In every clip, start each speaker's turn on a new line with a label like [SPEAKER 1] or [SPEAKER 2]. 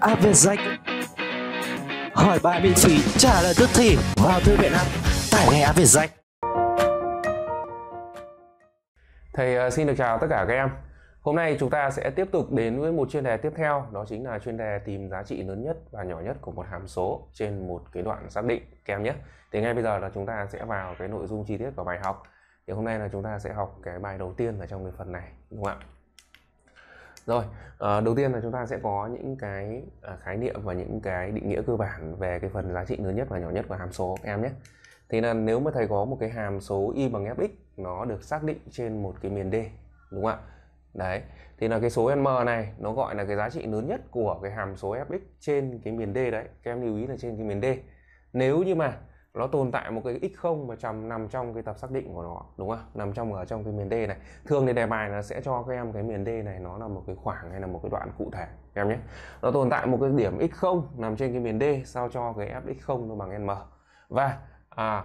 [SPEAKER 1] áp à, về danh hỏi bài miễn phí trả lời tức thì vào thư viện app tải ngay áp việt danh thầy à, xin được chào tất cả các em hôm nay chúng ta sẽ tiếp tục đến với một chuyên đề tiếp theo đó chính là chuyên đề tìm giá trị lớn nhất và nhỏ nhất của một hàm số trên một cái đoạn xác định các em nhé thì ngay bây giờ là chúng ta sẽ vào cái nội dung chi tiết của bài học thì hôm nay là chúng ta sẽ học cái bài đầu tiên ở trong cái phần này đúng không ạ rồi ờ, đầu tiên là chúng ta sẽ có những cái à, khái niệm và những cái định nghĩa cơ bản về cái phần giá trị lớn nhất và nhỏ nhất của hàm số các em nhé Thì là nếu mà thầy có một cái hàm số y bằng fx nó được xác định trên một cái miền d đúng không ạ đấy thì là cái số m này nó gọi là cái giá trị lớn nhất của cái hàm số fx trên cái miền d đấy các em lưu ý là trên cái miền d nếu như mà nó tồn tại một cái x0 và chầm nằm trong cái tập xác định của nó đúng không nằm trong ở trong cái miền D này thường thì đề bài nó sẽ cho các em cái miền D này nó là một cái khoảng hay là một cái đoạn cụ thể các em nhé nó tồn tại một cái điểm x0 nằm trên cái miền D sao cho cái fx0 nó bằng m và à,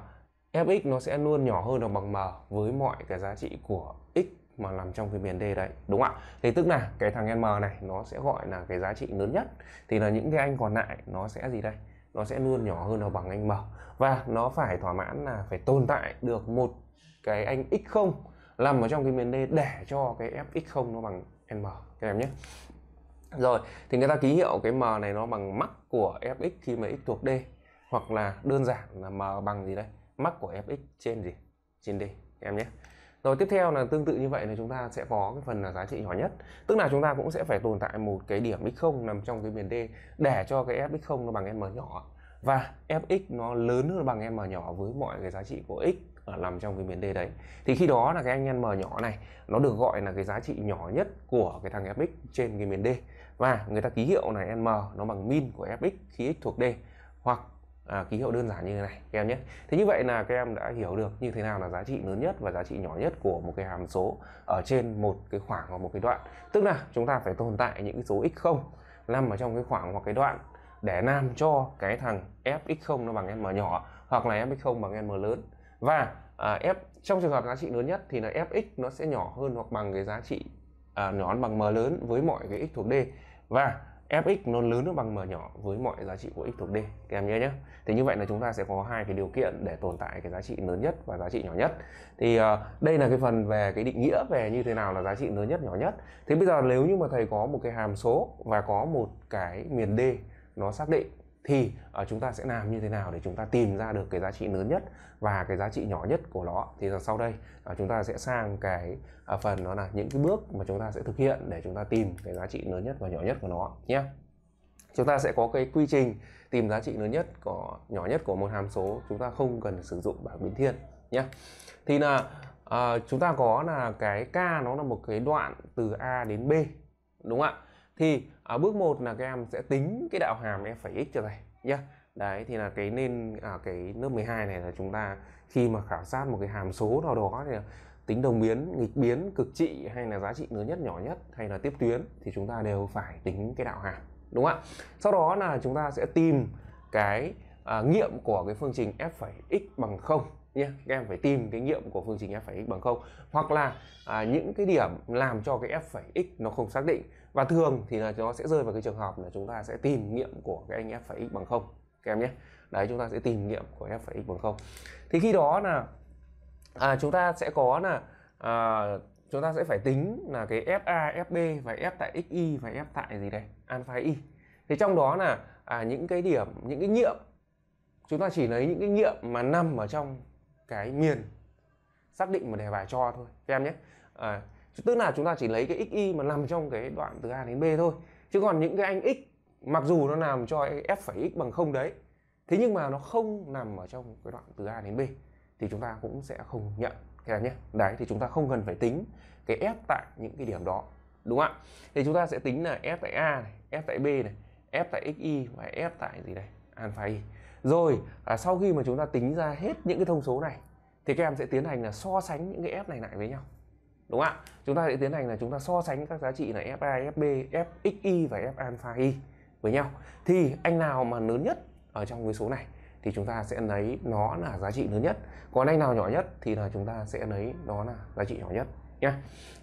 [SPEAKER 1] fx nó sẽ luôn nhỏ hơn hoặc bằng m với mọi cái giá trị của x mà nằm trong cái miền D đấy đúng không ạ thì tức là cái thằng m này nó sẽ gọi là cái giá trị lớn nhất thì là những cái anh còn lại nó sẽ gì đây nó sẽ luôn nhỏ hơn hoặc bằng anh m và nó phải thỏa mãn là phải tồn tại được một cái anh x0 nằm ở trong cái miền D để cho cái fx0 nó bằng m các em nhé rồi thì người ta ký hiệu cái m này nó bằng mắc của fx khi mà x thuộc d hoặc là đơn giản là m bằng gì đây mắc của fx trên gì trên d các em nhé rồi tiếp theo là tương tự như vậy là chúng ta sẽ có cái phần là giá trị nhỏ nhất tức là chúng ta cũng sẽ phải tồn tại một cái điểm x0 nằm trong cái miền D để cho cái f x0 nó bằng m nhỏ và fx nó lớn hơn bằng m nhỏ với mọi cái giá trị của x ở nằm trong cái miền D đấy thì khi đó là cái anh m nhỏ này nó được gọi là cái giá trị nhỏ nhất của cái thằng fx trên cái miền D và người ta ký hiệu là m nó bằng min của fx khi x thuộc D hoặc à, ký hiệu đơn giản như thế này các em nhé thế như vậy là các em đã hiểu được như thế nào là giá trị lớn nhất và giá trị nhỏ nhất của một cái hàm số ở trên một cái khoảng hoặc một cái đoạn tức là chúng ta phải tồn tại những cái số x0 nằm ở trong cái khoảng hoặc cái đoạn để làm cho cái thằng fx0 nó bằng m nhỏ hoặc là fx0 bằng m lớn và à, f trong trường hợp giá trị lớn nhất thì là fx nó sẽ nhỏ hơn hoặc bằng cái giá trị à, nhỏ bằng m lớn với mọi cái x thuộc d và fx nó lớn hơn bằng m nhỏ với mọi giá trị của x thuộc d các em nhớ nhé thì như vậy là chúng ta sẽ có hai cái điều kiện để tồn tại cái giá trị lớn nhất và giá trị nhỏ nhất thì uh, đây là cái phần về cái định nghĩa về như thế nào là giá trị lớn nhất nhỏ nhất thế bây giờ nếu như mà thầy có một cái hàm số và có một cái miền d nó xác định thì uh, chúng ta sẽ làm như thế nào để chúng ta tìm ra được cái giá trị lớn nhất và cái giá trị nhỏ nhất của nó thì sau đây uh, chúng ta sẽ sang cái uh, phần đó là những cái bước mà chúng ta sẽ thực hiện để chúng ta tìm cái giá trị lớn nhất và nhỏ nhất của nó nhé chúng ta sẽ có cái quy trình tìm giá trị lớn nhất của nhỏ nhất của một hàm số chúng ta không cần sử dụng bảng biến thiên nhé thì là uh, chúng ta có là cái k nó là một cái đoạn từ a đến b đúng không ạ thì à, bước 1 là các em sẽ tính cái đạo hàm f phẩy x cho thầy nhé đấy thì là cái nên ở à, cái lớp 12 này là chúng ta khi mà khảo sát một cái hàm số nào đó thì tính đồng biến nghịch biến cực trị hay là giá trị lớn nhất nhỏ nhất hay là tiếp tuyến thì chúng ta đều phải tính cái đạo hàm đúng không ạ sau đó là chúng ta sẽ tìm cái à, nghiệm của cái phương trình f phẩy x bằng không nhé các em phải tìm cái nghiệm của phương trình f phẩy x bằng không hoặc là à, những cái điểm làm cho cái f phẩy x nó không xác định và thường thì là nó sẽ rơi vào cái trường hợp là chúng ta sẽ tìm nghiệm của cái anh f phải x bằng không các em nhé đấy chúng ta sẽ tìm nghiệm của f phải x bằng không thì khi đó là à, chúng ta sẽ có là à, chúng ta sẽ phải tính là cái fa fb và f tại xy và f tại gì đây alpha y thì trong đó là à, những cái điểm những cái nghiệm chúng ta chỉ lấy những cái nghiệm mà nằm ở trong cái miền xác định một đề bài cho thôi các em nhé à, tức là chúng ta chỉ lấy cái xy mà nằm trong cái đoạn từ a đến b thôi chứ còn những cái anh x mặc dù nó làm cho f phẩy x bằng không đấy thế nhưng mà nó không nằm ở trong cái đoạn từ a đến b thì chúng ta cũng sẽ không nhận các nhé đấy thì chúng ta không cần phải tính cái f tại những cái điểm đó đúng không ạ thì chúng ta sẽ tính là f tại a này f tại b này f tại xy và f tại gì đây alpha y rồi à, sau khi mà chúng ta tính ra hết những cái thông số này thì các em sẽ tiến hành là so sánh những cái f này lại với nhau đúng không ạ chúng ta sẽ tiến hành là chúng ta so sánh các giá trị là fi fb fxi và f alpha y với nhau thì anh nào mà lớn nhất ở trong cái số này thì chúng ta sẽ lấy nó là giá trị lớn nhất còn anh nào nhỏ nhất thì là chúng ta sẽ lấy nó là giá trị nhỏ nhất nhé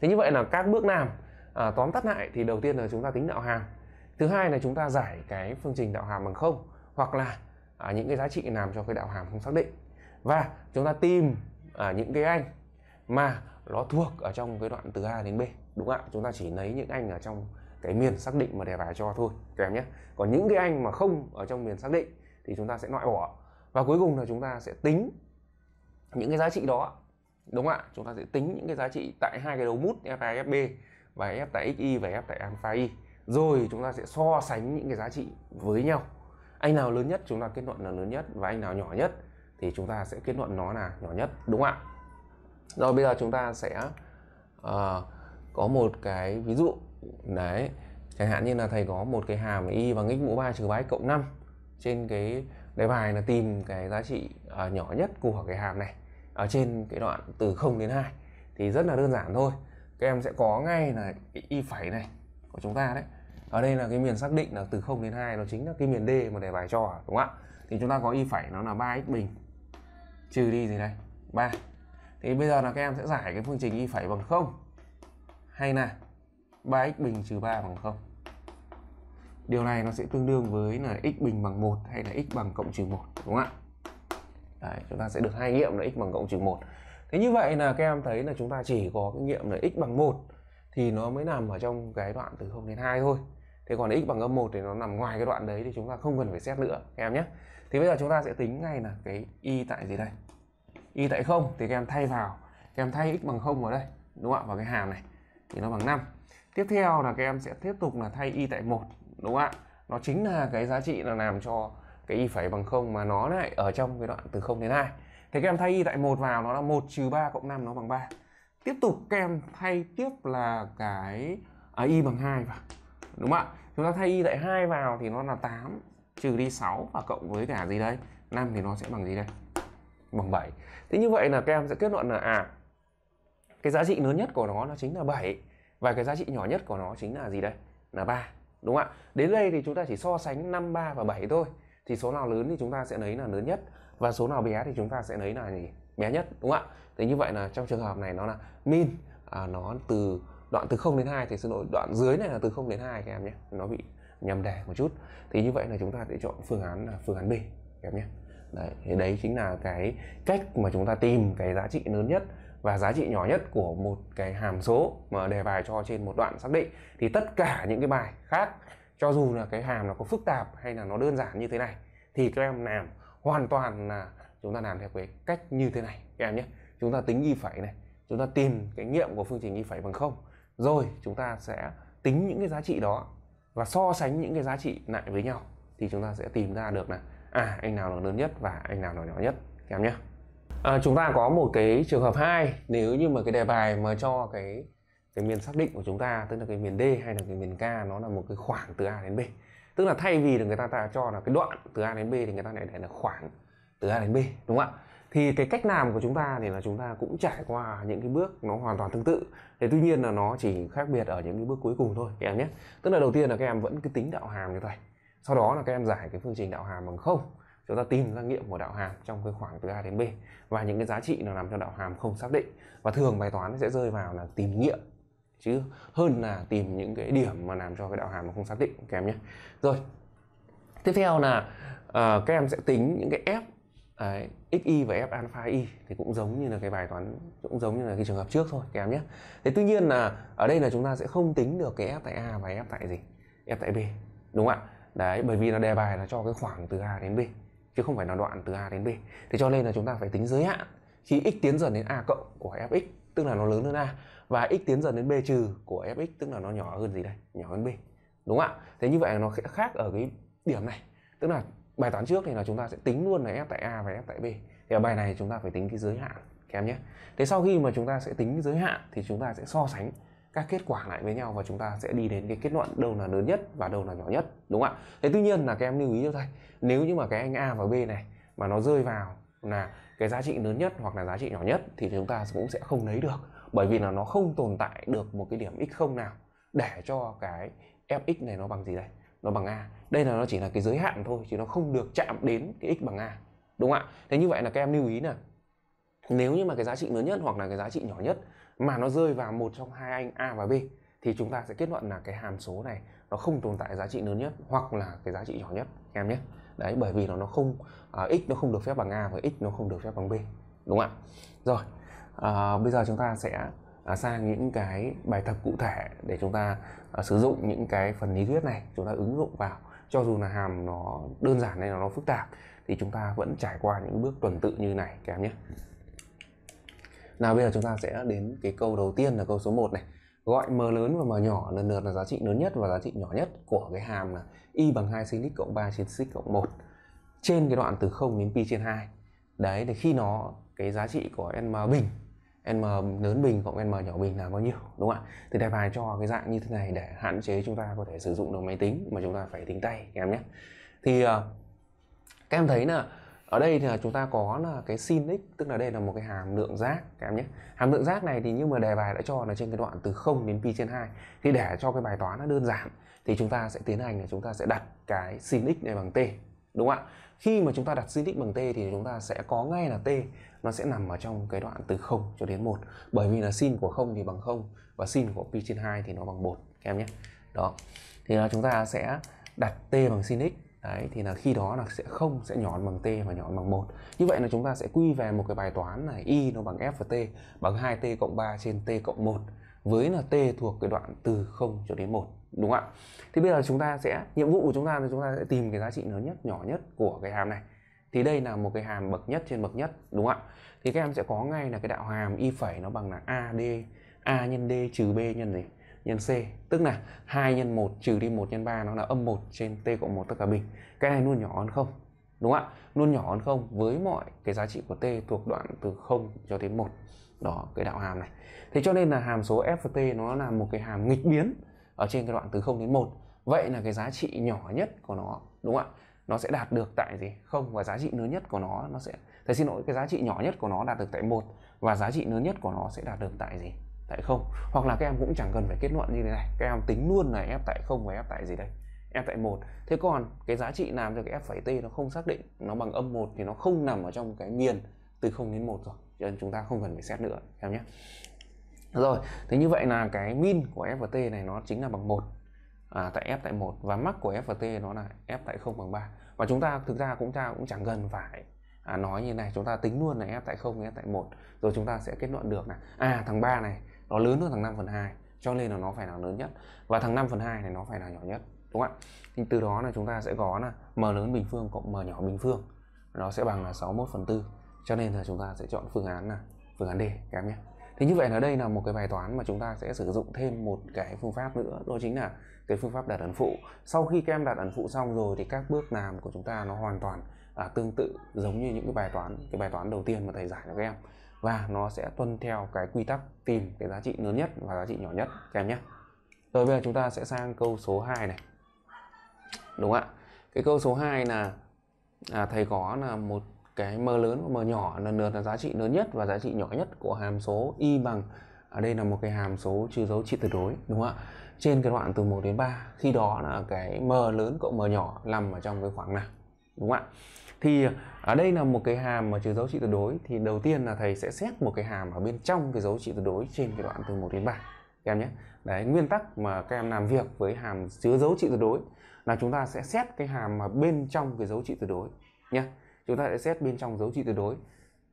[SPEAKER 1] thế như vậy là các bước làm à, tóm tắt lại thì đầu tiên là chúng ta tính đạo hàm thứ hai là chúng ta giải cái phương trình đạo hàm bằng không hoặc là à, những cái giá trị làm cho cái đạo hàm không xác định và chúng ta tìm à, những cái anh mà nó thuộc ở trong cái đoạn từ A đến B đúng ạ chúng ta chỉ lấy những anh ở trong cái miền xác định mà đề bài cho thôi các em nhé còn những cái anh mà không ở trong miền xác định thì chúng ta sẽ loại bỏ và cuối cùng là chúng ta sẽ tính những cái giá trị đó đúng ạ chúng ta sẽ tính những cái giá trị tại hai cái đầu mút f F B và f tại xy và f tại alpha y rồi chúng ta sẽ so sánh những cái giá trị với nhau anh nào lớn nhất chúng ta kết luận là lớn nhất và anh nào nhỏ nhất thì chúng ta sẽ kết luận nó là nhỏ nhất đúng ạ rồi bây giờ chúng ta sẽ uh, có một cái ví dụ đấy chẳng hạn như là thầy có một cái hàm y bằng x mũ 3 trừ 3 x cộng 5 trên cái đề bài là tìm cái giá trị uh, nhỏ nhất của cái hàm này ở trên cái đoạn từ 0 đến 2 thì rất là đơn giản thôi các em sẽ có ngay là y phẩy này của chúng ta đấy ở đây là cái miền xác định là từ 0 đến 2 nó chính là cái miền D mà đề bài cho đúng không ạ thì chúng ta có y phẩy nó là 3x bình trừ đi gì đây 3 thì bây giờ là các em sẽ giải cái phương trình y phẩy bằng không hay là 3x bình trừ 3 bằng không điều này nó sẽ tương đương với là x bình bằng 1 hay là x bằng cộng trừ 1 đúng không ạ Đấy, chúng ta sẽ được hai nghiệm là x bằng cộng trừ 1 thế như vậy là các em thấy là chúng ta chỉ có cái nghiệm là x bằng 1 thì nó mới nằm ở trong cái đoạn từ 0 đến 2 thôi thế còn x bằng âm 1 thì nó nằm ngoài cái đoạn đấy thì chúng ta không cần phải xét nữa các em nhé thì bây giờ chúng ta sẽ tính ngay là cái y tại gì đây y tại không thì các em thay vào các em thay x bằng không vào đây đúng không ạ vào cái hàm này thì nó bằng 5 tiếp theo là các em sẽ tiếp tục là thay y tại một đúng không ạ nó chính là cái giá trị là làm cho cái y phẩy bằng không mà nó lại ở trong cái đoạn từ 0 đến 2 thì các em thay y tại một vào nó là 1 trừ 3 cộng 5 nó bằng 3 tiếp tục các em thay tiếp là cái à, y bằng 2 vào đúng không ạ chúng ta thay y tại 2 vào thì nó là 8 trừ đi 6 và cộng với cả gì đây 5 thì nó sẽ bằng gì đây bằng 7 thế như vậy là các em sẽ kết luận là à cái giá trị lớn nhất của nó nó chính là 7 và cái giá trị nhỏ nhất của nó chính là gì đây là 3 đúng không ạ đến đây thì chúng ta chỉ so sánh 5 3 và 7 thôi thì số nào lớn thì chúng ta sẽ lấy là lớn nhất và số nào bé thì chúng ta sẽ lấy là gì bé nhất đúng không ạ thế như vậy là trong trường hợp này nó là min à, nó từ đoạn từ 0 đến 2 thì xin lỗi đoạn dưới này là từ 0 đến 2 các em nhé nó bị nhầm đề một chút thì như vậy là chúng ta sẽ chọn phương án là phương án B các em nhé đấy thì đấy chính là cái cách mà chúng ta tìm cái giá trị lớn nhất và giá trị nhỏ nhất của một cái hàm số mà đề bài cho trên một đoạn xác định thì tất cả những cái bài khác cho dù là cái hàm nó có phức tạp hay là nó đơn giản như thế này thì các em làm hoàn toàn là chúng ta làm theo cái cách như thế này các em nhé chúng ta tính y phẩy này chúng ta tìm cái nghiệm của phương trình y phẩy bằng không rồi chúng ta sẽ tính những cái giá trị đó và so sánh những cái giá trị lại với nhau thì chúng ta sẽ tìm ra được là à anh nào nó lớn nhất và anh nào nó nhỏ nhất các em nhé à, chúng ta có một cái trường hợp hai nếu như mà cái đề bài mà cho cái cái miền xác định của chúng ta tức là cái miền D hay là cái miền K nó là một cái khoảng từ A đến B tức là thay vì là người ta ta cho là cái đoạn từ A đến B thì người ta lại để là khoảng từ A đến B đúng không ạ thì cái cách làm của chúng ta thì là chúng ta cũng trải qua những cái bước nó hoàn toàn tương tự thế tuy nhiên là nó chỉ khác biệt ở những cái bước cuối cùng thôi các em nhé tức là đầu tiên là các em vẫn cái tính đạo hàm như vậy sau đó là các em giải cái phương trình đạo hàm bằng không chúng ta tìm ra nghiệm của đạo hàm trong cái khoảng từ a đến b và những cái giá trị nào làm cho đạo hàm không xác định và thường bài toán sẽ rơi vào là tìm nghiệm chứ hơn là tìm những cái điểm mà làm cho cái đạo hàm nó không xác định các em nhé rồi tiếp theo là uh, các em sẽ tính những cái f Đấy, ờ, xy và f alpha y thì cũng giống như là cái bài toán cũng giống như là cái trường hợp trước thôi các em nhé thế tuy nhiên là ở đây là chúng ta sẽ không tính được cái f tại a và f tại gì f tại b đúng không ạ đấy bởi vì là đề bài là cho cái khoảng từ a đến b chứ không phải là đoạn từ a đến b thế cho nên là chúng ta phải tính giới hạn khi x tiến dần đến a cộng của fx tức là nó lớn hơn a và x tiến dần đến b trừ của fx tức là nó nhỏ hơn gì đây nhỏ hơn b đúng không ạ thế như vậy nó khác ở cái điểm này tức là bài toán trước thì là chúng ta sẽ tính luôn là f tại a và f tại b thì ở bài này chúng ta phải tính cái giới hạn các em nhé thế sau khi mà chúng ta sẽ tính giới hạn thì chúng ta sẽ so sánh các kết quả lại với nhau và chúng ta sẽ đi đến cái kết luận đâu là lớn nhất và đâu là nhỏ nhất đúng không ạ thế tuy nhiên là các em lưu ý như thế nếu như mà cái anh a và b này mà nó rơi vào là cái giá trị lớn nhất hoặc là giá trị nhỏ nhất thì chúng ta cũng sẽ không lấy được bởi vì là nó không tồn tại được một cái điểm x không nào để cho cái fx này nó bằng gì đây nó bằng a đây là nó chỉ là cái giới hạn thôi chứ nó không được chạm đến cái x bằng a đúng không ạ thế như vậy là các em lưu ý là nếu như mà cái giá trị lớn nhất hoặc là cái giá trị nhỏ nhất mà nó rơi vào một trong hai anh A và B thì chúng ta sẽ kết luận là cái hàm số này nó không tồn tại giá trị lớn nhất hoặc là cái giá trị nhỏ nhất em nhé đấy bởi vì nó nó không à, x nó không được phép bằng a và x nó không được phép bằng b đúng không ạ rồi à, bây giờ chúng ta sẽ à, sang những cái bài tập cụ thể để chúng ta à, sử dụng những cái phần lý thuyết này chúng ta ứng dụng vào cho dù là hàm nó đơn giản hay là nó phức tạp thì chúng ta vẫn trải qua những bước tuần tự như này các em nhé nào bây giờ chúng ta sẽ đến cái câu đầu tiên là câu số 1 này. Gọi m lớn và m nhỏ lần lượt là giá trị lớn nhất và giá trị nhỏ nhất của cái hàm là y bằng 2 sin x cộng 3 sin x cộng 1 trên cái đoạn từ 0 đến pi trên 2. Đấy thì khi nó cái giá trị của n m bình n m lớn bình cộng n m nhỏ bình là bao nhiêu đúng không ạ thì đề bài cho cái dạng như thế này để hạn chế chúng ta có thể sử dụng được máy tính mà chúng ta phải tính tay em nhé thì ờ, các em thấy là ở đây thì là chúng ta có là cái sin x tức là đây là một cái hàm lượng giác, các em nhé hàm lượng giác này thì như mà đề bài đã cho là trên cái đoạn từ 0 đến pi trên 2 thì để cho cái bài toán nó đơn giản thì chúng ta sẽ tiến hành là chúng ta sẽ đặt cái sin x này bằng t đúng không ạ khi mà chúng ta đặt sin x bằng t thì chúng ta sẽ có ngay là t nó sẽ nằm ở trong cái đoạn từ 0 cho đến 1 bởi vì là sin của 0 thì bằng 0 và sin của pi trên 2 thì nó bằng 1 các em nhé đó thì là chúng ta sẽ đặt t bằng sin x đấy thì là khi đó là sẽ không sẽ nhọn bằng t và nhọn bằng một như vậy là chúng ta sẽ quy về một cái bài toán là y nó bằng f và t bằng 2t cộng 3 trên t cộng 1 với là t thuộc cái đoạn từ 0 cho đến 1 đúng không ạ thì bây giờ chúng ta sẽ nhiệm vụ của chúng ta là chúng ta sẽ tìm cái giá trị lớn nhất nhỏ nhất của cái hàm này thì đây là một cái hàm bậc nhất trên bậc nhất đúng không ạ thì các em sẽ có ngay là cái đạo hàm y phẩy nó bằng là a d a nhân d trừ b nhân gì nhân C tức là 2 nhân 1 trừ đi 1 nhân 3 nó là âm 1 trên T cộng 1 tất cả bình cái này luôn nhỏ hơn không đúng không ạ luôn nhỏ hơn không với mọi cái giá trị của T thuộc đoạn từ 0 cho đến 1 đó cái đạo hàm này thế cho nên là hàm số f và t nó là một cái hàm nghịch biến ở trên cái đoạn từ 0 đến 1 vậy là cái giá trị nhỏ nhất của nó đúng không ạ nó sẽ đạt được tại gì không và giá trị lớn nhất của nó nó sẽ thầy xin lỗi cái giá trị nhỏ nhất của nó đạt được tại một và giá trị lớn nhất của nó sẽ đạt được tại gì tại không hoặc là các em cũng chẳng cần phải kết luận như thế này các em tính luôn là f tại không và f tại gì đây f tại một thế còn cái giá trị làm cho cái f phẩy t nó không xác định nó bằng âm một thì nó không nằm ở trong cái miền từ 0 đến 1 rồi cho nên chúng ta không cần phải xét nữa em nhé rồi thế như vậy là cái min của f và t này nó chính là bằng một à, tại f tại một và mắc của f và t nó là f tại không bằng ba và chúng ta thực ra cũng ta cũng chẳng cần phải à, nói như này chúng ta tính luôn là f tại 0 f tại một, rồi chúng ta sẽ kết luận được là à thằng 3 này nó lớn hơn thằng 5 phần 2 cho nên là nó phải là lớn nhất và thằng 5 phần 2 này nó phải là nhỏ nhất đúng không ạ thì từ đó là chúng ta sẽ có là m lớn bình phương cộng m nhỏ bình phương nó sẽ bằng là 61 phần 4 cho nên là chúng ta sẽ chọn phương án là phương án D các em nhé thì như vậy là đây là một cái bài toán mà chúng ta sẽ sử dụng thêm một cái phương pháp nữa đó chính là cái phương pháp đặt ẩn phụ. Sau khi các em đặt ẩn phụ xong rồi thì các bước làm của chúng ta nó hoàn toàn à, tương tự giống như những cái bài toán cái bài toán đầu tiên mà thầy giải cho các em và nó sẽ tuân theo cái quy tắc tìm cái giá trị lớn nhất và giá trị nhỏ nhất các em nhé rồi bây giờ chúng ta sẽ sang câu số 2 này đúng ạ cái câu số 2 là à, thầy có là một cái m lớn và m nhỏ lần lượt là giá trị lớn nhất và giá trị nhỏ nhất của hàm số y bằng ở đây là một cái hàm số trừ dấu trị tuyệt đối đúng không ạ trên cái đoạn từ 1 đến 3 khi đó là cái m lớn cộng m nhỏ nằm ở trong cái khoảng nào, đúng không ạ thì ở đây là một cái hàm mà chứa dấu trị tuyệt đối thì đầu tiên là thầy sẽ xét một cái hàm ở bên trong cái dấu trị tuyệt đối trên cái đoạn từ 1 đến 3 các em nhé đấy nguyên tắc mà các em làm việc với hàm chứa dấu trị tuyệt đối là chúng ta sẽ xét cái hàm mà bên trong cái dấu trị tuyệt đối nhé chúng ta sẽ xét bên trong dấu trị tuyệt đối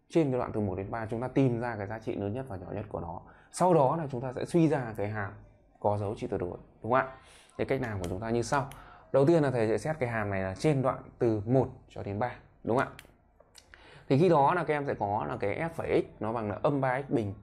[SPEAKER 1] trên cái đoạn từ 1 đến 3 chúng ta tìm ra cái giá trị lớn nhất và nhỏ nhất của nó sau đó là chúng ta sẽ suy ra cái hàm có dấu trị tuyệt đối đúng không ạ thì cách làm của chúng ta như sau đầu tiên là thầy sẽ xét cái hàm này là trên đoạn từ 1 cho đến 3 đúng không ạ thì khi đó là các em sẽ có là cái f phải x nó bằng là âm 3x bình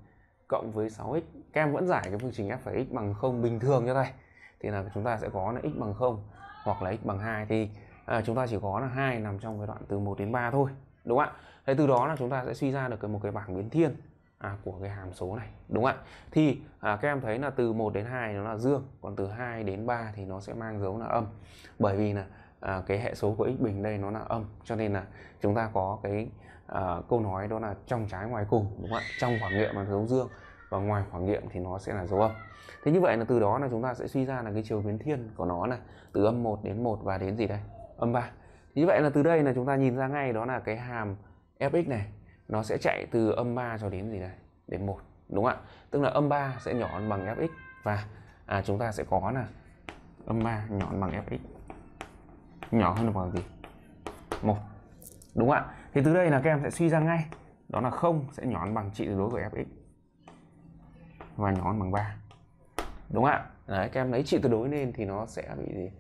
[SPEAKER 1] cộng với 6x các em vẫn giải cái phương trình f phải x bằng 0 bình thường như này thì là chúng ta sẽ có là x bằng 0 hoặc là x bằng 2 thì à, chúng ta chỉ có là 2 nằm trong cái đoạn từ 1 đến 3 thôi đúng không ạ thế từ đó là chúng ta sẽ suy ra được một cái bảng biến thiên à, của cái hàm số này đúng không ạ thì à, các em thấy là từ 1 đến 2 nó là dương còn từ 2 đến 3 thì nó sẽ mang dấu là âm bởi vì là à, cái hệ số của x bình đây nó là âm cho nên là chúng ta có cái à, câu nói đó là trong trái ngoài cùng đúng không ạ trong khoảng nghiệm là dấu dương và ngoài khoảng nghiệm thì nó sẽ là dấu âm thế như vậy là từ đó là chúng ta sẽ suy ra là cái chiều biến thiên của nó này từ âm 1 đến 1 và đến gì đây âm 3 như vậy là từ đây là chúng ta nhìn ra ngay đó là cái hàm fx này nó sẽ chạy từ âm 3 cho đến gì đây đến 1 đúng không ạ tức là âm 3 sẽ nhỏ bằng fx và à, chúng ta sẽ có là âm 3 nhỏ bằng fx nhỏ hơn bằng gì một đúng ạ thì từ đây là các em sẽ suy ra ngay đó là không sẽ nhỏ hơn bằng trị tuyệt đối của fx và nhỏ hơn bằng 3 đúng ạ đấy các em lấy trị tuyệt đối lên thì nó sẽ bị gì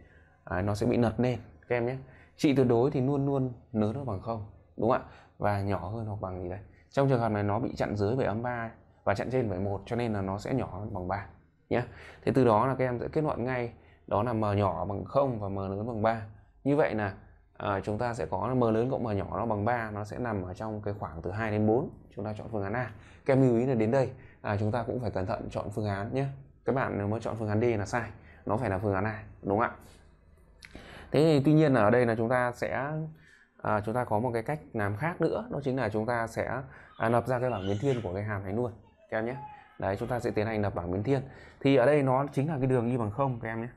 [SPEAKER 1] à, nó sẽ bị nật lên các em nhé trị tuyệt đối thì luôn luôn lớn hơn bằng không đúng ạ và nhỏ hơn hoặc bằng gì đây trong trường hợp này nó bị chặn dưới bởi âm 3 và chặn trên bởi một cho nên là nó sẽ nhỏ hơn bằng 3 nhé thế từ đó là các em sẽ kết luận ngay đó là m nhỏ bằng 0 và m lớn bằng 3 như vậy là à, ờ, chúng ta sẽ có m lớn cộng m nhỏ nó bằng 3 nó sẽ nằm ở trong cái khoảng từ 2 đến 4 chúng ta chọn phương án A các lưu ý là đến đây à, chúng ta cũng phải cẩn thận chọn phương án nhé các bạn nếu mà chọn phương án D là sai nó phải là phương án A đúng không ạ thế thì tuy nhiên là ở đây là chúng ta sẽ à, chúng ta có một cái cách làm khác nữa đó chính là chúng ta sẽ à, lập ra cái bảng biến thiên của cái hàm này luôn các em nhé đấy chúng ta sẽ tiến hành lập bảng biến thiên thì ở đây nó chính là cái đường y bằng không các em nhé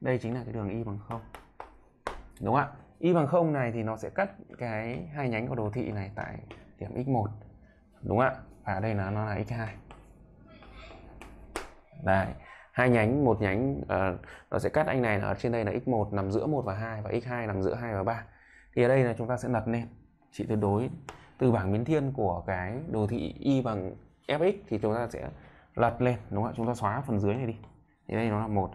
[SPEAKER 1] đây chính là cái đường y bằng không đúng không ạ y bằng không này thì nó sẽ cắt cái hai nhánh của đồ thị này tại điểm x1 đúng không ạ và ở đây là nó là x2 đây hai nhánh một nhánh uh, nó sẽ cắt anh này ở trên đây là x1 nằm giữa 1 và 2 và x2 nằm giữa 2 và 3 thì ở đây là chúng ta sẽ lật lên trị tuyệt đối từ bảng biến thiên của cái đồ thị y bằng fx thì chúng ta sẽ lật lên đúng không ạ chúng ta xóa phần dưới này đi thì đây nó là một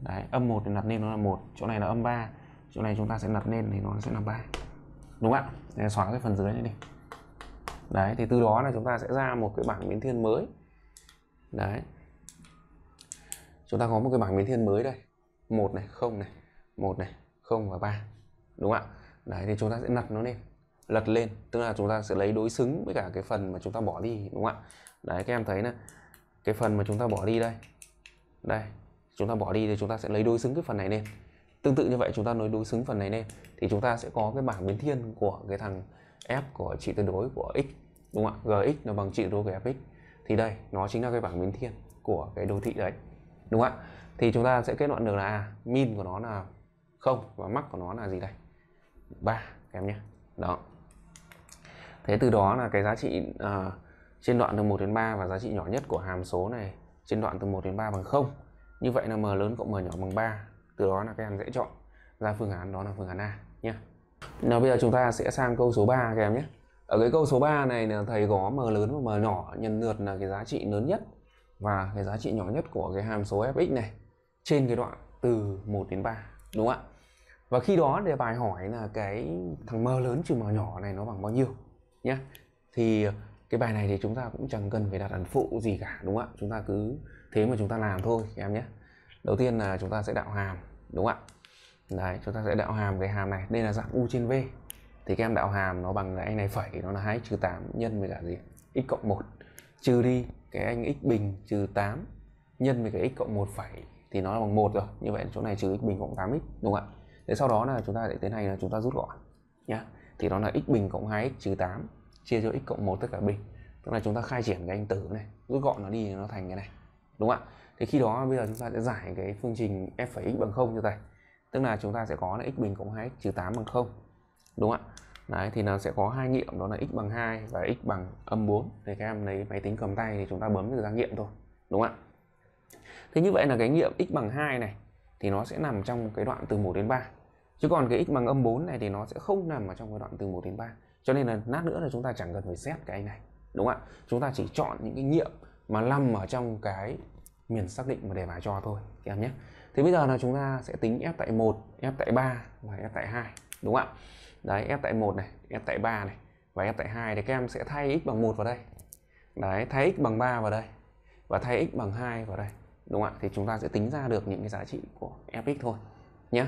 [SPEAKER 1] đấy âm 1 thì lật lên nó là một chỗ này là âm 3 chỗ này chúng ta sẽ đặt lên thì nó sẽ là ba đúng không ạ xóa cái phần dưới này đi đấy thì từ đó là chúng ta sẽ ra một cái bảng biến thiên mới đấy chúng ta có một cái bảng biến thiên mới đây một này không này một này không và ba đúng không ạ đấy thì chúng ta sẽ lật nó lên lật lên tức là chúng ta sẽ lấy đối xứng với cả cái phần mà chúng ta bỏ đi đúng không ạ đấy các em thấy là cái phần mà chúng ta bỏ đi đây đây chúng ta bỏ đi thì chúng ta sẽ lấy đối xứng cái phần này lên tương tự như vậy chúng ta nối đối xứng phần này lên thì chúng ta sẽ có cái bảng biến thiên của cái thằng f của trị tuyệt đối của x đúng không ạ gx nó bằng trị tuyệt đối của fx thì đây nó chính là cái bảng biến thiên của cái đồ thị đấy đúng không ạ thì chúng ta sẽ kết luận được là à, min của nó là không và max của nó là gì đây ba em nhé đó thế từ đó là cái giá trị uh, trên đoạn từ 1 đến 3 và giá trị nhỏ nhất của hàm số này trên đoạn từ 1 đến 3 bằng 0 như vậy là m lớn cộng m nhỏ bằng 3 từ đó là các em dễ chọn ra phương án đó là phương án A nhé nào bây giờ chúng ta sẽ sang câu số 3 các em nhé ở cái câu số 3 này là thầy có m lớn và m nhỏ nhân lượt là cái giá trị lớn nhất và cái giá trị nhỏ nhất của cái hàm số fx này trên cái đoạn từ 1 đến 3 đúng không ạ và khi đó đề bài hỏi là cái thằng m lớn trừ m nhỏ này nó bằng bao nhiêu nhé thì cái bài này thì chúng ta cũng chẳng cần phải đặt ẩn phụ gì cả đúng không ạ chúng ta cứ thế mà chúng ta làm thôi các em nhé đầu tiên là chúng ta sẽ đạo hàm đúng không ạ đấy chúng ta sẽ đạo hàm cái hàm này đây là dạng u trên v thì các em đạo hàm nó bằng cái anh này phẩy nó là hai trừ tám nhân với cả gì x cộng một trừ đi cái anh x bình trừ 8 nhân với cái x cộng một phẩy thì nó là bằng một rồi như vậy chỗ này trừ x bình cộng 8x đúng không ạ thế sau đó là chúng ta sẽ tiến hành là chúng ta rút gọn nhá thì nó là x bình cộng 2x trừ 8 chia cho x cộng một tất cả bình tức là chúng ta khai triển cái anh tử này rút gọn nó đi nó thành cái này đúng không ạ thì khi đó bây giờ chúng ta sẽ giải cái phương trình f phẩy x bằng không như vậy, tức là chúng ta sẽ có là x bình cộng 2x trừ 8 bằng 0 đúng ạ Đấy, thì nó sẽ có hai nghiệm đó là x bằng 2 và x bằng âm 4 thì các em lấy máy tính cầm tay thì chúng ta bấm được ra nghiệm thôi đúng ạ thế như vậy là cái nghiệm x bằng 2 này thì nó sẽ nằm trong cái đoạn từ 1 đến 3 chứ còn cái x bằng âm 4 này thì nó sẽ không nằm ở trong cái đoạn từ 1 đến 3 cho nên là nát nữa là chúng ta chẳng cần phải xét cái này đúng ạ chúng ta chỉ chọn những cái nghiệm mà nằm ở trong cái miền xác định một đề bài cho thôi các em nhé thì bây giờ là chúng ta sẽ tính f tại 1 f tại 3 và f tại 2 đúng không ạ đấy f tại 1 này f tại 3 này và f tại 2 thì các em sẽ thay x bằng 1 vào đây đấy thay x bằng 3 vào đây và thay x bằng 2 vào đây đúng không ạ thì chúng ta sẽ tính ra được những cái giá trị của fx thôi nhé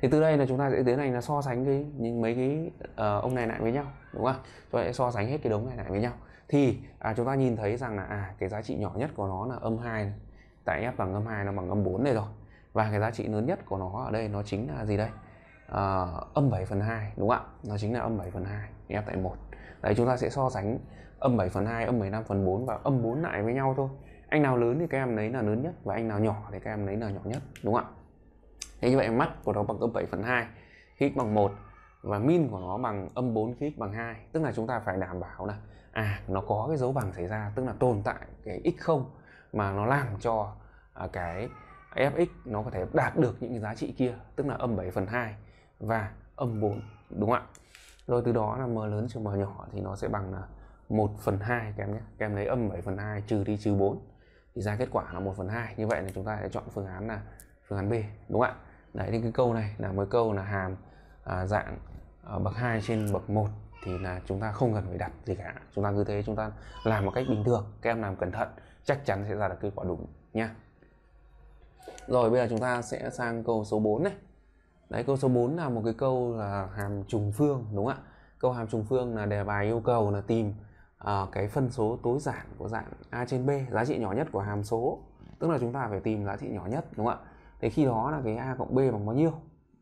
[SPEAKER 1] thì từ đây là chúng ta sẽ tiến hành là so sánh cái những mấy cái uh, ông này lại với nhau đúng không chúng ta sẽ so sánh hết cái đống này lại với nhau thì à, chúng ta nhìn thấy rằng là à cái giá trị nhỏ nhất của nó là âm 2 này, tại f bằng âm 2 nó bằng âm 4 này rồi và cái giá trị lớn nhất của nó ở đây nó chính là gì đây à, âm 7 phần 2 đúng không ạ nó chính là âm 7 phần 2 f tại 1 đấy chúng ta sẽ so sánh âm 7 phần 2 âm 15 phần 4 và âm 4 lại với nhau thôi anh nào lớn thì các em lấy là lớn nhất và anh nào nhỏ thì các em lấy là nhỏ nhất đúng không ạ thế như vậy mắt của nó bằng âm 7 phần 2 khi bằng 1 và min của nó bằng âm 4 khi bằng 2 tức là chúng ta phải đảm bảo là à nó có cái dấu bằng xảy ra tức là tồn tại cái x0 mà nó làm cho à, cái FX nó có thể đạt được những cái giá trị kia tức là âm 7 phần 2 và âm 4 đúng không ạ rồi từ đó là m lớn trừ m nhỏ thì nó sẽ bằng là 1 phần 2 các em nhé các em lấy âm 7 phần 2 trừ đi trừ 4 thì ra kết quả là 1 phần 2 như vậy là chúng ta sẽ chọn phương án là phương án B đúng không ạ đấy thì cái câu này là một câu là hàm à, dạng à, bậc 2 trên bậc 1 thì là chúng ta không cần phải đặt gì cả chúng ta cứ thế chúng ta làm một cách bình thường các em làm cẩn thận chắc chắn sẽ ra được kết quả đúng nha rồi bây giờ chúng ta sẽ sang câu số 4 này đấy câu số 4 là một cái câu là hàm trùng phương đúng không ạ câu hàm trùng phương là đề bài yêu cầu là tìm uh, cái phân số tối giản của dạng a trên b giá trị nhỏ nhất của hàm số tức là chúng ta phải tìm giá trị nhỏ nhất đúng không ạ thì khi đó là cái a cộng b bằng bao nhiêu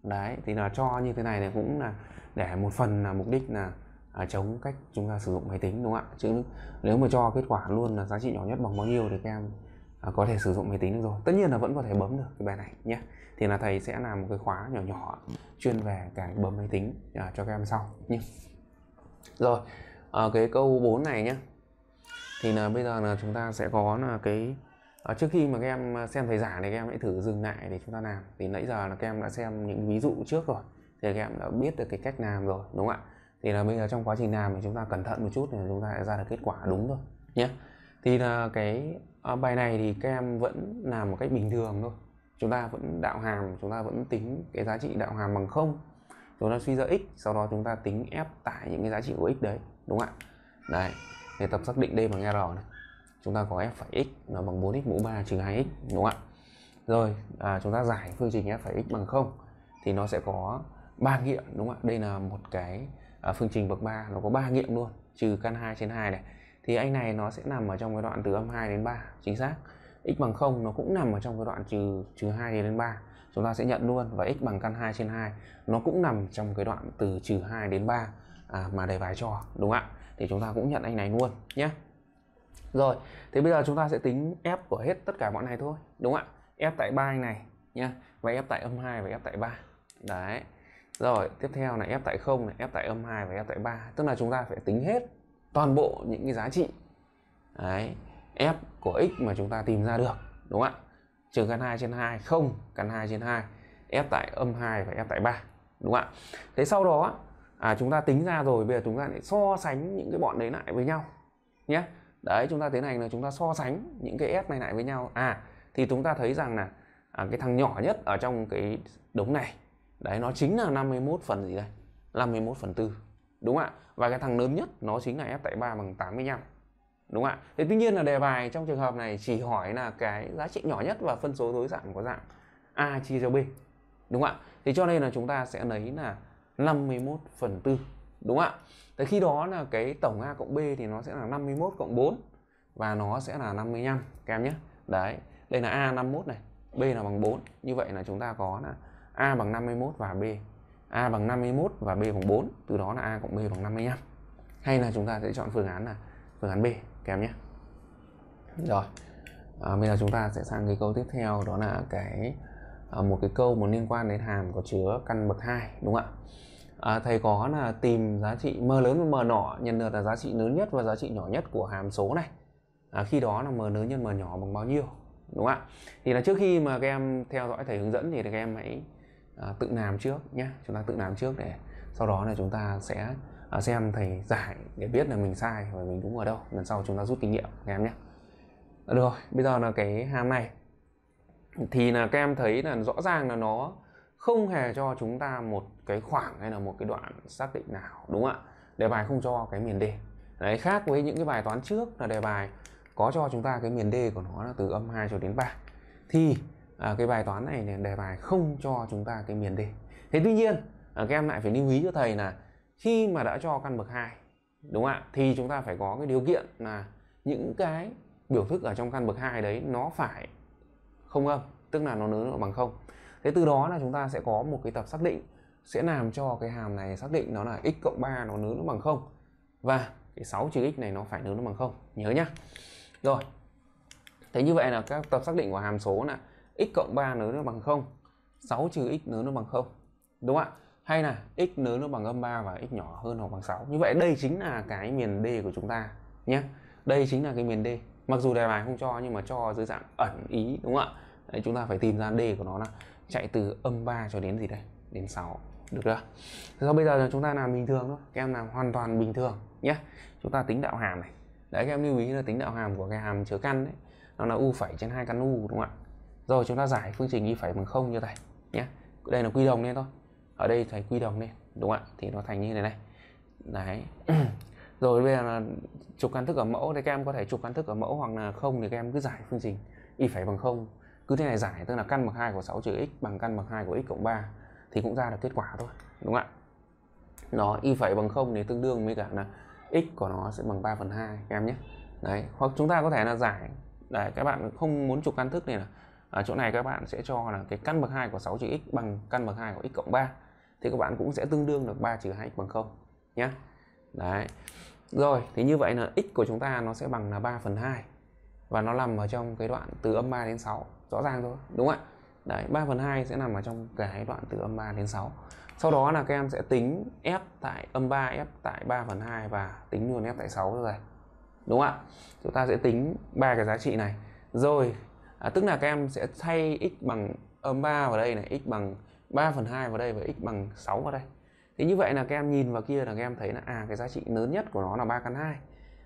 [SPEAKER 1] đấy thì là cho như thế này này cũng là để một phần là mục đích là à, chống cách chúng ta sử dụng máy tính đúng không ạ chứ nếu mà cho kết quả luôn là giá trị nhỏ nhất bằng bao nhiêu thì các em à, có thể sử dụng máy tính được rồi tất nhiên là vẫn có thể bấm được cái bài này nhé thì là thầy sẽ làm một cái khóa nhỏ nhỏ chuyên về cái bấm máy tính à, cho các em sau nhé rồi à, cái câu 4 này nhé thì là bây giờ là chúng ta sẽ có là cái à, trước khi mà các em xem thầy giảng thì các em hãy thử dừng lại để chúng ta làm thì nãy giờ là các em đã xem những ví dụ trước rồi thì các em đã biết được cái cách làm rồi đúng không ạ thì là bây giờ trong quá trình làm thì chúng ta cẩn thận một chút thì chúng ta sẽ ra được kết quả đúng thôi nhé thì là cái à, bài này thì các em vẫn làm một cách bình thường thôi chúng ta vẫn đạo hàm chúng ta vẫn tính cái giá trị đạo hàm bằng không chúng ta suy ra x sau đó chúng ta tính ép tải những cái giá trị của x đấy đúng không ạ đấy để tập xác định d bằng r này chúng ta có f phải x nó bằng 4x mũ 3 trừ 2x đúng không ạ rồi à, chúng ta giải phương trình f phải x bằng không thì nó sẽ có ba nghĩa đúng không ạ đây là một cái à, phương trình bậc 3 nó có 3 nghiệm luôn trừ căn 2 trên 2 này thì anh này nó sẽ nằm ở trong cái đoạn từ âm 2 đến 3 chính xác x bằng 0 nó cũng nằm ở trong cái đoạn trừ trừ 2 đến 3 chúng ta sẽ nhận luôn và x bằng căn 2 trên 2 nó cũng nằm trong cái đoạn từ trừ 2 đến 3 à, mà đề bài cho đúng ạ thì chúng ta cũng nhận anh này luôn nhé rồi thế bây giờ chúng ta sẽ tính f của hết tất cả bọn này thôi đúng ạ f tại 3 anh này nhé và f tại âm 2 và f tại 3 đấy rồi tiếp theo là f tại 0 f tại âm 2 và f tại 3 tức là chúng ta phải tính hết toàn bộ những cái giá trị đấy f của x mà chúng ta tìm ra được đúng không ạ trừ căn 2 trên 2 không căn 2 trên 2 f tại âm 2 và f tại 3 đúng không ạ thế sau đó à, chúng ta tính ra rồi bây giờ chúng ta lại so sánh những cái bọn đấy lại với nhau nhé đấy chúng ta tiến hành là chúng ta so sánh những cái f này lại với nhau à thì chúng ta thấy rằng là à, cái thằng nhỏ nhất ở trong cái đống này đấy nó chính là 51 phần gì đây 51 phần tư đúng ạ và cái thằng lớn nhất nó chính là f tại 3 bằng 85 đúng ạ thế tuy nhiên là đề bài trong trường hợp này chỉ hỏi là cái giá trị nhỏ nhất và phân số tối giản có dạng a chia cho b đúng ạ thì cho nên là chúng ta sẽ lấy là 51 phần tư đúng ạ thế khi đó là cái tổng a cộng b thì nó sẽ là 51 cộng 4 và nó sẽ là 55 các em nhé đấy đây là a 51 này b là bằng 4 như vậy là chúng ta có là A bằng 51 và B A bằng 51 và B bằng 4 từ đó là A cộng B bằng 55 hay là chúng ta sẽ chọn phương án là phương án B kèm nhé rồi à, bây giờ chúng ta sẽ sang cái câu tiếp theo đó là cái à, một cái câu muốn liên quan đến hàm có chứa căn bậc 2 đúng không ạ à, thầy có là tìm giá trị m lớn và m nhỏ nhân được là giá trị lớn nhất và giá trị nhỏ nhất của hàm số này à, khi đó là m lớn nhân m nhỏ bằng bao nhiêu đúng không ạ thì là trước khi mà các em theo dõi thầy hướng dẫn thì các em hãy À, tự làm trước nhé chúng ta tự làm trước để sau đó là chúng ta sẽ à, xem thầy giải để biết là mình sai và mình đúng ở đâu lần sau chúng ta rút kinh nghiệm các em nhé à, được rồi bây giờ là cái hàm này thì là các em thấy là rõ ràng là nó không hề cho chúng ta một cái khoảng hay là một cái đoạn xác định nào đúng không ạ đề bài không cho cái miền đề đấy khác với những cái bài toán trước là đề bài có cho chúng ta cái miền D của nó là từ âm 2 cho đến 3 thì à, cái bài toán này đề bài không cho chúng ta cái miền D thế tuy nhiên à, các em lại phải lưu ý cho thầy là khi mà đã cho căn bậc 2 đúng không ạ thì chúng ta phải có cái điều kiện là những cái biểu thức ở trong căn bậc 2 đấy nó phải không âm tức là nó lớn bằng không thế từ đó là chúng ta sẽ có một cái tập xác định sẽ làm cho cái hàm này xác định nó là x cộng 3 nó lớn bằng không và cái 6 trừ x này nó phải lớn bằng không nhớ nhá rồi thế như vậy là các tập xác định của hàm số là x cộng 3 lớn nó bằng 0 6 trừ x lớn nó bằng 0 đúng không ạ hay là x lớn nó bằng âm 3 và x nhỏ hơn hoặc bằng 6 như vậy đây chính là cái miền D của chúng ta nhé đây chính là cái miền D mặc dù đề bài không cho nhưng mà cho dưới dạng ẩn ý đúng không ạ Đấy, chúng ta phải tìm ra D của nó là chạy từ âm 3 cho đến gì đây đến 6 được chưa Thế bây giờ chúng ta làm bình thường thôi các em làm hoàn toàn bình thường nhé chúng ta tính đạo hàm này đấy các em lưu ý là tính đạo hàm của cái hàm chứa căn đấy nó là u phẩy trên hai căn u đúng không ạ rồi chúng ta giải phương trình y phải bằng không như này nhé đây là quy đồng lên thôi ở đây thầy quy đồng lên đúng không ạ thì nó thành như thế này đấy rồi bây giờ là trục căn thức ở mẫu thì các em có thể trục căn thức ở mẫu hoặc là không thì các em cứ giải phương trình y phải bằng không cứ thế này giải tức là căn bậc 2 của 6 trừ x bằng căn bậc 2 của x cộng 3 thì cũng ra được kết quả thôi đúng không ạ nó y phải bằng không thì tương đương với cả là x của nó sẽ bằng 3 phần 2 các em nhé đấy hoặc chúng ta có thể là giải đấy các bạn không muốn trục căn thức này là à, chỗ này các bạn sẽ cho là cái căn bậc 2 của 6 trừ x bằng căn bậc 2 của x cộng 3 thì các bạn cũng sẽ tương đương được 3 trừ 2x bằng 0 nhé đấy rồi thì như vậy là x của chúng ta nó sẽ bằng là 3 phần 2 và nó nằm ở trong cái đoạn từ âm 3 đến 6 rõ ràng thôi đúng không ạ đấy 3 phần 2 sẽ nằm ở trong cái đoạn từ âm 3 đến 6 sau đó là các em sẽ tính f tại âm 3 f tại 3 phần 2 và tính luôn f tại 6 rồi đúng không ạ chúng ta sẽ tính ba cái giá trị này rồi à, tức là các em sẽ thay x bằng âm 3 vào đây này x bằng 3 phần 2 vào đây và x bằng 6 vào đây thì như vậy là các em nhìn vào kia là các em thấy là à cái giá trị lớn nhất của nó là 3 căn 2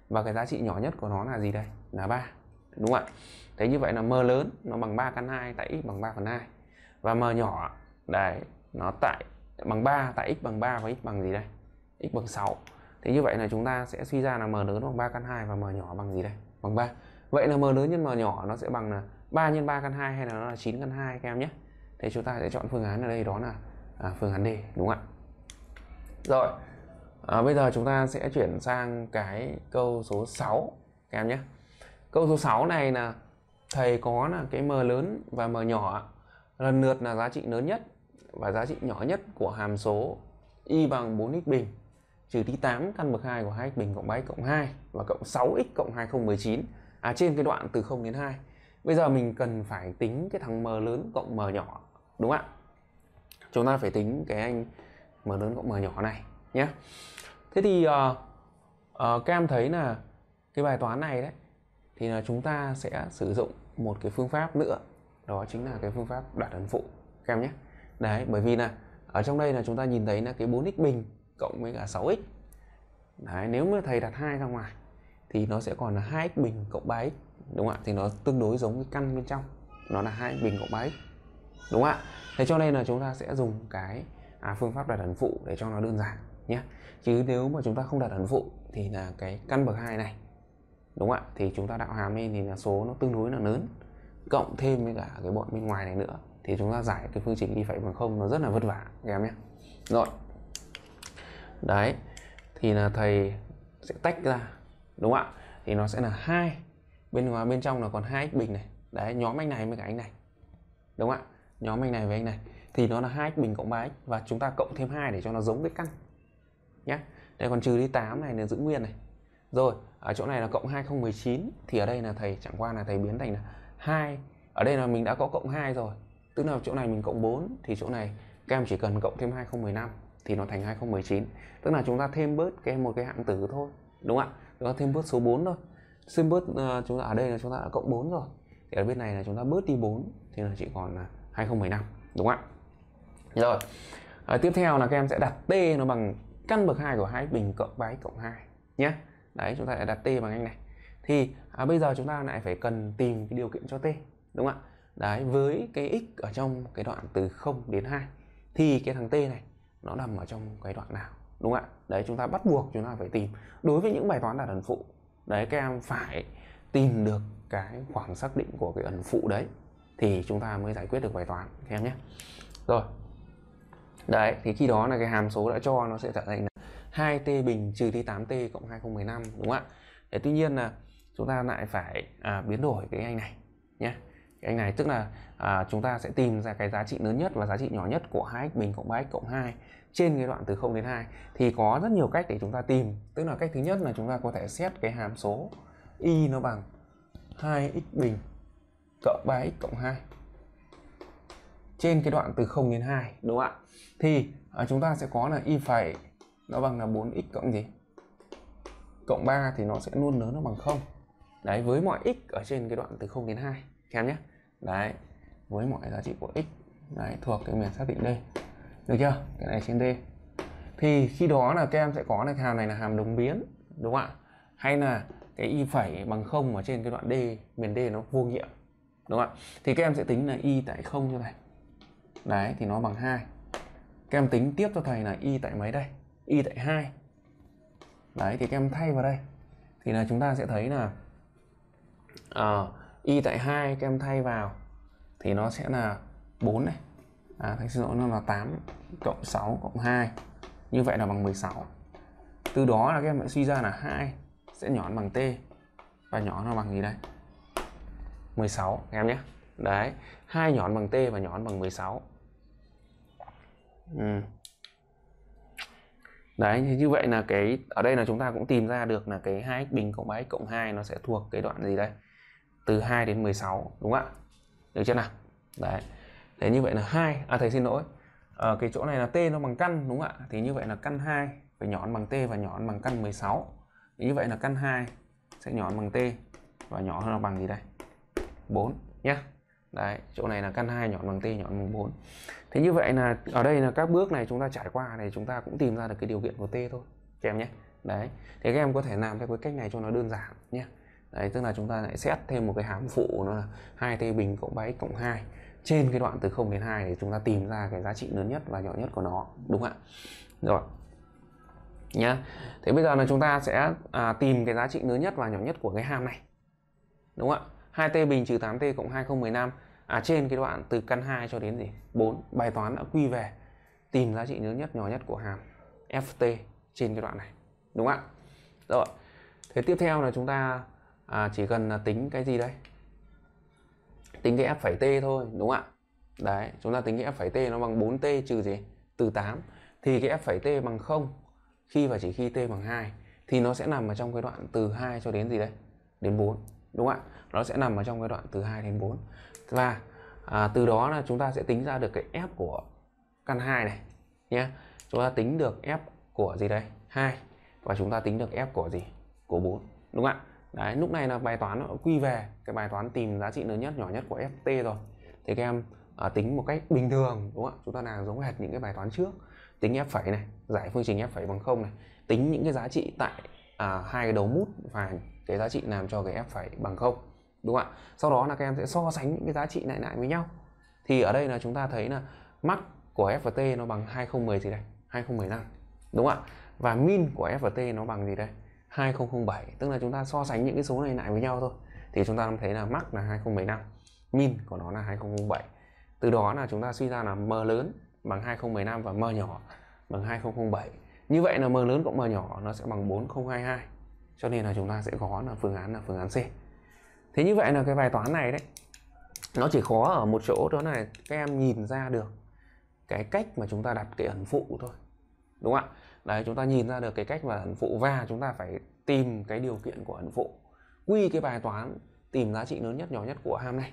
[SPEAKER 1] và cái giá trị nhỏ nhất của nó là gì đây là 3 đúng không ạ thế như vậy là m lớn nó bằng 3 căn 2 tại x bằng 3 phần 2 và m nhỏ đấy nó tại bằng 3 tại x bằng 3 và x bằng gì đây x bằng 6 thế như vậy là chúng ta sẽ suy ra là m lớn bằng 3 căn 2 và m nhỏ bằng gì đây bằng 3 vậy là m lớn nhân m nhỏ nó sẽ bằng là 3 x 3 căn 2 hay là nó là 9 căn 2 các em nhé Thế chúng ta sẽ chọn phương án ở đây đó là à, phương án D đúng không ạ Rồi à, bây giờ chúng ta sẽ chuyển sang cái câu số 6 các em nhé Câu số 6 này là thầy có là cái m lớn và m nhỏ lần lượt là giá trị lớn nhất và giá trị nhỏ nhất của hàm số y bằng 4x bình trừ tí 8 căn bậc 2 của 2x bình cộng 3x cộng 2 và cộng 6x cộng 2019 à, trên cái đoạn từ 0 đến 2 bây giờ mình cần phải tính cái thằng m lớn cộng m nhỏ đúng không ạ chúng ta phải tính cái anh m lớn cộng m nhỏ này nhé thế thì uh, uh, các em thấy là cái bài toán này đấy thì là chúng ta sẽ sử dụng một cái phương pháp nữa đó chính là cái phương pháp đoạt ấn phụ các em nhé đấy bởi vì là ở trong đây là chúng ta nhìn thấy là cái 4x bình cộng với cả 6x đấy nếu mà thầy đặt hai ra ngoài thì nó sẽ còn là 2x bình cộng 3x đúng không ạ thì nó tương đối giống cái căn bên trong nó là hai bình cộng 3x đúng không ạ thế cho nên là chúng ta sẽ dùng cái à, phương pháp đặt ẩn phụ để cho nó đơn giản nhé chứ nếu mà chúng ta không đặt ẩn phụ thì là cái căn bậc hai này đúng không ạ thì chúng ta đạo hàm lên thì là số nó tương đối là lớn cộng thêm với cả cái bọn bên ngoài này nữa thì chúng ta giải cái phương trình đi phải bằng không nó rất là vất vả các em nhé rồi đấy thì là thầy sẽ tách ra đúng không ạ thì nó sẽ là hai bên ngoài bên trong là còn hai x bình này đấy nhóm anh này với cả anh này đúng không ạ nhóm anh này với anh này thì nó là hai x bình cộng ba x và chúng ta cộng thêm hai để cho nó giống với căn nhé đây còn trừ đi 8 này là giữ nguyên này rồi ở chỗ này là cộng 2019 thì ở đây là thầy chẳng qua là thầy biến thành là hai ở đây là mình đã có cộng 2 rồi tức là chỗ này mình cộng 4 thì chỗ này các em chỉ cần cộng thêm 2015 thì nó thành 2019 tức là chúng ta thêm bớt cái một cái hạng tử thôi đúng không ạ chúng thêm bớt số 4 thôi xin bớt uh, chúng ta ở à, đây là chúng ta đã cộng 4 rồi thì ở bên này là chúng ta bớt đi 4 thì là chỉ còn là 2015 đúng không ạ rồi à, tiếp theo là các em sẽ đặt t nó bằng căn bậc 2 của 2 bình cộng 3 cộng 2 nhé đấy chúng ta đã đặt t bằng anh này thì à, bây giờ chúng ta lại phải cần tìm cái điều kiện cho t đúng không ạ đấy với cái x ở trong cái đoạn từ 0 đến 2 thì cái thằng t này nó nằm ở trong cái đoạn nào đúng không ạ đấy chúng ta bắt buộc chúng ta phải tìm đối với những bài toán đạt ẩn phụ đấy các em phải tìm được cái khoảng xác định của cái ẩn phụ đấy thì chúng ta mới giải quyết được bài toán các em nhé rồi đấy thì khi đó là cái hàm số đã cho nó sẽ trở thành là 2t bình trừ đi 8t cộng 2015 đúng không ạ Thế tuy nhiên là chúng ta lại phải à, biến đổi cái anh này nhé cái anh này tức là à, chúng ta sẽ tìm ra cái giá trị lớn nhất và giá trị nhỏ nhất của 2x bình cộng 3x cộng 2 trên cái đoạn từ 0 đến 2 thì có rất nhiều cách để chúng ta tìm tức là cách thứ nhất là chúng ta có thể xét cái hàm số y nó bằng 2x bình cộng 3x cộng 2 trên cái đoạn từ 0 đến 2 đúng không ạ thì à, chúng ta sẽ có là y phải nó bằng là 4x cộng gì cộng 3 thì nó sẽ luôn lớn nó bằng 0 đấy với mọi x ở trên cái đoạn từ 0 đến 2 các nhé đấy với mọi giá trị của x đấy thuộc cái miền xác định đây được chưa cái này trên d thì khi đó là các em sẽ có là hàm này là hàm đồng biến đúng không ạ hay là cái y phẩy bằng không ở trên cái đoạn d miền d nó vô nghiệm đúng không ạ thì các em sẽ tính là y tại không cho thầy đấy thì nó bằng hai các em tính tiếp cho thầy là y tại mấy đây y tại hai đấy thì các em thay vào đây thì là chúng ta sẽ thấy là uh, y tại hai các em thay vào thì nó sẽ là 4 này à, thành số nó là 8 cộng 6 cộng 2 như vậy là bằng 16 từ đó là các em lại suy ra là 2 sẽ nhỏ bằng t và nhỏ nó bằng gì đây 16 em nhé đấy hai nhỏ bằng t và nhỏ bằng 16 ừ. đấy thì như vậy là cái ở đây là chúng ta cũng tìm ra được là cái 2x bình cộng 3x cộng 2 nó sẽ thuộc cái đoạn gì đây từ 2 đến 16 đúng không ạ được chưa nào đấy đấy như vậy là hai à thầy xin lỗi à, cái chỗ này là t nó bằng căn đúng không ạ thì như vậy là căn 2 phải nhọn bằng t và nhọn bằng căn 16 thì như vậy là căn 2 sẽ nhọn bằng t và nhỏ hơn bằng gì đây 4 nhé đấy chỗ này là căn 2 nhọn bằng t nhọn bằng 4 thế như vậy là ở đây là các bước này chúng ta trải qua này chúng ta cũng tìm ra được cái điều kiện của t thôi các em nhé đấy thì các em có thể làm theo cái cách này cho nó đơn giản nhé đấy tức là chúng ta lại xét thêm một cái hàm phụ nó là 2t bình cộng x cộng 2 trên cái đoạn từ 0 đến 2 để chúng ta tìm ra cái giá trị lớn nhất và nhỏ nhất của nó đúng không ạ rồi nhá thế bây giờ là chúng ta sẽ à, tìm cái giá trị lớn nhất và nhỏ nhất của cái hàm này đúng không ạ 2t bình trừ 8t cộng 2015 à, trên cái đoạn từ căn 2 cho đến gì 4 bài toán đã quy về tìm giá trị lớn nhất nhỏ nhất của hàm ft trên cái đoạn này đúng không ạ rồi thế tiếp theo là chúng ta à, chỉ cần tính cái gì đây tính cái f phẩy t thôi đúng không ạ đấy chúng ta tính cái f phẩy t nó bằng 4t trừ gì từ 8 thì cái f phẩy t bằng 0 khi và chỉ khi t bằng 2 thì nó sẽ nằm ở trong cái đoạn từ 2 cho đến gì đây đến 4 đúng không ạ nó sẽ nằm ở trong cái đoạn từ 2 đến 4 và à, từ đó là chúng ta sẽ tính ra được cái f của căn 2 này nhé chúng ta tính được f của gì đây 2 và chúng ta tính được f của gì của 4 đúng không ạ đấy lúc này là bài toán nó quy về cái bài toán tìm giá trị lớn nhất nhỏ nhất của ft rồi thì các em à, tính một cách bình thường đúng không ạ chúng ta làm giống hệt những cái bài toán trước tính f phẩy này giải phương trình f phẩy bằng không này tính những cái giá trị tại à, hai cái đầu mút và cái giá trị làm cho cái f phẩy bằng không đúng không ạ sau đó là các em sẽ so sánh những cái giá trị lại lại với nhau thì ở đây là chúng ta thấy là max của f và t nó bằng 2010 gì đây 2015 đúng không ạ và min của f và t nó bằng gì đây 2007 tức là chúng ta so sánh những cái số này lại với nhau thôi thì chúng ta thấy là max là 2015 min của nó là 2007 từ đó là chúng ta suy ra là m lớn bằng 2015 và m nhỏ bằng 2007 như vậy là m lớn cộng m nhỏ nó sẽ bằng 4022 cho nên là chúng ta sẽ có là phương án là phương án C thế như vậy là cái bài toán này đấy nó chỉ khó ở một chỗ đó là các em nhìn ra được cái cách mà chúng ta đặt cái ẩn phụ thôi đúng không ạ đấy chúng ta nhìn ra được cái cách mà ẩn phụ và chúng ta phải tìm cái điều kiện của ẩn phụ quy cái bài toán tìm giá trị lớn nhất nhỏ nhất của hàm này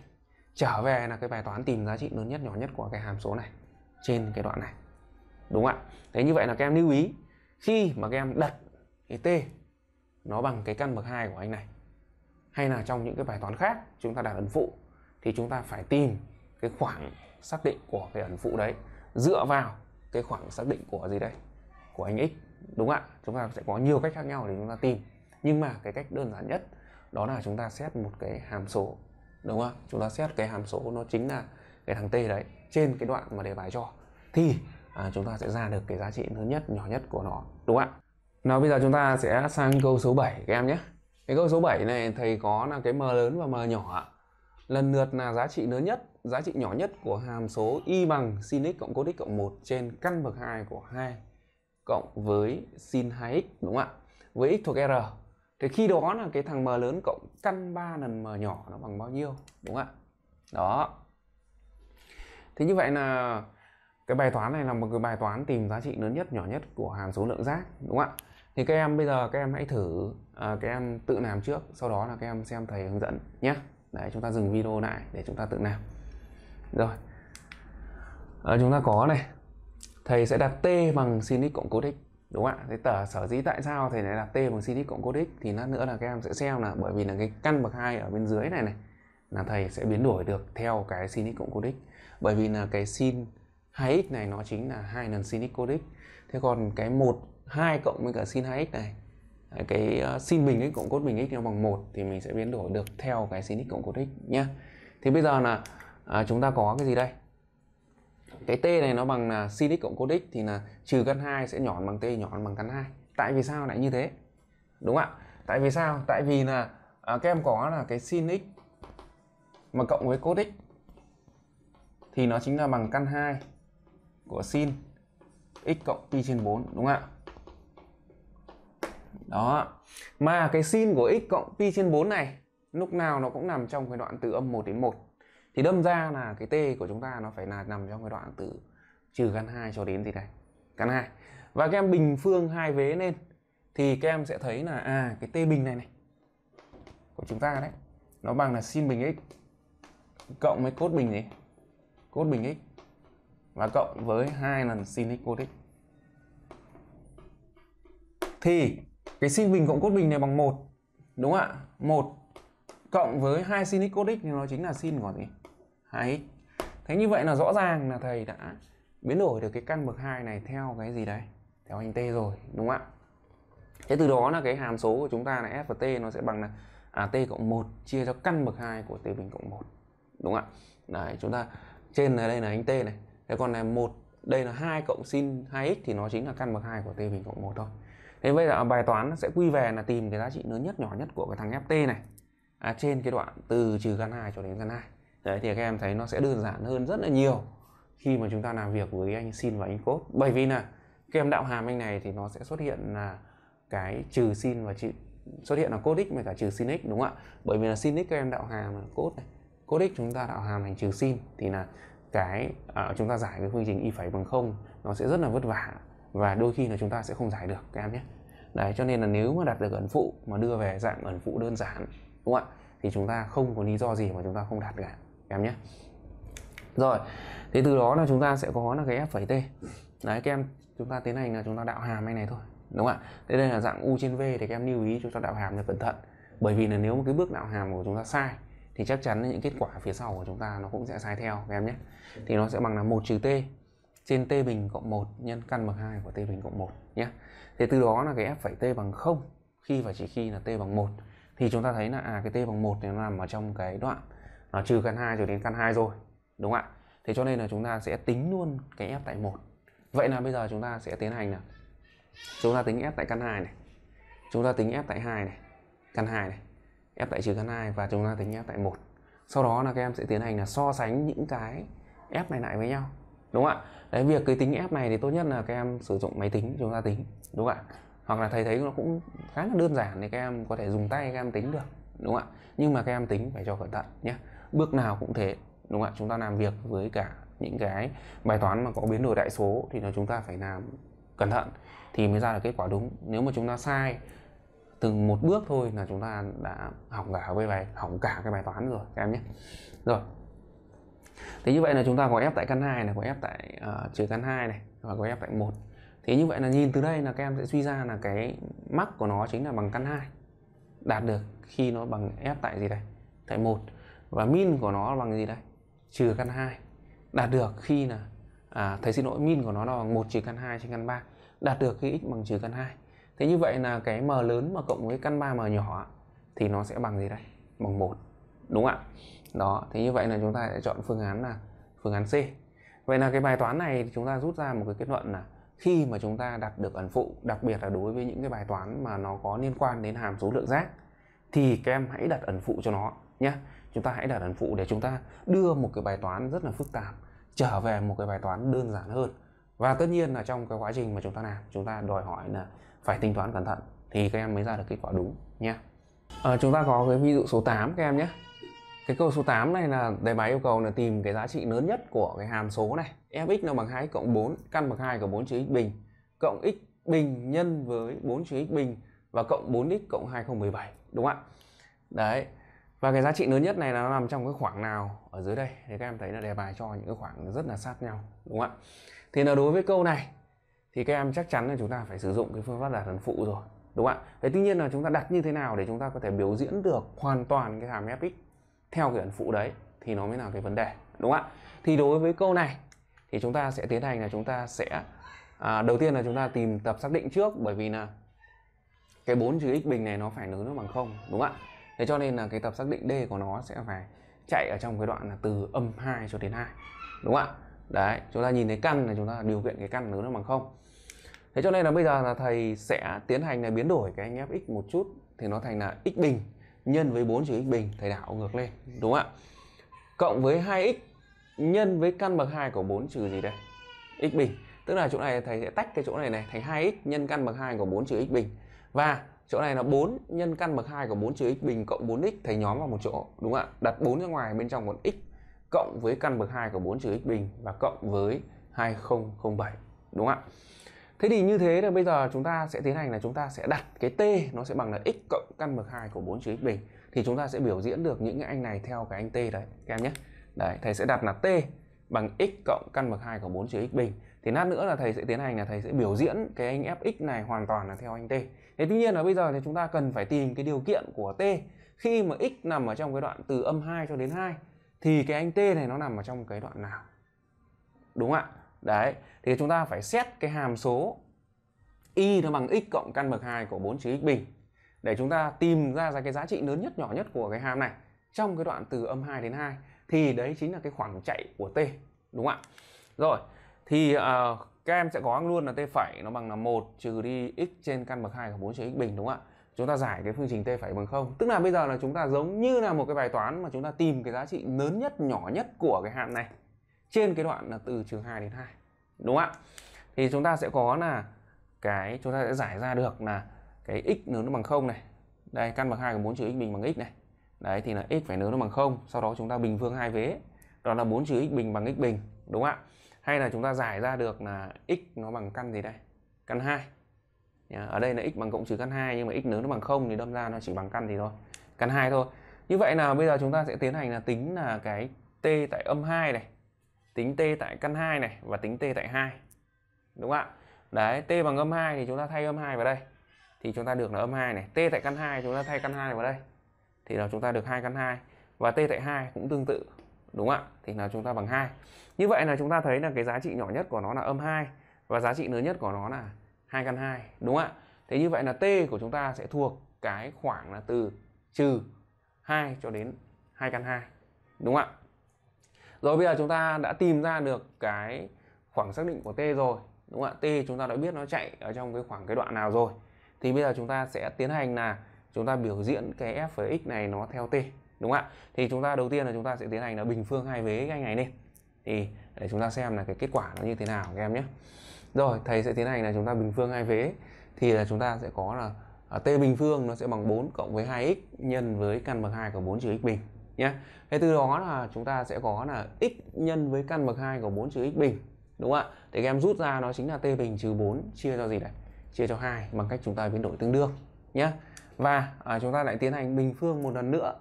[SPEAKER 1] trở về là cái bài toán tìm giá trị lớn nhất nhỏ nhất của cái hàm số này trên cái đoạn này đúng ạ thế như vậy là các em lưu ý khi mà các em đặt cái t nó bằng cái căn bậc hai của anh này hay là trong những cái bài toán khác chúng ta đặt ẩn phụ thì chúng ta phải tìm cái khoảng xác định của cái ẩn phụ đấy dựa vào cái khoảng xác định của gì đây của anh X đúng ạ chúng ta sẽ có nhiều cách khác nhau để chúng ta tìm nhưng mà cái cách đơn giản nhất đó là chúng ta xét một cái hàm số đúng không chúng ta xét cái hàm số nó chính là cái thằng t đấy trên cái đoạn mà đề bài cho thì à, chúng ta sẽ ra được cái giá trị lớn nhất nhỏ nhất của nó đúng ạ nào bây giờ chúng ta sẽ sang câu số 7 các em nhé cái câu số 7 này thầy có là cái m lớn và m nhỏ lần lượt là giá trị lớn nhất giá trị nhỏ nhất của hàm số y bằng sin x cộng cos x cộng 1 trên căn bậc 2 của hai cộng với sin 2x đúng không ạ? Với x thuộc R. Thì khi đó là cái thằng m lớn cộng căn 3 lần m nhỏ nó bằng bao nhiêu đúng không ạ? Đó. Thế như vậy là cái bài toán này là một cái bài toán tìm giá trị lớn nhất nhỏ nhất của hàm số lượng giác đúng không ạ? Thì các em bây giờ các em hãy thử à, các em tự làm trước, sau đó là các em xem thầy hướng dẫn nhé. Đấy chúng ta dừng video lại để chúng ta tự làm. Rồi. À, chúng ta có này thầy sẽ đặt t bằng sin x cộng cos x đúng không ạ thế tờ sở dĩ tại sao thầy lại đặt t bằng sin x cộng cos x thì lát nữa là các em sẽ xem là bởi vì là cái căn bậc hai ở bên dưới này này là thầy sẽ biến đổi được theo cái sin x cộng cos x bởi vì là cái sin 2x này nó chính là hai lần sin x cos x thế còn cái một hai cộng với cả sin 2x này cái ờ, sin bình x cộng cos bình x nó bằng một thì mình sẽ biến đổi được theo cái sin x cộng cos x nhá. Thì bây giờ là à, chúng ta có cái gì đây? cái t này nó bằng là sin x cộng cos x thì là trừ căn 2 sẽ nhọn bằng t nhọn bằng căn 2 tại vì sao lại như thế đúng ạ tại vì sao tại vì là à, các em có là cái sin x mà cộng với cos x thì nó chính là bằng căn 2 của sin x cộng pi trên 4 đúng không ạ đó mà cái sin của x cộng pi trên 4 này lúc nào nó cũng nằm trong cái đoạn từ âm 1 đến 1 thì đâm ra là cái t của chúng ta nó phải là nằm trong cái đoạn từ trừ căn 2 cho đến gì đây căn 2 và các em bình phương hai vế lên thì các em sẽ thấy là à cái t bình này này của chúng ta đấy nó bằng là sin bình x cộng với cos bình gì cos bình x và cộng với hai lần sin x cos x thì cái sin bình cộng cos bình này bằng một đúng không ạ một cộng với hai sin x cos x thì nó chính là sin của gì 2 thế như vậy là rõ ràng là thầy đã biến đổi được cái căn bậc 2 này theo cái gì đấy theo anh t rồi đúng không ạ
[SPEAKER 2] thế từ đó là cái hàm
[SPEAKER 1] số của chúng ta là f và t nó sẽ bằng là à, t cộng 1 chia cho căn bậc 2 của t bình cộng 1 đúng không ạ đấy chúng ta trên là đây là anh t này thế còn này một đây là 2 cộng sin 2x thì nó chính là căn bậc 2 của t bình cộng 1 thôi thế bây giờ bài toán sẽ quy về là tìm cái giá trị lớn nhất nhỏ nhất của cái thằng ft này à, trên cái đoạn từ trừ căn 2 cho đến căn 2 đấy thì các em thấy nó sẽ đơn giản hơn rất là nhiều khi mà chúng ta làm việc với anh sin và anh cốt bởi vì là các em đạo hàm anh này thì nó sẽ xuất hiện là cái trừ sin và chữ xuất hiện là cốt x và cả trừ sin x đúng không ạ bởi vì là sin x các em đạo hàm là cốt này cốt x chúng ta đạo hàm thành trừ sin thì là cái à, chúng ta giải cái phương trình y phẩy bằng không nó sẽ rất là vất vả và đôi khi là chúng ta sẽ không giải được các em nhé đấy cho nên là nếu mà đạt được ẩn phụ mà đưa về dạng ẩn phụ đơn giản đúng không ạ thì chúng ta không có lý do gì mà chúng ta không đạt cả em nhé rồi thì từ đó là chúng ta sẽ có là cái f phẩy t đấy các em chúng ta tiến hành là chúng ta đạo hàm anh này thôi đúng không ạ thế đây là dạng u trên v thì các em lưu ý chúng ta đạo hàm là cẩn thận bởi vì là nếu một cái bước đạo hàm của chúng ta sai thì chắc chắn những kết quả phía sau của chúng ta nó cũng sẽ sai theo các em nhé thì nó sẽ bằng là một trừ t trên t bình cộng 1 nhân căn bậc 2 của t bình cộng 1 nhé thế từ đó là cái f phẩy t bằng 0 khi và chỉ khi là t bằng 1 thì chúng ta thấy là à cái t bằng 1 thì nó nằm ở trong cái đoạn nó trừ căn 2 rồi đến căn 2 rồi đúng không ạ thế cho nên là chúng ta sẽ tính luôn cái f tại 1 vậy là bây giờ chúng ta sẽ tiến hành là chúng ta tính f tại căn 2 này chúng ta tính f tại 2 này căn 2 này f tại trừ căn 2 và chúng ta tính f tại 1 sau đó là các em sẽ tiến hành là so sánh những cái f này lại với nhau đúng không ạ đấy việc cái tính f này thì tốt nhất là các em sử dụng máy tính chúng ta tính đúng không ạ hoặc là thầy thấy nó cũng khá là đơn giản thì các em có thể dùng tay các em tính được đúng không ạ nhưng mà các em tính phải cho cẩn thận nhé bước nào cũng thế đúng không ạ chúng ta làm việc với cả những cái bài toán mà có biến đổi đại số thì là chúng ta phải làm cẩn thận thì mới ra được kết quả đúng nếu mà chúng ta sai từng một bước thôi là chúng ta đã hỏng cả cái bài hỏng cả cái bài toán rồi các em nhé rồi thế như vậy là chúng ta có ép tại căn 2 này có ép tại uh, trừ căn 2 này và có ép tại 1 thế như vậy là nhìn từ đây là các em sẽ suy ra là cái mắc của nó chính là bằng căn 2 đạt được khi nó bằng f tại gì đây tại 1 và min của nó bằng gì đây trừ căn 2 đạt được khi là à, thầy xin lỗi min của nó là bằng 1 trừ căn 2 trên căn 3 đạt được khi x bằng trừ căn 2 thế như vậy là cái m lớn mà cộng với căn 3 m nhỏ thì nó sẽ bằng gì đây bằng 1 đúng ạ đó thế như vậy là chúng ta sẽ chọn phương án là phương án C vậy là cái bài toán này chúng ta rút ra một cái kết luận là khi mà chúng ta đặt được ẩn phụ đặc biệt là đối với những cái bài toán mà nó có liên quan đến hàm số lượng giác thì các em hãy đặt ẩn phụ cho nó nhé chúng ta hãy đặt ẩn phụ để chúng ta đưa một cái bài toán rất là phức tạp trở về một cái bài toán đơn giản hơn và tất nhiên là trong cái quá trình mà chúng ta làm chúng ta đòi hỏi là phải tính toán cẩn thận thì các em mới ra được kết quả đúng nha à, chúng ta có cái ví dụ số 8 các em nhé cái câu số 8 này là đề bài yêu cầu là tìm cái giá trị lớn nhất của cái hàm số này fx nó bằng 2 cộng 4 căn bậc 2 của 4 chữ x bình cộng x bình nhân với 4 chữ x bình và cộng 4x cộng 2017 đúng không ạ đấy và cái giá trị lớn nhất này là nó nằm trong cái khoảng nào ở dưới đây thì các em thấy là đề bài cho những cái khoảng rất là sát nhau đúng không ạ thì là đối với câu này thì các em chắc chắn là chúng ta phải sử dụng cái phương pháp đạt thần phụ rồi đúng không ạ thế tuy nhiên là chúng ta đặt như thế nào để chúng ta có thể biểu diễn được hoàn toàn cái hàm fx theo cái ẩn phụ đấy thì nó mới là cái vấn đề đúng không ạ thì đối với câu này thì chúng ta sẽ tiến hành là chúng ta sẽ à, đầu tiên là chúng ta tìm tập xác định trước bởi vì là cái 4 trừ x bình này nó phải lớn nó bằng không đúng không ạ thế cho nên là cái tập xác định D của nó sẽ phải chạy ở trong cái đoạn là từ âm 2 cho đến 2 đúng không ạ đấy chúng ta nhìn thấy căn là chúng ta điều kiện cái căn lớn hơn bằng không thế cho nên là bây giờ là thầy sẽ tiến hành là biến đổi cái anh f x một chút thì nó thành là x bình nhân với 4 trừ x bình thầy đảo ngược lên đúng không ạ cộng với 2x nhân với căn bậc 2 của 4 trừ gì đây x bình tức là chỗ này thầy sẽ tách cái chỗ này này thành 2x nhân căn bậc 2 của 4 trừ x bình và chỗ này là 4 nhân căn bậc 2 của 4 trừ x bình cộng 4x thành nhóm vào một chỗ đúng ạ đặt 4 ra ngoài bên trong còn x cộng với căn bậc 2 của 4 trừ x bình và cộng với 2007 đúng không ạ thế thì như thế là bây giờ chúng ta sẽ tiến hành là chúng ta sẽ đặt cái t nó sẽ bằng là x cộng căn bậc 2 của 4 trừ x bình thì chúng ta sẽ biểu diễn được những cái anh này theo cái anh t đấy các em nhé đấy thầy sẽ đặt là t bằng x cộng căn bậc 2 của 4 trừ x bình thì lát nữa là thầy sẽ tiến hành là thầy sẽ biểu diễn cái anh fx này hoàn toàn là theo anh t thế tuy nhiên là bây giờ thì chúng ta cần phải tìm cái điều kiện của t khi mà x nằm ở trong cái đoạn từ âm 2 cho đến 2 thì cái anh t này nó nằm ở trong cái đoạn nào đúng không ạ đấy thì chúng ta phải xét cái hàm số y nó bằng x cộng căn bậc 2 của 4 chữ x bình để chúng ta tìm ra ra cái giá trị lớn nhất nhỏ nhất của cái hàm này trong cái đoạn từ âm 2 đến 2 thì đấy chính là cái khoảng chạy của t đúng không ạ rồi thì uh, các em sẽ có luôn là t phẩy nó bằng là một trừ đi x trên căn bậc 2 của 4 trừ x bình đúng không ạ? Chúng ta giải cái phương trình t phẩy bằng không. Tức là bây giờ là chúng ta giống như là một cái bài toán mà chúng ta tìm cái giá trị lớn nhất nhỏ nhất của cái hàm này trên cái đoạn là từ trừ 2 đến 2. Đúng không ạ? Thì chúng ta sẽ có là cái chúng ta sẽ giải ra được là cái x lớn nó bằng không này. Đây căn bậc 2 của 4 trừ x bình bằng x này. Đấy thì là x phải lớn nó bằng không, sau đó chúng ta bình phương hai vế. Đó là 4 trừ x bình bằng x bình, đúng không ạ? hay là chúng ta giải ra được là x nó bằng căn gì đây căn 2 ở đây là x bằng cộng trừ căn 2 nhưng mà x lớn nó bằng 0 thì đâm ra nó chỉ bằng căn gì thôi căn 2 thôi như vậy là bây giờ chúng ta sẽ tiến hành là tính là cái t tại âm 2 này tính t tại căn 2 này và tính t tại 2 đúng không ạ đấy t bằng âm 2 thì chúng ta thay âm 2 vào đây thì chúng ta được là âm 2 này t tại căn 2 chúng ta thay căn 2 vào đây thì là chúng ta được hai căn 2 và t tại 2 cũng tương tự đúng ạ thì là chúng ta bằng hai như vậy là chúng ta thấy là cái giá trị nhỏ nhất của nó là âm 2 và giá trị lớn nhất của nó là hai căn hai đúng ạ thế như vậy là t của chúng ta sẽ thuộc cái khoảng là từ trừ 2 cho đến hai căn hai đúng ạ rồi bây giờ chúng ta đã tìm ra được cái khoảng xác định của t rồi đúng ạ t chúng ta đã biết nó chạy ở trong cái khoảng cái đoạn nào rồi thì bây giờ chúng ta sẽ tiến hành là chúng ta biểu diễn cái f với x này nó theo t đúng không ạ thì chúng ta đầu tiên là chúng ta sẽ tiến hành là bình phương hai vế cái anh này lên thì để chúng ta xem là cái kết quả nó như thế nào các em nhé rồi thầy sẽ tiến hành là chúng ta bình phương hai vế thì là chúng ta sẽ có là à, t bình phương nó sẽ bằng 4 cộng với 2x nhân với căn bậc 2 của 4 trừ x bình nhé thế từ đó là chúng ta sẽ có là x nhân với căn bậc 2 của 4 trừ x bình đúng không ạ thì các em rút ra nó chính là t bình trừ 4 chia cho gì đấy? chia cho 2 bằng cách chúng ta biến đổi tương đương nhé và à, chúng ta lại tiến hành bình phương một lần nữa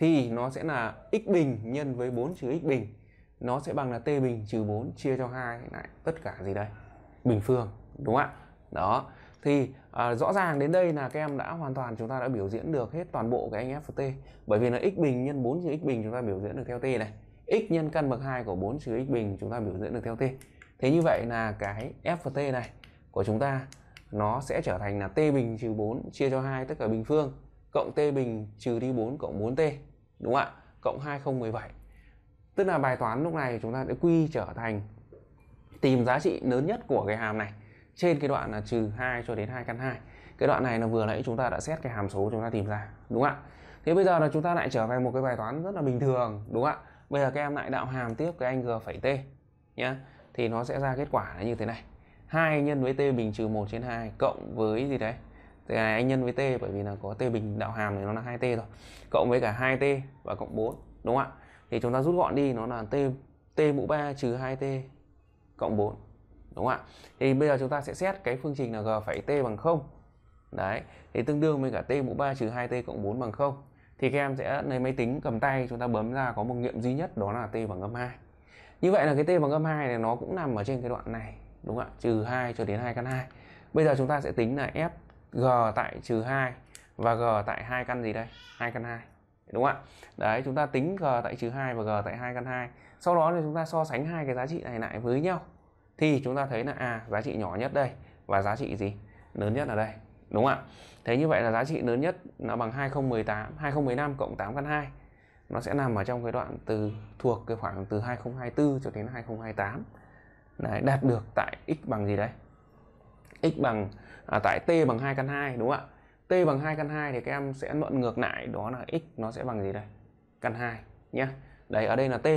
[SPEAKER 1] thì nó sẽ là x bình nhân với 4 trừ x bình nó sẽ bằng là t bình trừ 4 chia cho 2 lại tất cả gì đây bình phương đúng không ạ đó thì à, rõ ràng đến đây là các em đã hoàn toàn chúng ta đã biểu diễn được hết toàn bộ cái anh f t bởi vì là x bình nhân 4 trừ x bình chúng ta biểu diễn được theo t này x nhân căn bậc 2 của 4 trừ x bình chúng ta biểu diễn được theo t thế như vậy là cái f t này của chúng ta nó sẽ trở thành là t bình trừ 4 chia cho 2 tất cả bình phương cộng t bình trừ đi 4 cộng 4t đúng không ạ cộng 2017 tức là bài toán lúc này chúng ta sẽ quy trở thành tìm giá trị lớn nhất của cái hàm này trên cái đoạn là trừ 2 cho đến 2 căn 2 cái đoạn này là vừa nãy chúng ta đã xét cái hàm số chúng ta tìm ra đúng không ạ thế bây giờ là chúng ta lại trở về một cái bài toán rất là bình thường đúng không ạ bây giờ các em lại đạo hàm tiếp cái anh g phẩy t nhé thì nó sẽ ra kết quả là như thế này 2 nhân với t bình trừ 1 trên 2 cộng với gì đấy từ này anh nhân với t bởi vì là có t bình đạo hàm thì nó là 2t rồi cộng với cả 2t và cộng 4 đúng không ạ thì chúng ta rút gọn đi nó là t t mũ 3 trừ 2t cộng 4 đúng không ạ thì bây giờ chúng ta sẽ xét cái phương trình là g phẩy t bằng 0 đấy thì tương đương với cả t mũ 3 trừ 2t cộng 4 bằng 0 thì các em sẽ lấy máy tính cầm tay chúng ta bấm ra có một nghiệm duy nhất đó là t bằng âm 2 như vậy là cái t bằng âm 2 này nó cũng nằm ở trên cái đoạn này đúng không ạ trừ 2 cho đến 2 căn 2 bây giờ chúng ta sẽ tính là f g tại trừ 2 và g tại hai căn gì đây hai căn 2 đúng không ạ đấy chúng ta tính g tại trừ 2 và g tại hai căn 2 sau đó thì chúng ta so sánh hai cái giá trị này lại với nhau thì chúng ta thấy là a à, giá trị nhỏ nhất đây và giá trị gì lớn nhất ở đây đúng không ạ thế như vậy là giá trị lớn nhất nó bằng 2018 2015 cộng 8 căn 2 nó sẽ nằm ở trong cái đoạn từ thuộc cái khoảng từ 2024 cho đến 2028 đấy đạt được tại x bằng gì đây x bằng à, tại t bằng 2 căn 2 đúng không ạ t bằng 2 căn 2 thì các em sẽ luận ngược lại đó là x nó sẽ bằng gì đây căn 2 nhé đấy ở đây là t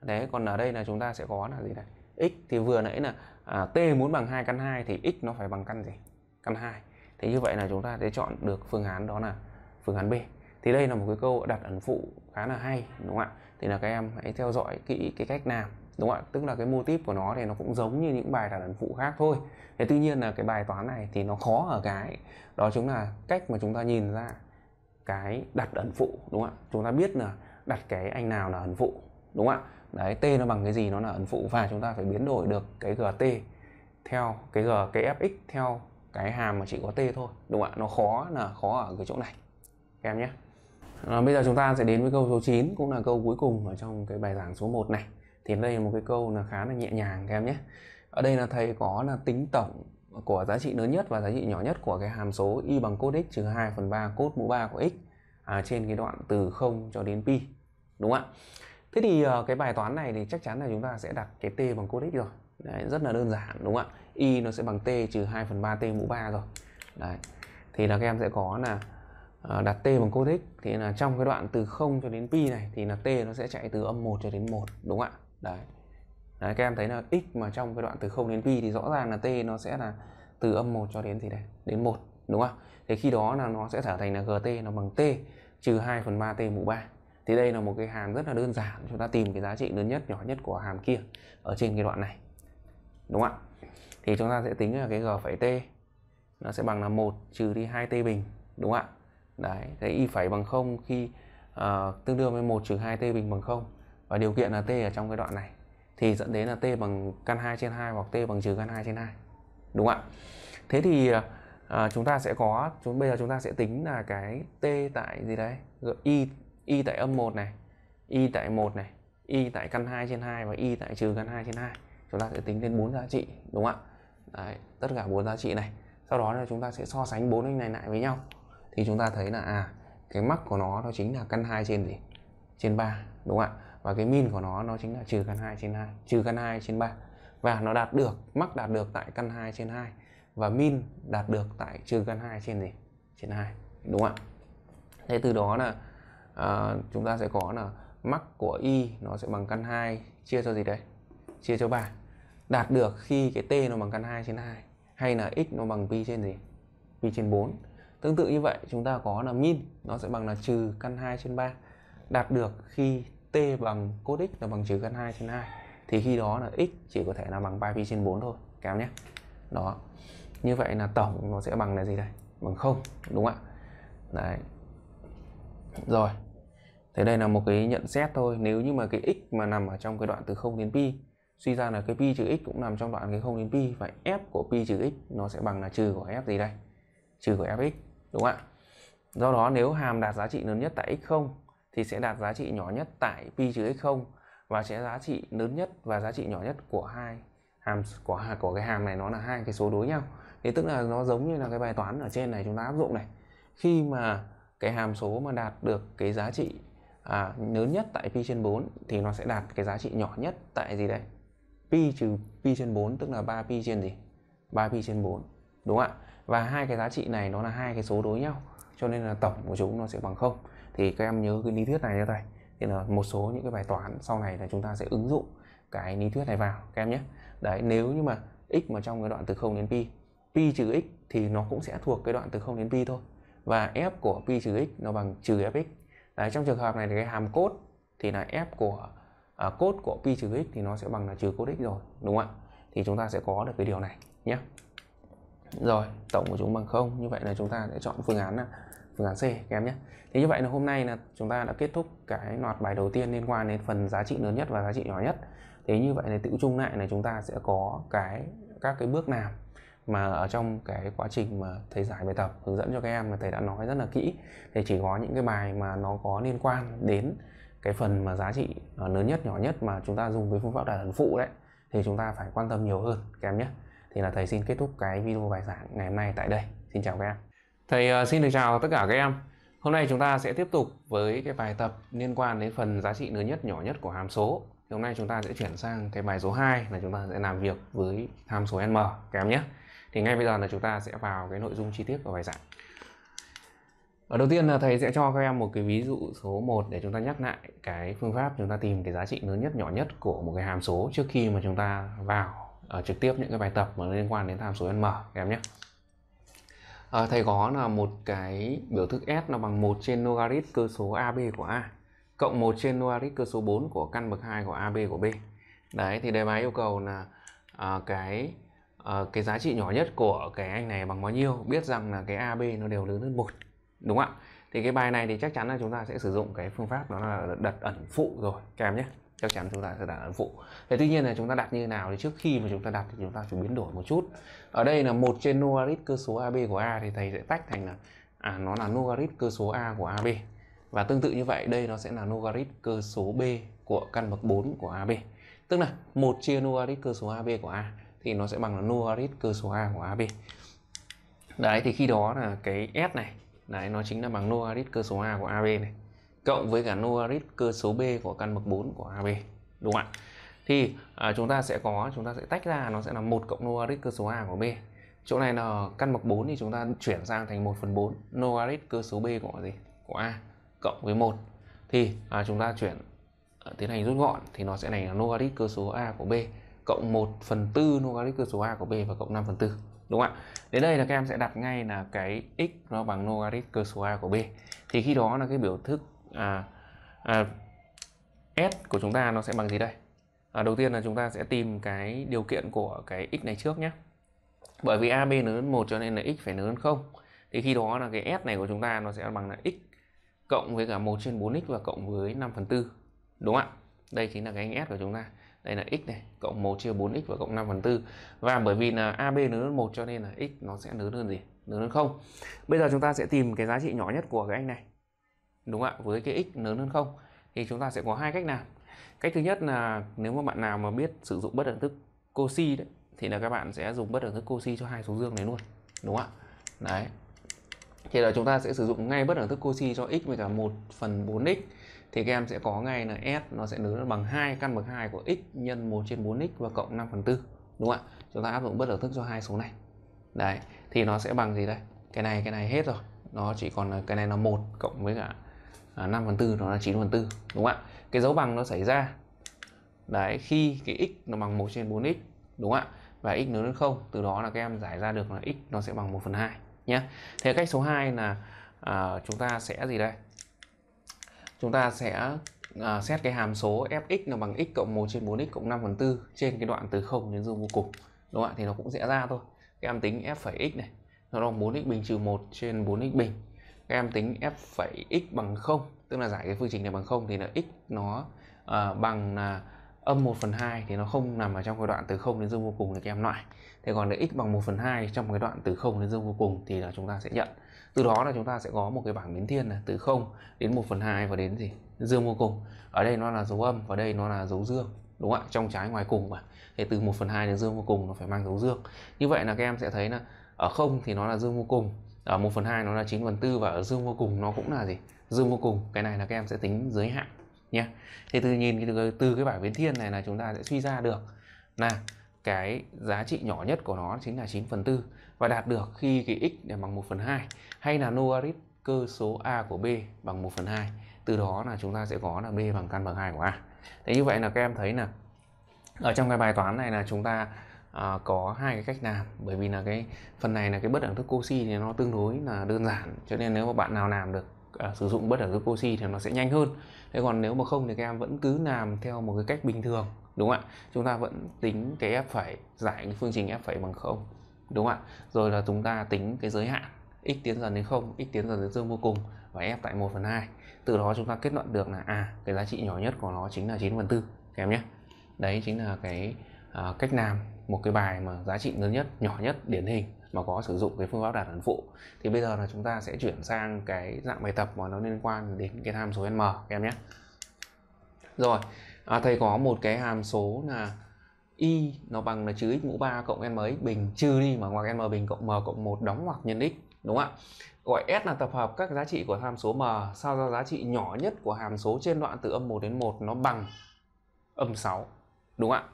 [SPEAKER 1] đấy còn ở đây là chúng ta sẽ có là gì đây x thì vừa nãy là à, t muốn bằng 2 căn 2 thì x nó phải bằng căn gì căn 2 thế như vậy là chúng ta sẽ chọn được phương án đó là phương án b thì đây là một cái câu đặt ẩn phụ khá là hay đúng không ạ thì là các em hãy theo dõi kỹ cái cách làm đúng không ạ tức là cái mô típ của nó thì nó cũng giống như những bài đàn ẩn phụ khác thôi thế tuy nhiên là cái bài toán này thì nó khó ở cái đó chính là cách mà chúng ta nhìn ra cái đặt ẩn phụ đúng không ạ chúng ta biết là đặt cái anh nào là ẩn phụ đúng không ạ đấy t nó bằng cái gì nó là ẩn phụ và chúng ta phải biến đổi được cái gt theo cái g cái fx theo cái hàm mà chỉ có t thôi đúng không ạ nó khó là khó ở cái chỗ này các em nhé à, bây giờ chúng ta sẽ đến với câu số 9 cũng là câu cuối cùng ở trong cái bài giảng số 1 này thì đây là một cái câu là khá là nhẹ nhàng các em nhé ở đây là thầy có là tính tổng của giá trị lớn nhất và giá trị nhỏ nhất của cái hàm số y bằng cos x trừ 2 phần 3 cos mũ 3 của x à, trên cái đoạn từ 0 cho đến pi đúng không ạ thế thì ờ, cái bài toán này thì chắc chắn là chúng ta sẽ đặt cái t bằng cos x rồi Đấy, rất là đơn giản đúng không ạ y nó sẽ bằng t trừ 2 phần 3 t mũ 3 rồi Đấy. thì là các em sẽ có là ờ, đặt t bằng cos x thì là trong cái đoạn từ 0 cho đến pi này thì là t nó sẽ chạy từ âm 1 cho đến 1 đúng không ạ đấy Đấy, các em thấy là x mà trong cái đoạn từ 0 đến pi thì rõ ràng là t nó sẽ là từ âm 1 cho đến gì đây đến 1 đúng không? Thế khi đó là nó sẽ trở thành là gt nó bằng t trừ 2 phần 3 t mũ 3 thì đây là một cái hàm rất là đơn giản chúng ta tìm cái giá trị lớn nhất nhỏ nhất của hàm kia ở trên cái đoạn này đúng không ạ thì chúng ta sẽ tính là cái g phẩy t nó sẽ bằng là 1 trừ đi 2 t bình đúng không ạ đấy thế y phẩy bằng 0 khi uh, tương đương với 1 trừ 2 t bình bằng 0 và điều kiện là t ở trong cái đoạn này thì dẫn đến là t bằng căn 2 trên 2 hoặc t bằng trừ căn 2 trên 2 đúng ạ thế thì à, chúng ta sẽ có chúng bây giờ chúng ta sẽ tính là cái t tại gì đấy y y tại âm 1 này y tại 1 này y tại căn 2 trên 2 và y tại trừ căn 2 trên 2 chúng ta sẽ tính đến bốn giá trị đúng ạ đấy, tất cả bốn giá trị này sau đó là chúng ta sẽ so sánh bốn anh này lại với nhau thì chúng ta thấy là à cái mắc của nó nó chính là căn 2 trên gì trên 3 đúng không ạ và cái min của nó nó chính là trừ căn 2 trên 2 trừ căn 2 trên 3 và nó đạt được mắc đạt được tại căn 2 trên 2 và min đạt được tại trừ căn 2 trên gì trên 2 đúng không ạ thế từ đó là à, chúng ta sẽ có là mắc của y nó sẽ bằng căn 2 chia cho gì đấy chia cho 3 đạt được khi cái t nó bằng căn 2 trên 2 hay là x nó bằng pi trên gì pi trên 4 tương tự như vậy chúng ta có là min nó sẽ bằng là trừ căn 2 trên 3 đạt được khi t bằng cos x là bằng trừ căn 2 trên 2 thì khi đó là x chỉ có thể là bằng 3pi trên 4 thôi các nhé đó như vậy là tổng nó sẽ bằng là gì đây bằng không đúng không ạ đấy rồi thế đây là một cái nhận xét thôi nếu như mà cái x mà nằm ở trong cái đoạn từ 0 đến pi suy ra là cái pi trừ x cũng nằm trong đoạn cái 0 đến pi và f của pi trừ x nó sẽ bằng là trừ của f gì đây trừ của fx đúng không ạ do đó nếu hàm đạt giá trị lớn nhất tại x0 thì sẽ đạt giá trị nhỏ nhất tại pi trừ 0 và sẽ giá trị lớn nhất và giá trị nhỏ nhất của hai hàm của của cái hàm này nó là hai cái số đối nhau. Thì tức là nó giống như là cái bài toán ở trên này chúng ta áp dụng này. Khi mà cái hàm số mà đạt được cái giá trị à, lớn nhất tại pi trên 4 thì nó sẽ đạt cái giá trị nhỏ nhất tại gì đây? Pi trừ pi trên 4 tức là 3 pi trên gì? 3 pi trên 4. Đúng không ạ? Và hai cái giá trị này nó là hai cái số đối nhau cho nên là tổng của chúng nó sẽ bằng không thì các em nhớ cái lý thuyết này cho thầy thì là một số những cái bài toán sau này là chúng ta sẽ ứng dụng cái lý thuyết này vào các em nhé đấy nếu như mà x mà trong cái đoạn từ 0 đến pi pi trừ x thì nó cũng sẽ thuộc cái đoạn từ 0 đến pi thôi và f của pi trừ x nó bằng trừ fx đấy, trong trường hợp này thì cái hàm cốt thì là f của à, cốt của pi trừ x thì nó sẽ bằng là trừ cốt x rồi đúng không ạ thì chúng ta sẽ có được cái điều này nhé rồi tổng của chúng bằng không như vậy là chúng ta sẽ chọn phương án là phương án C các em nhé thế như vậy là hôm nay là chúng ta đã kết thúc cái loạt bài đầu tiên liên quan đến phần giá trị lớn nhất và giá trị nhỏ nhất thế như vậy là tự chung lại là chúng ta sẽ có cái các cái bước nào mà ở trong cái quá trình mà thầy giải bài tập hướng dẫn cho các em mà thầy đã nói rất là kỹ thì chỉ có những cái bài mà nó có liên quan đến cái phần mà giá trị ờ, lớn nhất nhỏ nhất mà chúng ta dùng với phương pháp đạt ẩn phụ đấy thì chúng ta phải quan tâm nhiều hơn các em nhé thì là thầy xin kết thúc cái video bài giảng ngày hôm nay tại đây xin chào các em Thầy ờ, xin được chào tất cả các em. Hôm nay chúng ta sẽ tiếp tục với cái bài tập liên quan đến phần giá trị lớn nhất nhỏ nhất của hàm số. Thì hôm nay chúng ta sẽ chuyển sang cái bài số 2 là chúng ta sẽ làm việc với hàm số n m, các em nhé. Thì ngay bây giờ là chúng ta sẽ vào cái nội dung chi tiết của bài giảng. Ở đầu tiên là thầy sẽ cho các em một cái ví dụ số 1 để chúng ta nhắc lại cái phương pháp chúng ta tìm cái giá trị lớn nhất nhỏ nhất của một cái hàm số trước khi mà chúng ta vào ở ờ, trực tiếp những cái bài tập mà liên quan đến hàm số n m, các em nhé à, thầy có là một cái biểu thức S nó bằng 1 trên logarit cơ số AB của A cộng 1 trên logarit cơ số 4 của căn bậc 2 của AB của B đấy thì đề bài yêu cầu là à, cái à, cái giá trị nhỏ nhất của cái anh này bằng bao nhiêu biết rằng là cái AB nó đều lớn hơn một đúng không ạ thì cái bài này thì chắc chắn là chúng ta sẽ sử dụng cái phương pháp đó là đặt ẩn phụ rồi các em nhé chắc chắn chúng ta sẽ đạt ấn phụ thế tuy nhiên là chúng ta đặt như thế nào thì trước khi mà chúng ta đặt thì chúng ta phải biến đổi một chút ở đây là một trên logarit cơ số ab của a thì thầy sẽ tách thành là à, nó là logarit cơ số a của ab và tương tự như vậy đây nó sẽ là logarit cơ số b của căn bậc 4 của ab tức là một chia logarit cơ số ab của a thì nó sẽ bằng là logarit cơ số a của ab đấy thì khi đó là cái s này đấy nó chính là bằng logarit cơ số a của ab này cộng với cả logarit cơ số b của căn bậc 4 của AB đúng không ạ? Thì à, chúng ta sẽ có chúng ta sẽ tách ra nó sẽ là một cộng logarit cơ số a của b. Chỗ này là căn bậc 4 thì chúng ta chuyển sang thành 1 phần 4 logarit cơ số b của gì? Của a cộng với 1. Thì à, chúng ta chuyển à, tiến hành rút gọn thì nó sẽ thành logarit cơ số a của b cộng 1 phần 4 logarit cơ số a của b và cộng 5 phần 4 đúng không ạ? Đến đây là các em sẽ đặt ngay là cái x nó bằng logarit cơ số a của b. Thì khi đó là cái biểu thức à, à, S của chúng ta nó sẽ bằng gì đây à, đầu tiên là chúng ta sẽ tìm cái điều kiện của cái x này trước nhé bởi vì AB lớn hơn 1 cho nên là x phải lớn hơn 0 thì khi đó là cái S này của chúng ta nó sẽ bằng là x cộng với cả 1 trên 4x và cộng với 5 phần 4 đúng không ạ đây chính là cái S của chúng ta đây là x này cộng 1 chia 4x và cộng 5 phần 4 và bởi vì là AB lớn hơn 1 cho nên là x nó sẽ lớn hơn gì lớn hơn 0 bây giờ chúng ta sẽ tìm cái giá trị nhỏ nhất của cái anh này đúng không ạ với cái x lớn hơn không thì chúng ta sẽ có hai cách làm cách thứ nhất là nếu mà bạn nào mà biết sử dụng bất đẳng thức cosi đấy thì là các bạn sẽ dùng bất đẳng thức cosi cho hai số dương này luôn đúng không ạ đấy thì là chúng ta sẽ sử dụng ngay bất đẳng thức cosi cho x với cả 1 phần 4x thì các em sẽ có ngay là s nó sẽ lớn bằng hai căn bậc hai của x nhân 1 trên 4x và cộng 5 phần tư đúng không ạ chúng ta áp dụng bất đẳng thức cho hai số này đấy thì nó sẽ bằng gì đây cái này cái này hết rồi nó chỉ còn cái này là một cộng với cả à, 5 phần 4 nó là 9 phần 4 đúng không ạ cái dấu bằng nó xảy ra đấy khi cái x nó bằng 1 trên 4x đúng không ạ và x lớn hơn 0 từ đó là các em giải ra được là x nó sẽ bằng 1 phần 2 nhé thế cách số 2 là à, chúng ta sẽ gì đây chúng ta sẽ à, xét cái hàm số fx nó bằng x cộng 1 trên 4x cộng 5 phần 4 trên cái đoạn từ 0 đến dương vô cùng đúng không ạ thì nó cũng sẽ ra thôi các em tính f' x này nó bằng 4x bình trừ 1 trên 4x bình các em tính f phẩy x bằng 0 tức là giải cái phương trình này bằng 0 thì là x nó uh, bằng là âm 1 phần 2 thì nó không nằm ở trong cái đoạn từ 0 đến dương vô cùng thì các em loại thế còn nếu x bằng 1 phần 2 trong cái đoạn từ 0 đến dương vô cùng thì là chúng ta sẽ nhận từ đó là chúng ta sẽ có một cái bảng biến thiên là từ 0 đến 1 phần 2 và đến gì dương vô cùng ở đây nó là dấu âm và đây nó là dấu dương đúng không ạ trong trái ngoài cùng mà thì từ 1 phần 2 đến dương vô cùng nó phải mang dấu dương như vậy là các em sẽ thấy là ở không thì nó là dương vô cùng ở ờ, 1 phần 2 nó là 9 phần 4 và ở dương vô cùng nó cũng là gì dương vô cùng cái này là các em sẽ tính giới hạn nhé thì từ nhìn từ, từ cái bảng biến thiên này là chúng ta sẽ suy ra được là cái giá trị nhỏ nhất của nó chính là 9 phần 4 và đạt được khi cái x để bằng 1 phần 2 hay là logarit cơ số a của b bằng 1 phần 2 từ đó là chúng ta sẽ có là b bằng căn bằng 2 của a thế như vậy là các em thấy là ở trong cái bài toán này là chúng ta à, có hai cái cách làm bởi vì là cái phần này là cái bất đẳng thức oxy thì nó tương đối là đơn giản cho nên nếu mà bạn nào làm được à, sử dụng bất đẳng thức oxy thì nó sẽ nhanh hơn thế còn nếu mà không thì các em vẫn cứ làm theo một cái cách bình thường đúng không ạ chúng ta vẫn tính cái f phải giải cái phương trình f phẩy bằng không đúng không ạ rồi là chúng ta tính cái giới hạn x tiến dần đến không x tiến dần đến dương vô cùng và f tại 1 phần 2 từ đó chúng ta kết luận được là à cái giá trị nhỏ nhất của nó chính là 9 phần 4 các em nhé đấy chính là cái Ờ, cách làm một cái bài mà giá trị lớn nhất nhỏ nhất điển hình mà có sử dụng cái phương pháp đạt ẩn phụ thì bây giờ là chúng ta sẽ chuyển sang cái dạng bài tập mà nó liên quan đến cái hàm số n m các em nhé rồi à, thầy có một cái hàm số là y nó bằng là trừ x mũ 3 cộng n mấy bình trừ đi mà ngoài n bình cộng m cộng 1 đóng ngoặc nhân x đúng không ạ gọi s là tập hợp các giá trị của hàm số m sao ra giá trị nhỏ nhất của hàm số trên đoạn từ âm 1 đến 1 nó bằng âm 6 đúng không ạ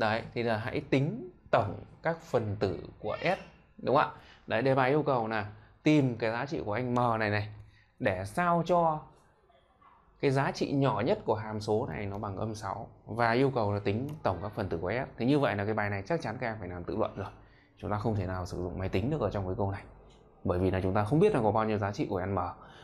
[SPEAKER 1] đấy thì là hãy tính tổng các phần tử của S đúng không ạ đấy đề bài yêu cầu là tìm cái giá trị của anh M này này để sao cho cái giá trị nhỏ nhất của hàm số này nó bằng âm 6 và yêu cầu là tính tổng các phần tử của S thế như vậy là cái bài này chắc chắn các em phải làm tự luận rồi chúng ta không thể nào sử dụng máy tính được ở trong cái câu này bởi vì là chúng ta không biết là có bao nhiêu giá trị của n m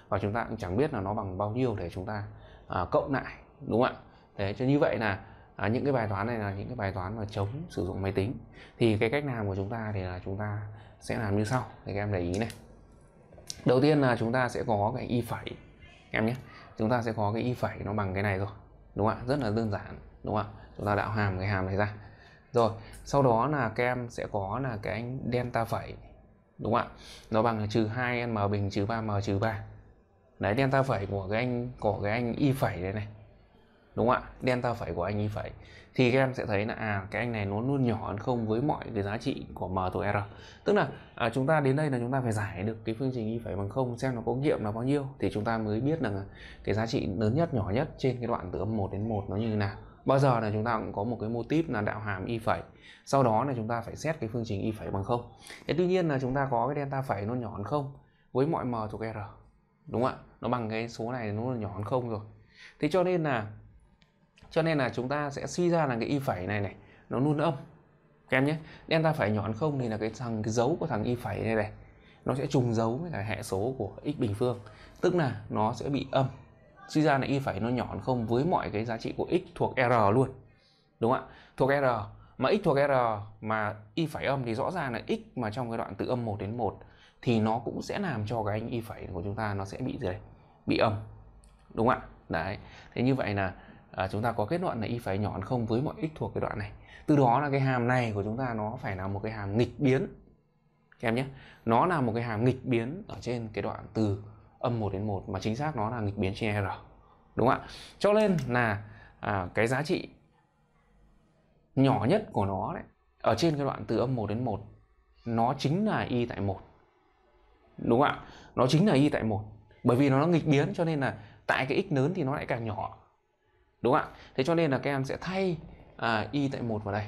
[SPEAKER 1] và chúng ta cũng chẳng biết là nó bằng bao nhiêu để chúng ta à, cộng lại đúng không ạ thế cho như vậy là à, những cái bài toán này là những cái bài toán mà chống sử dụng máy tính thì cái cách làm của chúng ta thì là chúng ta sẽ làm như sau thì các em để ý này đầu tiên là chúng ta sẽ có cái y phẩy em nhé chúng ta sẽ có cái y phẩy nó bằng cái này rồi đúng không ạ rất là đơn giản đúng không ạ chúng ta đạo hàm cái hàm này ra rồi sau đó là các em sẽ có là cái anh delta phẩy đúng không ạ nó bằng trừ hai n bình trừ ba m trừ ba. đấy delta phẩy của cái anh của cái anh y phẩy đây này đúng không ạ delta phẩy của anh y phẩy thì các em sẽ thấy là à cái anh này nó luôn nhỏ hơn không với mọi cái giá trị của m thuộc r tức là à, chúng ta đến đây là chúng ta phải giải được cái phương trình y phẩy bằng không xem nó có nghiệm là bao nhiêu thì chúng ta mới biết là cái giá trị lớn nhất nhỏ nhất trên cái đoạn từ âm 1 đến 1 nó như thế nào bao giờ là chúng ta cũng có một cái mô típ là đạo hàm y phẩy sau đó là chúng ta phải xét cái phương trình y phẩy bằng không thế tuy nhiên là chúng ta có cái delta phẩy nó nhỏ hơn không với mọi m thuộc r đúng không ạ nó bằng cái số này nó nhỏ hơn không rồi thế cho nên là cho nên là chúng ta sẽ suy ra là cái y phẩy này này nó luôn âm các em nhé delta phẩy nhỏ hơn không thì là cái thằng cái dấu của thằng y phẩy này này nó sẽ trùng dấu với cả hệ số của x bình phương tức là nó sẽ bị âm suy ra là y phẩy nó nhỏ hơn không với mọi cái giá trị của x thuộc r luôn đúng không ạ thuộc r mà x thuộc r mà y phẩy âm thì rõ ràng là x mà trong cái đoạn từ âm 1 đến 1 thì nó cũng sẽ làm cho cái anh y phẩy của chúng ta nó sẽ bị gì đây? bị âm đúng không ạ đấy thế như vậy là à, chúng ta có kết luận là y phải nhỏ hơn không với mọi x thuộc cái đoạn này từ đó là cái hàm này của chúng ta nó phải là một cái hàm nghịch biến các em nhé nó là một cái hàm nghịch biến ở trên cái đoạn từ âm 1 đến 1 mà chính xác nó là nghịch biến trên r đúng không ạ cho nên là à, cái giá trị nhỏ nhất của nó đấy ở trên cái đoạn từ âm 1 đến 1 nó chính là y tại 1 đúng không ạ nó chính là y tại 1 bởi vì nó nghịch biến cho nên là tại cái x lớn thì nó lại càng nhỏ đúng ạ thế cho nên là các em sẽ thay à, y tại một vào đây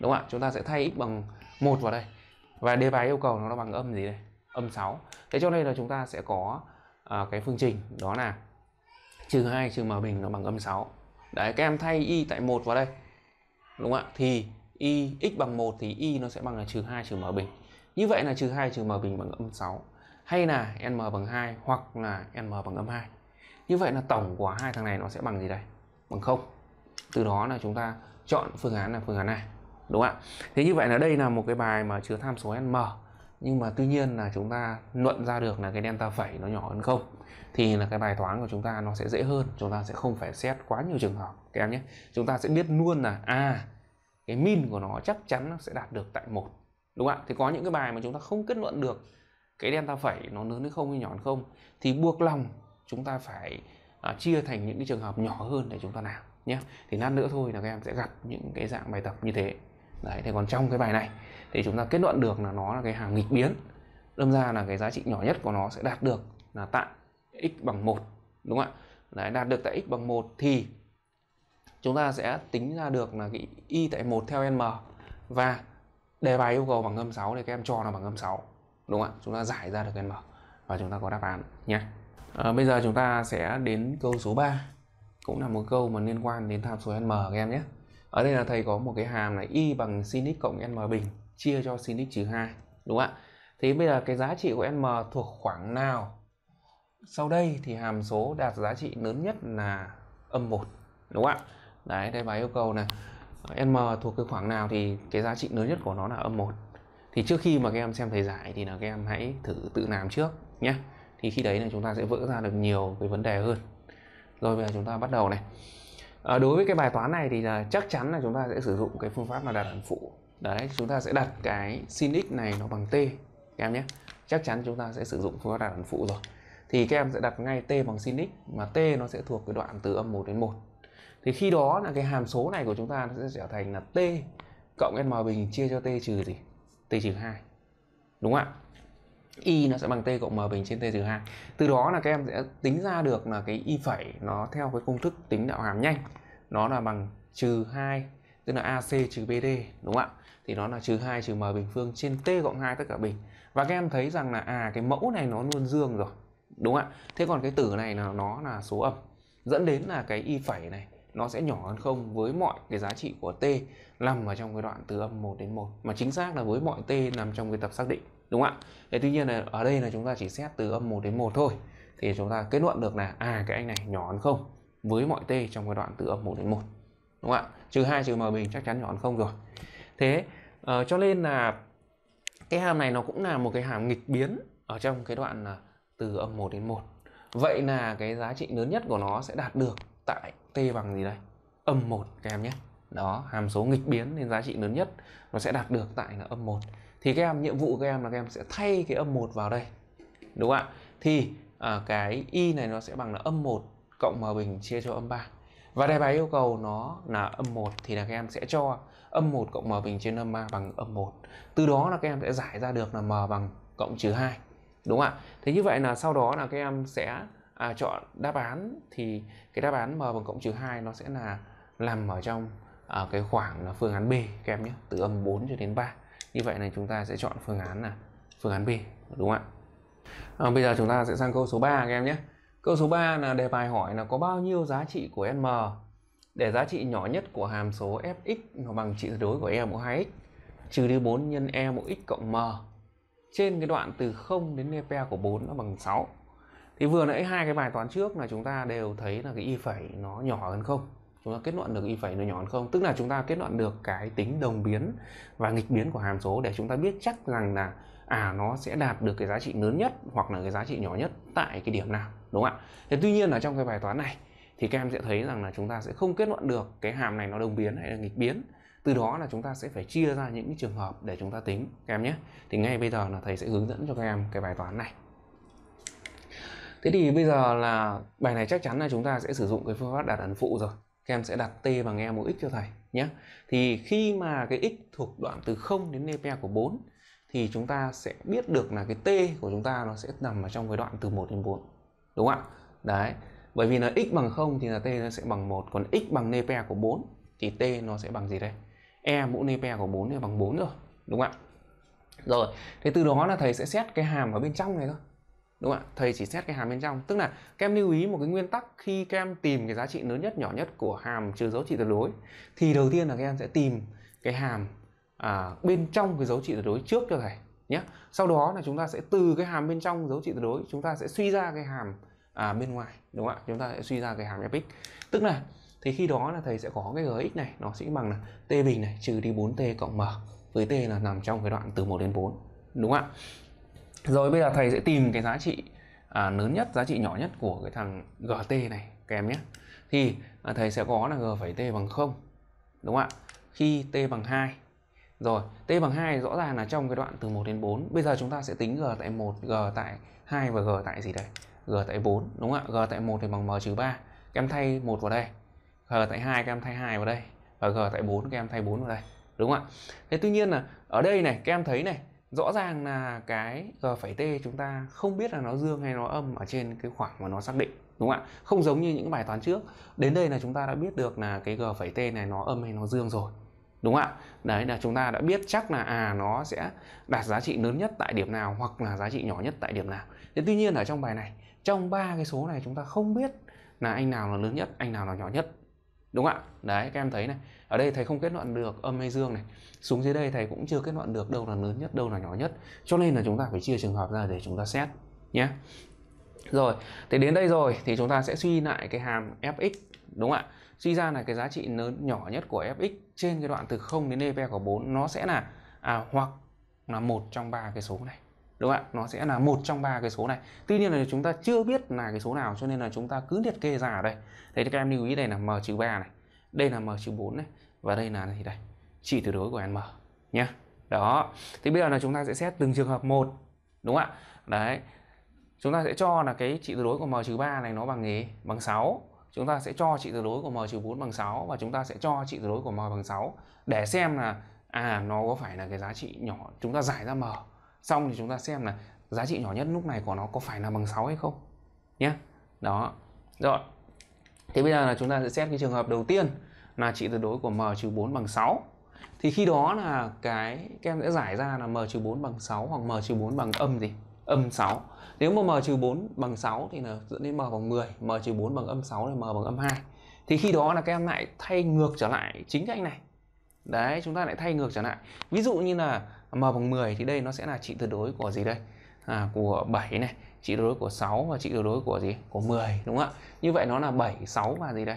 [SPEAKER 1] đúng ạ chúng ta sẽ thay x bằng một vào đây và đề bài yêu cầu nó bằng âm gì đây âm 6 thế cho nên là chúng ta sẽ có à, cái phương trình đó là trừ 2 trừ m bình nó bằng âm 6 đấy các em thay y tại một vào đây đúng ạ thì y x bằng 1 thì y nó sẽ bằng là trừ 2 trừ m bình như vậy là trừ 2 trừ m bình bằng âm 6 hay là n m bằng 2 hoặc là n m bằng âm 2 như vậy là tổng của hai thằng này nó sẽ bằng gì đây bằng không từ đó là chúng ta chọn phương án là phương án này đúng không ạ thế như vậy là đây là một cái bài mà chứa tham số n nhưng mà tuy nhiên là chúng ta luận ra được là cái delta phẩy nó nhỏ hơn không thì là cái bài toán của chúng ta nó sẽ dễ hơn chúng ta sẽ không phải xét quá nhiều trường hợp các em nhé chúng ta sẽ biết luôn là à cái min của nó chắc chắn nó sẽ đạt được tại một đúng không ạ thì có những cái bài mà chúng ta không kết luận được cái delta phẩy nó lớn hay không hay nhỏ hơn không thì buộc lòng chúng ta phải à, chia thành những cái trường hợp nhỏ hơn để chúng ta làm nhé thì lát nữa thôi là các em sẽ gặp những cái dạng bài tập như thế đấy thì còn trong cái bài này thì chúng ta kết luận được là nó là cái hàm nghịch biến đâm ra là cái giá trị nhỏ nhất của nó sẽ đạt được là tại x bằng 1 đúng không ạ đấy đạt được tại x bằng 1 thì chúng ta sẽ tính ra được là cái y tại 1 theo n m và đề bài yêu cầu bằng âm 6 thì các em cho là bằng âm 6 đúng không ạ chúng ta giải ra được n m và chúng ta có đáp án nhé à, bây giờ chúng ta sẽ đến câu số 3 cũng là một câu mà liên quan đến tham số n các em nhé ở đây là thầy có một cái hàm là y bằng sin x cộng n m bình chia cho sin x trừ hai đúng không ạ thế bây giờ cái giá trị của n m thuộc khoảng nào sau đây thì hàm số đạt giá trị lớn nhất là âm một đúng không ạ đấy đây bài yêu cầu này ờ, n m thuộc cái khoảng nào thì cái giá trị lớn nhất của nó là âm một thì trước khi mà các em xem thầy giải thì là các em hãy thử tự làm trước nhé thì khi đấy là chúng ta sẽ vỡ ra được nhiều cái vấn đề hơn rồi bây giờ chúng ta bắt đầu này à, đối với cái bài toán này thì là chắc chắn là chúng ta sẽ sử dụng cái phương pháp là đặt hàm phụ đấy chúng ta sẽ đặt cái sin x này nó bằng t các em nhé chắc chắn chúng ta sẽ sử dụng phương pháp đặt hàm phụ rồi thì các em sẽ đặt ngay t bằng sin x mà t nó sẽ thuộc cái đoạn từ âm 1 đến 1 thì khi đó là cái hàm số này của chúng ta nó sẽ trở thành là t cộng n m bình chia cho t trừ gì t trừ 2 đúng không ạ y nó sẽ bằng t cộng m bình trên t trừ hai từ đó là các em sẽ tính ra được là cái y phẩy nó theo cái công thức tính đạo hàm nhanh nó là bằng trừ 2 tức là ac trừ bd đúng không ạ thì nó là trừ 2 trừ m bình phương trên t cộng 2 tất cả bình và các em thấy rằng là à cái mẫu này nó luôn dương rồi đúng không ạ thế còn cái tử này là nó là số âm dẫn đến là cái y phẩy này nó sẽ nhỏ hơn không với mọi cái giá trị của t nằm ở trong cái đoạn từ âm 1 đến 1 mà chính xác là với mọi t nằm trong cái tập xác định đúng không ạ thế tuy nhiên là ở đây là chúng ta chỉ xét từ âm 1 đến 1 thôi thì chúng ta kết luận được là à cái anh này nhỏ hơn không với mọi t trong cái đoạn từ âm 1 đến 1 đúng không ạ trừ hai trừ m bình chắc chắn nhỏ hơn không rồi thế uh, cho nên là cái hàm này nó cũng là một cái hàm nghịch biến ở trong cái đoạn là từ âm 1 đến 1 vậy là cái giá trị lớn nhất của nó sẽ đạt được tại t bằng gì đây âm 1 các em nhé đó hàm số nghịch biến nên giá trị lớn nhất nó sẽ đạt được tại là âm 1 thì các em nhiệm vụ các em là các em sẽ thay cái âm 1 vào đây đúng không ạ thì à, cái y này nó sẽ bằng là âm 1 cộng m bình chia cho âm 3 và đề bài yêu cầu nó là âm 1 thì là các em sẽ cho âm 1 cộng m bình trên âm 3 bằng âm 1 từ đó là các em sẽ giải ra được là m bằng cộng trừ 2 đúng không ạ thế như vậy là sau đó là các em sẽ à, chọn đáp án thì cái đáp án m bằng cộng trừ 2 nó sẽ là nằm ở trong ở à, cái khoảng là phương án B các em nhé từ âm 4 cho đến 3 như vậy này chúng ta sẽ chọn phương án là phương án B đúng không ạ à, bây giờ chúng ta sẽ sang câu số 3 các em nhé câu số 3 là đề bài hỏi là có bao nhiêu giá trị của m để giá trị nhỏ nhất của hàm số fx nó bằng trị tuyệt đối của e mũ 2x trừ đi 4 nhân e mũ x cộng m trên cái đoạn từ 0 đến e của 4 nó bằng 6 thì vừa nãy hai cái bài toán trước là chúng ta đều thấy là cái y phẩy nó nhỏ hơn không chúng ta kết luận được y phẩy nó nhỏ hơn không tức là chúng ta kết luận được cái tính đồng biến và nghịch biến của hàm số để chúng ta biết chắc rằng là à nó sẽ đạt được cái giá trị lớn nhất hoặc là cái giá trị nhỏ nhất tại cái điểm nào đúng không ạ thế tuy nhiên là trong cái bài toán này thì các em sẽ thấy rằng là chúng ta sẽ không kết luận được cái hàm này nó đồng biến hay là nghịch biến từ đó là chúng ta sẽ phải chia ra những cái trường hợp để chúng ta tính các em nhé thì ngay bây giờ là thầy sẽ hướng dẫn cho các em cái bài toán này thế thì bây giờ là bài này chắc chắn là chúng ta sẽ sử dụng cái phương pháp đạt ẩn phụ rồi các em sẽ đặt t bằng e mũ x cho thầy nhé thì khi mà cái x thuộc đoạn từ 0 đến np của 4 thì chúng ta sẽ biết được là cái t của chúng ta nó sẽ nằm ở trong cái đoạn từ 1 đến 4 đúng không ạ đấy bởi vì là x bằng 0 thì là t nó sẽ bằng 1 còn x bằng np của 4 thì t nó sẽ bằng gì đây e mũ np của 4 thì bằng 4 rồi đúng không ạ rồi thế từ đó là thầy sẽ xét cái hàm ở bên trong này thôi đúng không ạ thầy chỉ xét cái hàm bên trong tức là kem lưu ý một cái nguyên tắc khi kem tìm cái giá trị lớn nhất nhỏ nhất của hàm trừ dấu trị tuyệt đối thì đầu tiên là các em sẽ tìm cái hàm à, bên trong cái dấu trị tuyệt đối trước cho thầy nhé sau đó là chúng ta sẽ từ cái hàm bên trong dấu trị tuyệt đối chúng ta sẽ suy ra cái hàm à, bên ngoài đúng không ạ chúng ta sẽ suy ra cái hàm fx tức là thì khi đó là thầy sẽ có cái gx này nó sẽ bằng là t bình này trừ đi 4t cộng m với t là nằm trong cái đoạn từ 1 đến 4 đúng không ạ rồi bây giờ thầy sẽ tìm cái giá trị à, lớn nhất giá trị nhỏ nhất của cái thằng gt này các nhé thì à, thầy sẽ có là g phẩy t bằng 0 đúng không ạ khi t bằng 2 rồi t bằng 2 rõ ràng là trong cái đoạn từ 1 đến 4 bây giờ chúng ta sẽ tính g tại 1 g tại 2 và g tại gì đây g tại 4 đúng không ạ g tại 1 thì bằng m trừ 3 kem thay 1 vào đây g tại 2 kem thay 2 vào đây và g tại 4 kem thay 4 vào đây đúng không ạ thế tuy nhiên là ở đây này các em thấy này rõ ràng là cái g phẩy t chúng ta không biết là nó dương hay nó âm ở trên cái khoảng mà nó xác định đúng không ạ không giống như những bài toán trước đến đây là chúng ta đã biết được là cái g phẩy t này nó âm hay nó dương rồi đúng không ạ đấy là chúng ta đã biết chắc là à nó sẽ đạt giá trị lớn nhất tại điểm nào hoặc là giá trị nhỏ nhất tại điểm nào thế tuy nhiên ở trong bài này trong ba cái số này chúng ta không biết là anh nào là lớn nhất anh nào là nhỏ nhất đúng không ạ đấy các em thấy này ở đây thầy không kết luận được âm hay dương này xuống dưới đây thầy cũng chưa kết luận được đâu là lớn nhất đâu là nhỏ nhất cho nên là chúng ta phải chia trường hợp ra để chúng ta xét nhé rồi thì đến đây rồi thì chúng ta sẽ suy lại cái hàm fx đúng không ạ suy ra là cái giá trị lớn nhỏ nhất của fx trên cái đoạn từ 0 đến ep của 4 nó sẽ là à, hoặc là một trong ba cái số này đúng không ạ nó sẽ là một trong ba cái số này tuy nhiên là chúng ta chưa biết là cái số nào cho nên là chúng ta cứ liệt kê ra ở đây đấy các em lưu ý đây là m trừ ba này đây là m trừ bốn này và đây là gì đây chỉ tuyệt đối của n m nhé đó thì bây giờ là chúng ta sẽ xét từng trường hợp một đúng không ạ đấy chúng ta sẽ cho là cái trị tuyệt đối của m trừ 3 này nó bằng gì bằng 6 chúng ta sẽ cho trị tuyệt đối của m trừ 4 bằng 6 và chúng ta sẽ cho trị tuyệt đối của m bằng 6 để xem là à nó có phải là cái giá trị nhỏ chúng ta giải ra m xong thì chúng ta xem là giá trị nhỏ nhất lúc này của nó có phải là bằng 6 hay không nhé đó rồi thì bây giờ là chúng ta sẽ xét cái trường hợp đầu tiên là trị tuyệt đối của m trừ 4 bằng 6 thì khi đó là cái các em sẽ giải ra là m trừ 4 bằng 6 hoặc m trừ 4 bằng âm gì âm 6 nếu mà m trừ 4 bằng 6 thì là dẫn đến m bằng 10 m trừ 4 bằng âm 6 là m bằng âm 2 thì khi đó là các em lại thay ngược trở lại chính cái anh này đấy chúng ta lại thay ngược trở lại ví dụ như là m bằng 10 thì đây nó sẽ là trị tuyệt đối của gì đây à, của 7 này trị tuyệt đối của 6 và trị tuyệt đối của gì của 10 đúng không ạ như vậy nó là 7 6 và gì đây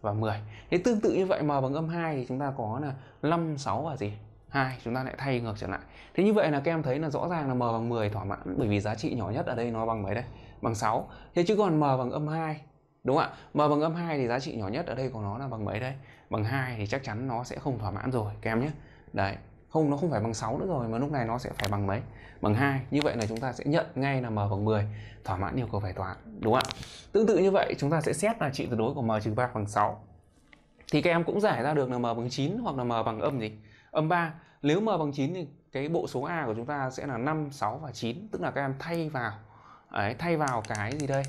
[SPEAKER 1] và 10 thế tương tự như vậy m bằng âm 2 thì chúng ta có là 5 6 và gì 2 chúng ta lại thay ngược trở lại thế như vậy là các em thấy là rõ ràng là m bằng 10 thỏa mãn bởi vì giá trị nhỏ nhất ở đây nó bằng mấy đây bằng 6 thế chứ còn m bằng âm 2 đúng không ạ m bằng âm 2 thì giá trị nhỏ nhất ở đây của nó là bằng mấy đây bằng 2 thì chắc chắn nó sẽ không thỏa mãn rồi các em nhé đấy không nó không phải bằng 6 nữa rồi mà lúc này nó sẽ phải bằng mấy bằng 2 như vậy là chúng ta sẽ nhận ngay là m bằng 10 thỏa mãn yêu cầu bài toán đúng không ạ tương tự như vậy chúng ta sẽ xét là trị tuyệt đối của m trừ 3 bằng 6 thì các em cũng giải ra được là m bằng 9 hoặc là m bằng âm gì âm 3 nếu m bằng 9 thì cái bộ số a của chúng ta sẽ là 5 6 và 9 tức là các em thay vào ấy thay vào cái gì đây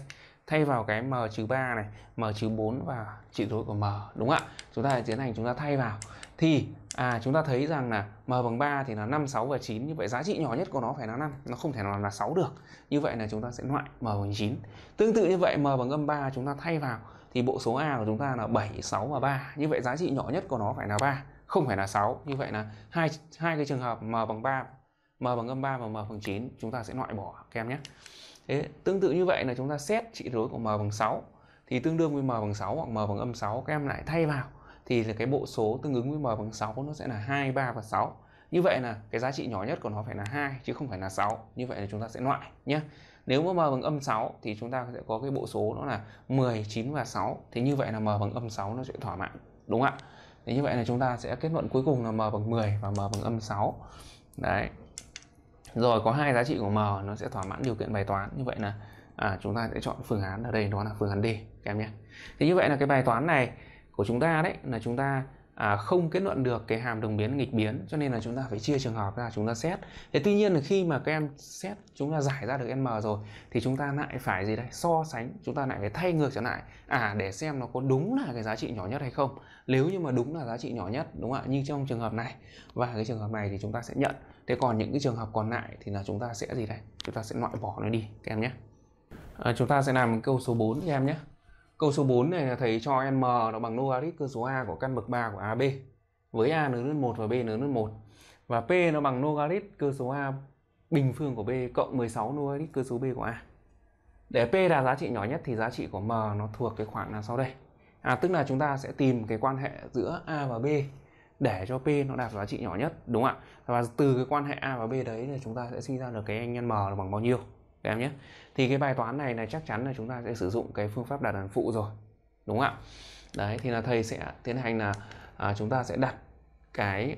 [SPEAKER 1] thay vào cái m trừ 3 này m trừ 4 và trị tuyệt đối của m đúng không ạ chúng ta tiến hành chúng ta thay vào thì À chúng ta thấy rằng là M bằng 3 thì là 5, 6 và 9 Như vậy giá trị nhỏ nhất của nó phải là 5 Nó không thể nào là 6 được Như vậy là chúng ta sẽ loại M bằng 9 Tương tự như vậy M bằng âm 3 chúng ta thay vào Thì bộ số A của chúng ta là 7, 6 và 3 Như vậy giá trị nhỏ nhất của nó phải là 3 Không phải là 6 Như vậy là hai hai cái trường hợp M bằng 3 M bằng âm 3 và M bằng 9 Chúng ta sẽ loại bỏ các em nhé Thế, Tương tự như vậy là chúng ta xét trị đối của M bằng 6 Thì tương đương với M bằng 6 hoặc M bằng âm 6 Các em lại thay vào thì là cái bộ số tương ứng với m bằng 6 nó sẽ là 2, 3 và 6. Như vậy là cái giá trị nhỏ nhất của nó phải là 2 chứ không phải là 6. Như vậy là chúng ta sẽ loại nhé. Nếu mà m bằng âm 6 thì chúng ta sẽ có cái bộ số nó là 10, 9 và 6. Thế như vậy là m bằng âm 6 nó sẽ thỏa mãn. Đúng không ạ? Thế như vậy là chúng ta sẽ kết luận cuối cùng là m bằng 10 và m bằng âm 6. Đấy. Rồi có hai giá trị của m nó sẽ thỏa mãn điều kiện bài toán. Như vậy là à, chúng ta sẽ chọn phương án ở đây đó là phương án D các em nhé. Thế như vậy là cái bài toán này của chúng ta đấy là chúng ta à, không kết luận được cái hàm đồng biến nghịch biến cho nên là chúng ta phải chia trường hợp ra chúng ta xét thế tuy nhiên là khi mà các em xét chúng ta giải ra được m rồi thì chúng ta lại phải gì đây so sánh chúng ta lại phải thay ngược trở lại à để xem nó có đúng là cái giá trị nhỏ nhất hay không nếu như mà đúng là giá trị nhỏ nhất đúng không ạ như trong trường hợp này và cái trường hợp này thì chúng ta sẽ nhận thế còn những cái trường hợp còn lại thì là chúng ta sẽ gì đây chúng ta sẽ loại bỏ nó đi các em nhé à, chúng ta sẽ làm câu số 4 các em nhé Câu số 4 này là thầy cho M nó bằng logarit cơ số A của căn bậc 3 của AB với A lớn hơn 1 và B lớn hơn 1 và P nó bằng logarit cơ số A bình phương của B cộng 16 logarit cơ số B của A. Để P là giá trị nhỏ nhất thì giá trị của M nó thuộc cái khoảng nào sau đây. À, tức là chúng ta sẽ tìm cái quan hệ giữa A và B để cho P nó đạt giá trị nhỏ nhất đúng không ạ? Và từ cái quan hệ A và B đấy thì chúng ta sẽ suy ra được cái anh nhân M nó bằng bao nhiêu em nhé thì cái bài toán này này chắc chắn là chúng ta sẽ sử dụng cái phương pháp đặt hàm phụ rồi đúng không ạ đấy thì là thầy sẽ tiến hành là à, chúng ta sẽ đặt cái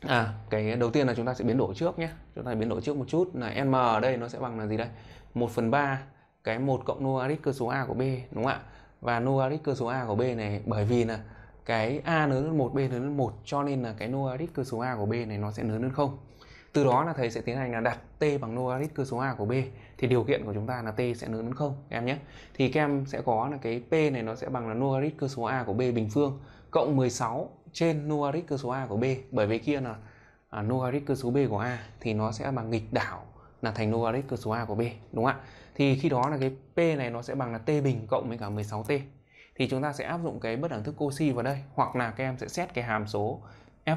[SPEAKER 1] à cái đầu tiên là chúng ta sẽ biến đổi trước nhé chúng ta biến đổi trước một chút là m ở đây nó sẽ bằng là gì đây 1 phần 3 cái 1 cộng nuaric cơ số a của b đúng không ạ và nuaric cơ số a của b này bởi vì là cái a lớn hơn 1 b lớn hơn 1 cho nên là cái nuaric cơ số a của b này nó sẽ lớn hơn không từ đó là thầy sẽ tiến hành là đặt t bằng logarit cơ số a của b thì điều kiện của chúng ta là t sẽ lớn hơn không em nhé thì các em sẽ có là cái p này nó sẽ bằng là logarit cơ số a của b bình phương cộng 16 trên logarit cơ số a của b bởi vì kia là à, logarit cơ số b của a thì nó sẽ bằng nghịch đảo là thành logarit cơ số a của b đúng không ạ thì khi đó là cái p này nó sẽ bằng là t bình cộng với cả 16t thì chúng ta sẽ áp dụng cái bất đẳng thức Cauchy vào đây hoặc là các em sẽ xét cái hàm số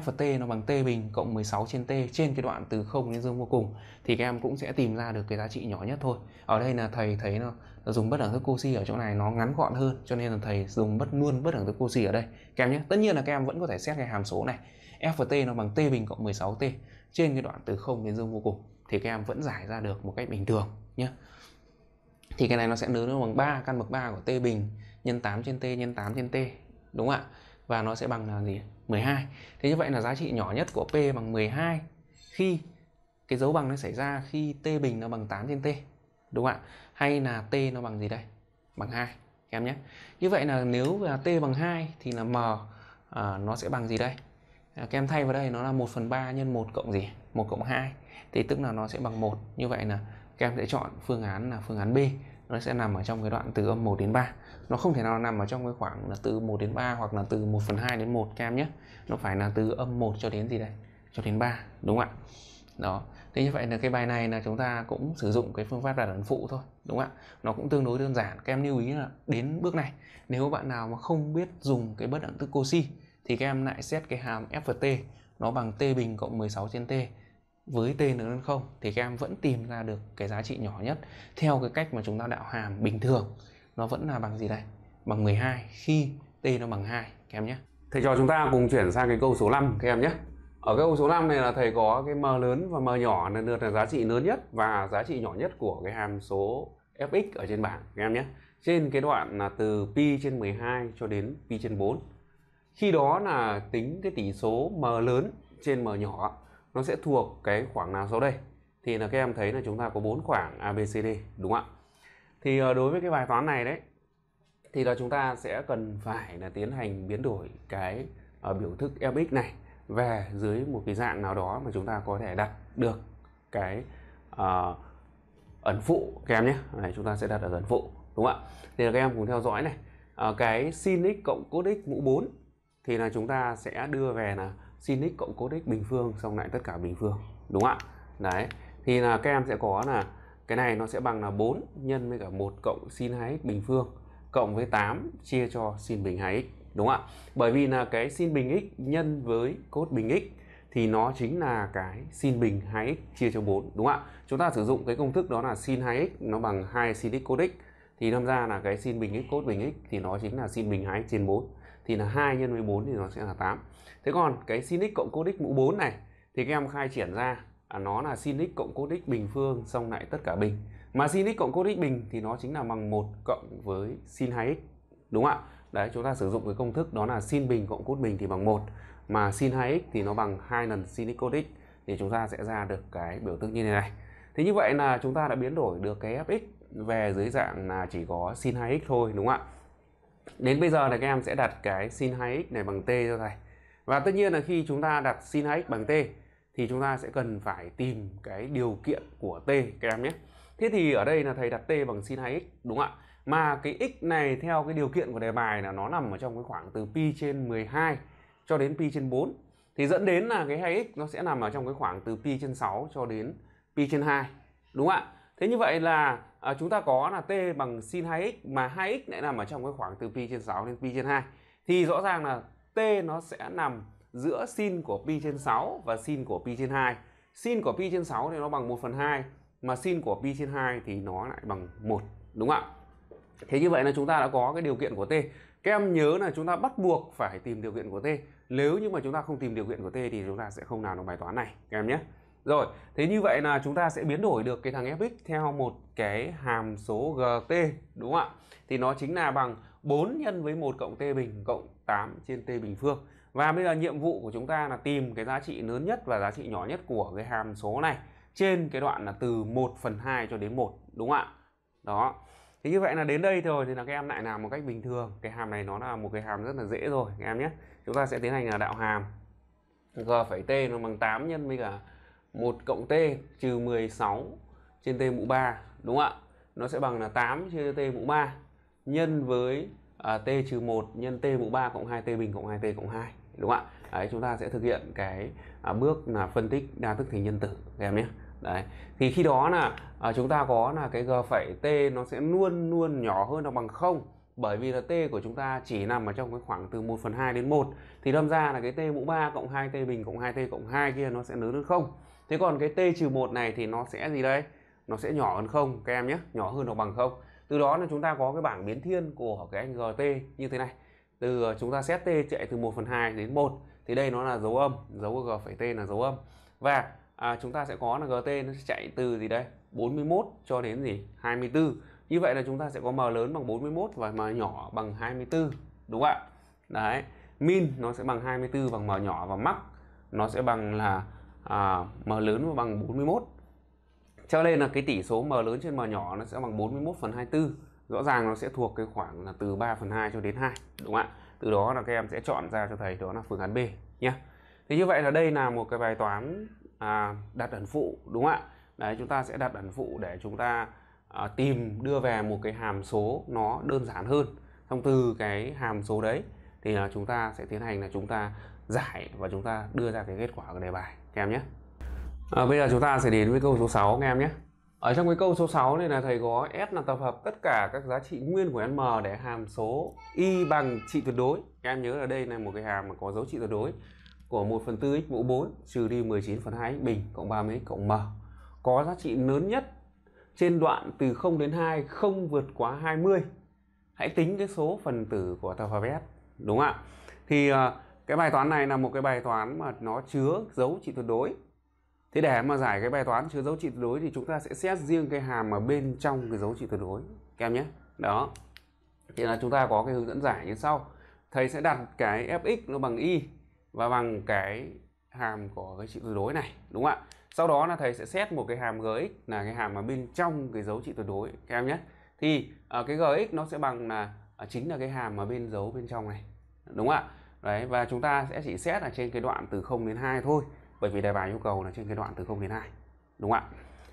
[SPEAKER 1] f và t nó bằng t bình cộng 16 trên t trên cái đoạn từ 0 đến dương vô cùng thì các em cũng sẽ tìm ra được cái giá trị nhỏ nhất thôi ở đây là thầy thấy nó, dùng bất đẳng thức cosi ở chỗ này nó ngắn gọn hơn cho nên là thầy dùng bất luôn bất đẳng thức cosi ở đây các em nhé tất nhiên là các em vẫn có thể xét cái hàm số này f và t nó bằng t bình cộng 16 t trên cái đoạn từ 0 đến dương vô cùng thì các em vẫn giải ra được một cách bình thường nhé thì cái này nó sẽ lớn nó bằng 3 căn bậc 3 của t bình nhân 8 trên t nhân 8 trên t đúng không ạ và nó sẽ bằng là gì 12 thế như vậy là giá trị nhỏ nhất của P bằng 12 khi cái dấu bằng nó xảy ra khi T bình nó bằng 8 trên T đúng không ạ hay là T nó bằng gì đây bằng 2 em nhé như vậy là nếu là T bằng 2 thì là M à, nó sẽ bằng gì đây à, các em thay vào đây nó là 1 phần 3 nhân 1 cộng gì 1 cộng 2 thì tức là nó sẽ bằng 1 như vậy là các em sẽ chọn phương án là phương án B nó sẽ nằm ở trong cái đoạn từ âm 1 đến 3 nó không thể nào nằm ở trong cái khoảng là từ 1 đến 3 hoặc là từ 1 phần 2 đến 1 các em nhé nó phải là từ âm 1 cho đến gì đây cho đến 3 đúng không ạ đó thế như vậy là cái bài này là chúng ta cũng sử dụng cái phương pháp đạt ấn phụ thôi đúng không ạ nó cũng tương đối đơn giản các em lưu ý là đến bước này nếu bạn nào mà không biết dùng cái bất đẳng thức cosi thì các em lại xét cái hàm FT nó bằng t bình cộng 16 trên t với t lớn hơn không thì các em vẫn tìm ra được cái giá trị nhỏ nhất theo cái cách mà chúng ta đạo hàm bình thường nó vẫn là bằng gì đây bằng 12 khi t nó bằng 2 các em nhé thầy trò chúng ta cùng chuyển sang cái câu số 5 các em nhé ở cái câu số 5 này là thầy có cái m lớn và m nhỏ là được là giá trị lớn nhất và giá trị nhỏ nhất của cái hàm số fx ở trên bảng các em nhé trên cái đoạn là từ pi trên 12 cho đến pi trên 4 khi đó là tính cái tỷ số m lớn trên m nhỏ nó sẽ thuộc cái khoảng nào sau đây thì là các em thấy là chúng ta có bốn khoảng ABCD đúng không ạ thì ờ, đối với cái bài toán này đấy thì là chúng ta sẽ cần phải là tiến hành biến đổi cái uh, biểu thức fx này về dưới một cái dạng nào đó mà chúng ta có thể đặt được cái uh, ờ, ẩn phụ các em nhé này chúng ta sẽ đặt ở ẩn phụ đúng không ạ thì các em cùng theo dõi này uh, cái sin x cộng cos x mũ 4 thì là chúng ta sẽ đưa về là sin x cộng cos x bình phương xong lại tất cả bình phương đúng không ạ đấy thì là các em sẽ có là cái này nó sẽ bằng là 4 nhân với cả 1 cộng sin 2x bình phương cộng với 8 chia cho sin bình 2x đúng không ạ? Bởi vì là cái sin bình x nhân với cos bình x thì nó chính là cái sin bình 2x chia cho 4 đúng không ạ? Chúng ta sử dụng cái công thức đó là sin 2x nó bằng 2 sin x cos x thì đâm ra là cái sin bình x cos bình x thì nó chính là sin bình 2x trên 4 thì là 2 nhân với 4 thì nó sẽ là 8. Thế còn cái sin x cộng cos x mũ 4 này thì các em khai triển ra À, nó là sin x cộng cos x bình phương xong lại tất cả bình mà sin x cộng cos x bình thì nó chính là bằng một cộng với sin 2x đúng không ạ đấy chúng ta sử dụng cái công thức đó là sin bình cộng cos bình thì bằng một mà sin 2x thì nó bằng hai lần sin x cos x thì chúng ta sẽ ra được cái biểu tượng như thế này thế như vậy là chúng ta đã biến đổi được cái fx về dưới dạng là chỉ có sin 2x thôi đúng không ạ đến bây giờ là các em sẽ đặt cái sin 2x này bằng t cho thầy và tất nhiên là khi chúng ta đặt sin 2x bằng t thì chúng ta sẽ cần phải tìm cái điều kiện của t các em nhé thế thì ở đây là thầy đặt t bằng sin 2x đúng không ạ mà cái x này theo cái điều kiện của đề bài là nó nằm ở trong cái khoảng từ pi trên 12 cho đến pi trên 4 thì dẫn đến là cái 2x nó sẽ nằm ở trong cái khoảng từ pi trên 6 cho đến pi trên 2 đúng không ạ thế như vậy là à, chúng ta có là t bằng sin 2x mà 2x lại nằm ở trong cái khoảng từ pi trên 6 đến pi trên 2 thì rõ ràng là t nó sẽ nằm giữa sin của pi trên 6 và sin của pi trên 2. Sin của pi trên 6 thì nó bằng 1 phần 2 mà sin của pi trên 2 thì nó lại bằng 1 đúng không ạ? Thế như vậy là chúng ta đã có cái điều kiện của t. Các em nhớ là chúng ta bắt buộc phải tìm điều kiện của t. Nếu như mà chúng ta không tìm điều kiện của t thì chúng ta sẽ không làm được bài toán này các em nhé. Rồi, thế như vậy là chúng ta sẽ biến đổi được cái thằng fx theo một cái hàm số gt đúng không ạ? Thì nó chính là bằng 4 nhân với 1 cộng t bình cộng 8 trên t bình phương và bây giờ nhiệm vụ của chúng ta là tìm cái giá trị lớn nhất và giá trị nhỏ nhất của cái hàm số này trên cái đoạn là từ 1 phần 2 cho đến 1 đúng không ạ đó thì như vậy là đến đây rồi thì là các em lại làm một cách bình thường cái hàm này nó là một cái hàm rất là dễ rồi các em nhé chúng ta sẽ tiến hành là đạo hàm g phẩy t nó bằng 8 nhân với cả 1 cộng t trừ 16 trên t mũ 3 đúng không ạ nó sẽ bằng là 8 trên t mũ 3 nhân với à, t trừ 1 nhân t mũ 3 cộng 2t bình cộng 2t cộng 2 đúng không ạ đấy, chúng ta sẽ thực hiện cái à, bước là phân tích đa thức thành nhân tử các em nhé đấy thì khi đó là à, chúng ta có là cái g phẩy t nó sẽ luôn luôn nhỏ hơn hoặc bằng không bởi vì là t của chúng ta chỉ nằm ở trong cái khoảng từ 1 phần 2 đến 1 thì đâm ra là cái t mũ 3 cộng 2t bình cộng 2t cộng 2 kia nó sẽ lớn hơn không thế còn cái t trừ 1 này thì nó sẽ gì đây nó sẽ nhỏ hơn không các em nhé nhỏ hơn hoặc bằng không từ đó là chúng ta có cái bảng biến thiên của cái anh gt như thế này từ ờ, chúng ta xét t chạy từ 1 phần 2 đến 1 thì đây nó là dấu âm dấu g phẩy t là dấu âm và à, chúng ta sẽ có là gt nó sẽ chạy từ gì đây 41 cho đến gì 24 như vậy là chúng ta sẽ có m lớn bằng 41 và m nhỏ bằng 24 đúng không ạ đấy min nó sẽ bằng 24 bằng m nhỏ và max nó sẽ bằng là à, m lớn và bằng 41 cho nên là cái tỷ số m lớn trên m nhỏ nó sẽ bằng 41 phần 24 rõ ràng nó sẽ thuộc cái khoảng là từ 3 phần 2 cho đến 2 đúng không ạ từ đó là các em sẽ chọn ra cho thầy đó là phương án B nhé thế như vậy là đây là một cái bài toán à, đặt ẩn phụ đúng không ạ đấy chúng ta sẽ đặt ẩn phụ để chúng ta à, tìm đưa về một cái hàm số nó đơn giản hơn Thông từ cái hàm số đấy thì là chúng ta sẽ tiến hành là chúng ta giải và chúng ta đưa ra cái kết quả của đề bài các em nhé à, bây giờ chúng ta sẽ đến với câu số 6 các em nhé ở trong cái câu số 6 này là thầy có S là tập hợp tất cả các giá trị nguyên của M để hàm số Y bằng trị tuyệt đối. em nhớ là đây là một cái hàm mà có dấu trị tuyệt đối của 1 phần 4 x mũ 4 trừ đi 19 phần 2 x bình cộng 30 x cộng M. Có giá trị lớn nhất trên đoạn từ 0 đến 2 không vượt quá 20. Hãy tính cái số phần tử của tập hợp S. Đúng không ạ? Thì ờ, cái bài toán này là một cái bài toán mà nó chứa dấu trị tuyệt đối Thế để mà giải cái bài toán chứa dấu trị tuyệt đối thì chúng ta sẽ xét riêng cái hàm mà bên trong cái dấu trị tuyệt đối các em nhé. Đó. Thì là chúng ta có cái hướng dẫn giải như sau. Thầy sẽ đặt cái fx nó bằng y và bằng cái hàm của cái trị tuyệt đối này, đúng không ạ? Sau đó là thầy sẽ xét một cái hàm gx là cái hàm mà bên trong cái dấu trị tuyệt đối các em nhé. Thì uh, cái gx nó sẽ bằng là à, chính là cái hàm mà bên dấu bên trong này. Đúng không ạ? Đấy và chúng ta sẽ chỉ xét là trên cái đoạn từ 0 đến 2 thôi bởi vì đề bài yêu cầu là trên cái đoạn từ 0 đến 2 đúng không ạ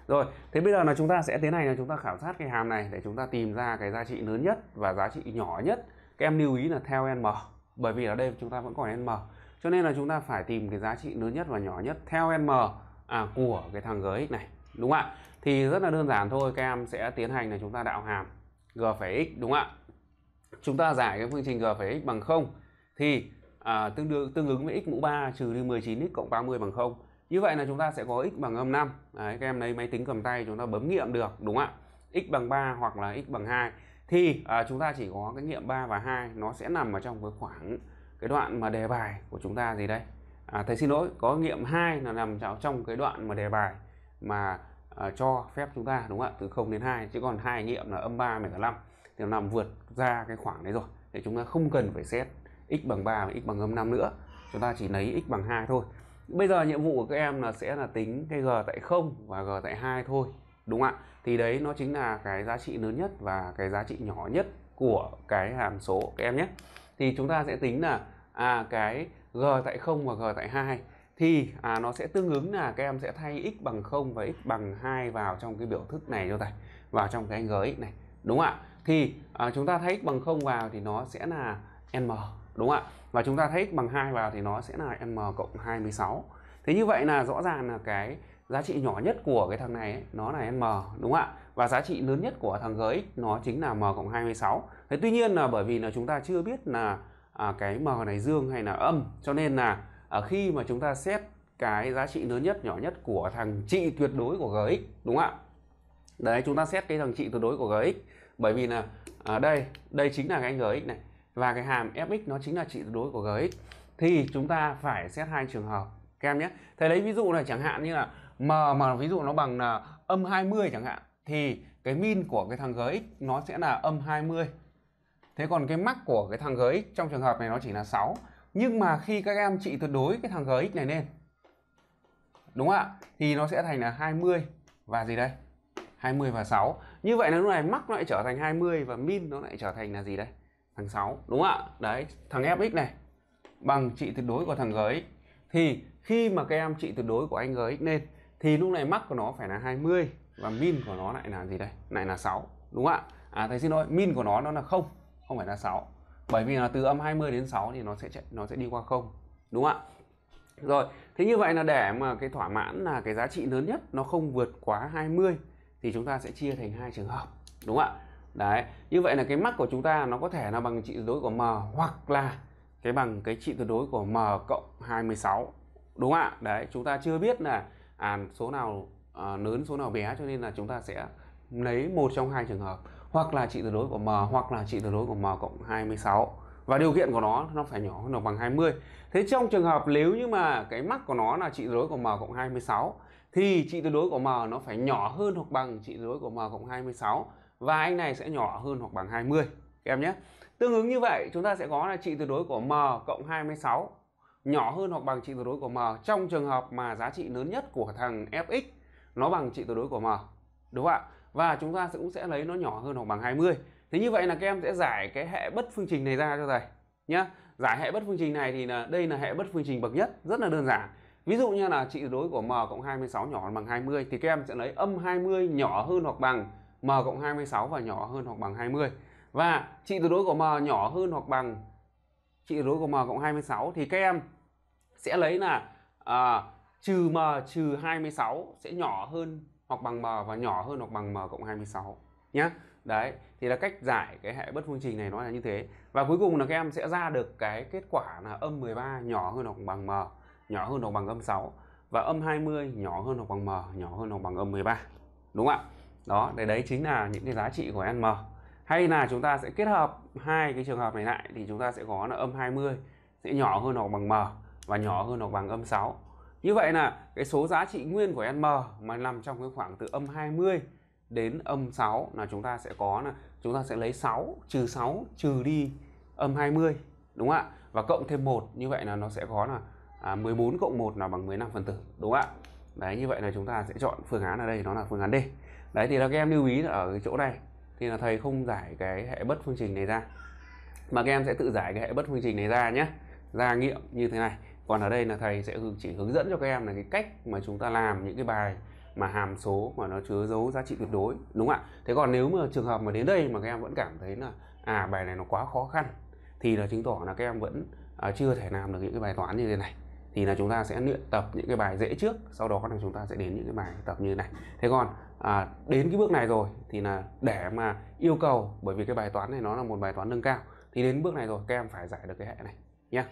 [SPEAKER 1] rồi thế bây giờ là chúng ta sẽ tiến hành là chúng ta khảo sát cái hàm này để chúng ta tìm ra cái giá trị lớn nhất và giá trị nhỏ nhất các em lưu ý là theo n m bởi vì ở đây chúng ta vẫn còn n m cho nên là chúng ta phải tìm cái giá trị lớn nhất và nhỏ nhất theo n m à, của cái thằng gx này đúng không ạ thì rất là đơn giản thôi các em sẽ tiến hành là chúng ta đạo hàm g phải x đúng không ạ chúng ta giải cái phương trình g phải x bằng 0 thì à, tương đương tương ứng với x mũ 3 trừ đi 19 x cộng 30 bằng 0. Như vậy là chúng ta sẽ có x bằng âm 5. Đấy, các em lấy máy tính cầm tay chúng ta bấm nghiệm được đúng không ạ? x bằng 3 hoặc là x bằng 2 thì à, chúng ta chỉ có cái nghiệm 3 và 2 nó sẽ nằm ở trong cái khoảng cái đoạn mà đề bài của chúng ta gì đây? À, thầy xin lỗi, có nghiệm 2 là nằm trong cái đoạn mà đề bài mà à, cho phép chúng ta đúng không ạ? Từ 0 đến 2 chứ còn hai nghiệm là âm 3 và 5 thì nó nằm vượt ra cái khoảng đấy rồi. Thì chúng ta không cần phải xét x bằng 3 và x bằng âm 5 nữa chúng ta chỉ lấy x bằng 2 thôi bây giờ nhiệm vụ của các em là sẽ là tính cái g tại 0 và g tại 2 thôi đúng ạ thì đấy nó chính là cái giá trị lớn nhất và cái giá trị nhỏ nhất của cái hàm số các em nhé thì chúng ta sẽ tính là à cái g tại 0 và g tại 2 thì à, nó sẽ tương ứng là các em sẽ thay x bằng 0 và x bằng 2 vào trong cái biểu thức này cho thầy vào trong cái gx này đúng ạ thì à, chúng ta thay x bằng 0 vào thì nó sẽ là m đúng không ạ và chúng ta thấy x bằng 2 vào thì nó sẽ là m cộng 26 thế như vậy là rõ ràng là cái giá trị nhỏ nhất của cái thằng này ấy, nó là m đúng không ạ và giá trị lớn nhất của thằng gx nó chính là m cộng 26 thế tuy nhiên là bởi vì là chúng ta chưa biết là à, cái m này dương hay là âm cho nên là à, khi mà chúng ta xét cái giá trị lớn nhất nhỏ nhất của thằng trị tuyệt đối của gx đúng không ạ đấy chúng ta xét cái thằng trị tuyệt đối của gx bởi vì là à, đây đây chính là cái anh gx này và cái hàm fx nó chính là trị đối của gx thì chúng ta phải xét hai trường hợp các em nhé thầy lấy ví dụ này chẳng hạn như là m mà ví dụ nó bằng là âm 20 chẳng hạn thì cái min của cái thằng gx nó sẽ là âm 20 thế còn cái mắc của cái thằng gx trong trường hợp này nó chỉ là 6 nhưng mà khi các em trị tuyệt đối cái thằng gx này lên đúng không ạ thì nó sẽ thành là 20 và gì đây 20 và 6 như vậy là lúc này mắc nó lại trở thành 20 và min nó lại trở thành là gì đây thằng 6 đúng không ạ đấy thằng fx này bằng trị tuyệt đối của thằng gới thì khi mà các em trị tuyệt đối của anh gới lên thì lúc này mắc của nó phải là 20 và min của nó lại là gì đây lại là 6 đúng không ạ à thầy xin lỗi min của nó nó là không không phải là 6 bởi vì là từ âm 20 đến 6 thì nó sẽ chạy, nó sẽ đi qua không đúng không ạ rồi, thế như vậy là để mà cái thỏa mãn là cái giá trị lớn nhất nó không vượt quá 20 thì chúng ta sẽ chia thành hai trường hợp, đúng không ạ? đấy như vậy là cái mắc của chúng ta nó có thể là bằng trị tuyệt đối của m hoặc là cái bằng cái trị tuyệt đối của m cộng 26 đúng không ạ đấy chúng ta chưa biết là à, số nào à, lớn số nào bé cho nên là chúng ta sẽ lấy một trong hai trường hợp hoặc là trị tuyệt đối của m hoặc là trị tuyệt đối của m cộng 26 và điều kiện của nó nó phải nhỏ hơn hoặc bằng 20 thế trong trường hợp nếu như mà cái mắc của nó là trị tuyệt đối của m cộng 26 thì trị tuyệt đối của m nó phải nhỏ hơn hoặc bằng trị tuyệt đối của m cộng 26 và anh này sẽ nhỏ hơn hoặc bằng 20 các em nhé tương ứng như vậy chúng ta sẽ có là trị tuyệt đối của m cộng 26 nhỏ hơn hoặc bằng trị tuyệt đối của m trong trường hợp mà giá trị lớn nhất của thằng fx nó bằng trị tuyệt đối của m đúng không ạ và chúng ta cũng sẽ lấy nó nhỏ hơn hoặc bằng 20 thế như vậy là các em sẽ giải cái hệ bất phương trình này ra cho thầy nhé giải hệ bất phương trình này thì là đây là hệ bất phương trình bậc nhất rất là đơn giản ví dụ như là trị tuyệt đối của m cộng 26 nhỏ hơn bằng 20 thì các em sẽ lấy âm 20 nhỏ hơn hoặc bằng m cộng 26 và nhỏ hơn hoặc bằng 20 và trị tuyệt đối của m nhỏ hơn hoặc bằng trị tuyệt đối của m cộng 26 thì các em sẽ lấy là à, trừ m trừ 26 sẽ nhỏ hơn hoặc bằng m và nhỏ hơn hoặc bằng m cộng 26 nhé Đấy, thì là cách giải cái hệ bất phương trình này nó là như thế. Và cuối cùng là các em sẽ ra được cái kết quả là âm 13 nhỏ hơn hoặc bằng m, nhỏ hơn hoặc bằng âm 6 và âm 20 nhỏ hơn hoặc bằng m, nhỏ hơn hoặc bằng âm 13. Đúng không ạ? đó đấy đấy chính là những cái giá trị của n m hay là chúng ta sẽ kết hợp hai cái trường hợp này lại thì chúng ta sẽ có là âm 20 sẽ nhỏ hơn hoặc bằng m và nhỏ hơn hoặc bằng âm 6 như vậy là cái số giá trị nguyên của n m mà nằm trong cái khoảng từ âm 20 đến âm 6 là chúng ta sẽ có là chúng ta sẽ lấy 6 trừ 6 trừ đi âm 20 đúng không ạ và cộng thêm một như vậy là nó sẽ có là à, 14 cộng 1 là bằng 15 phần tử đúng không ạ đấy như vậy là chúng ta sẽ chọn phương án ở đây nó là phương án D đấy thì là các em lưu ý ở cái chỗ này thì là thầy không giải cái hệ bất phương trình này ra mà các em sẽ tự giải cái hệ bất phương trình này ra nhé ra nghiệm như thế này còn ở đây là thầy sẽ chỉ hướng dẫn cho các em là cái cách mà chúng ta làm những cái bài mà hàm số mà nó chứa dấu giá trị tuyệt đối đúng không ạ thế còn nếu mà trường hợp mà đến đây mà các em vẫn cảm thấy là à bài này nó quá khó khăn thì là chứng tỏ là các em vẫn à, chưa thể làm được những cái bài toán như thế này thì là chúng ta sẽ luyện tập những cái bài dễ trước sau đó là chúng ta sẽ đến những cái bài tập như thế này thế còn à, đến cái bước này rồi thì là để mà yêu cầu bởi vì cái bài toán này nó là một bài toán nâng cao thì đến bước này rồi các em phải giải được cái hệ này nhé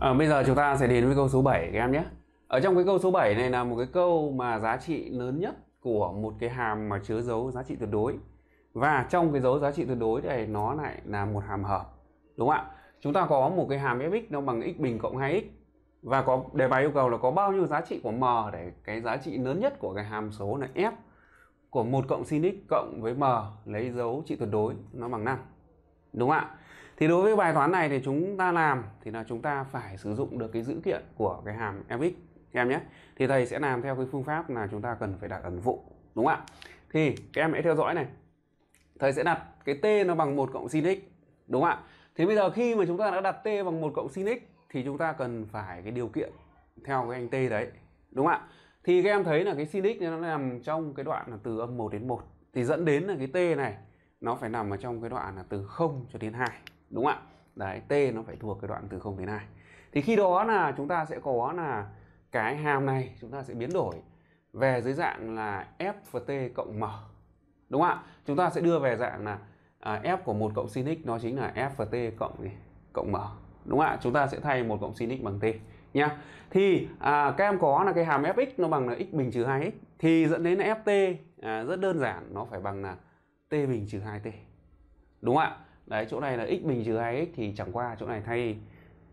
[SPEAKER 1] à, bây giờ chúng ta sẽ đến với câu số 7 các em nhé ở trong cái câu số 7 này là một cái câu mà giá trị lớn nhất của một cái hàm mà chứa dấu giá trị tuyệt đối và trong cái dấu giá trị tuyệt đối này nó lại là một hàm hợp đúng không ạ chúng ta có một cái hàm fx nó bằng x bình cộng 2x và có đề bài yêu cầu là có bao nhiêu giá trị của m để cái giá trị lớn nhất của cái hàm số là f của 1 cộng sin x cộng với m lấy dấu trị tuyệt đối nó bằng 5. Đúng không ạ? Thì đối với bài toán này thì chúng ta làm thì là chúng ta phải sử dụng được cái dữ kiện của cái hàm fx các em nhé. Thì thầy sẽ làm theo cái phương pháp là chúng ta cần phải đặt ẩn vụ. Đúng không ạ? Thì các em hãy theo dõi này. Thầy sẽ đặt cái t nó bằng 1 cộng sin x. Đúng không ạ? Thế bây giờ khi mà chúng ta đã đặt t bằng 1 cộng sin x thì chúng ta cần phải cái điều kiện theo cái anh t đấy. Đúng không ạ? thì các em thấy là cái silic nó nằm trong cái đoạn là từ âm 1 đến 1 thì dẫn đến là cái t này nó phải nằm ở trong cái đoạn là từ 0 cho đến 2 đúng không ạ đấy t nó phải thuộc cái đoạn từ 0 đến 2 thì khi đó là chúng ta sẽ có là cái hàm này chúng ta sẽ biến đổi về dưới dạng là f và t cộng m đúng không ạ chúng ta sẽ đưa về dạng là à, f của một cộng sin x nó chính là f và t cộng gì cộng m đúng không ạ chúng ta sẽ thay một cộng sin x bằng t nha thì à, các em có là cái hàm fx nó bằng là x bình trừ 2x thì dẫn đến là ft à, rất đơn giản nó phải bằng là t bình trừ 2t đúng không ạ đấy chỗ này là x bình trừ 2x thì chẳng qua chỗ này thay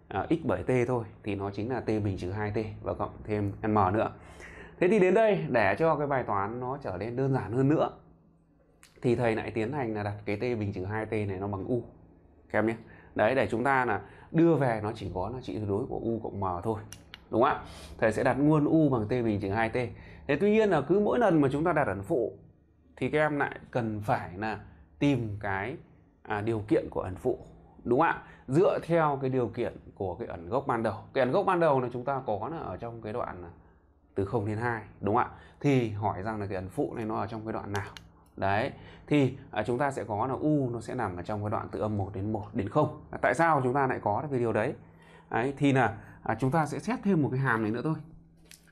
[SPEAKER 1] à, x bởi t thôi thì nó chính là t bình trừ 2t và cộng thêm m nữa thế thì đến đây để cho cái bài toán nó trở nên đơn giản hơn nữa thì thầy lại tiến hành là đặt cái t bình trừ 2t này nó bằng u các em nhé đấy để chúng ta là đưa về nó chỉ có là trị tuyệt đối của u cộng m thôi đúng không ạ thầy sẽ đặt nguồn u bằng t bình trừ 2 t thế tuy nhiên là cứ mỗi lần mà chúng ta đặt ẩn phụ thì các em lại cần phải là tìm cái à, điều kiện của ẩn phụ đúng không ạ dựa theo cái điều kiện của cái ẩn gốc ban đầu cái ẩn gốc ban đầu là chúng ta có là ở trong cái đoạn à, từ 0 đến 2 đúng không ạ thì hỏi rằng là cái ẩn phụ này nó ở trong cái đoạn nào đấy thì à, chúng ta sẽ có là u nó sẽ nằm ở trong cái đoạn từ âm 1 đến 1 đến 0 à, tại sao chúng ta lại có được cái điều đấy đấy thì là à, chúng ta sẽ xét thêm một cái hàm này nữa thôi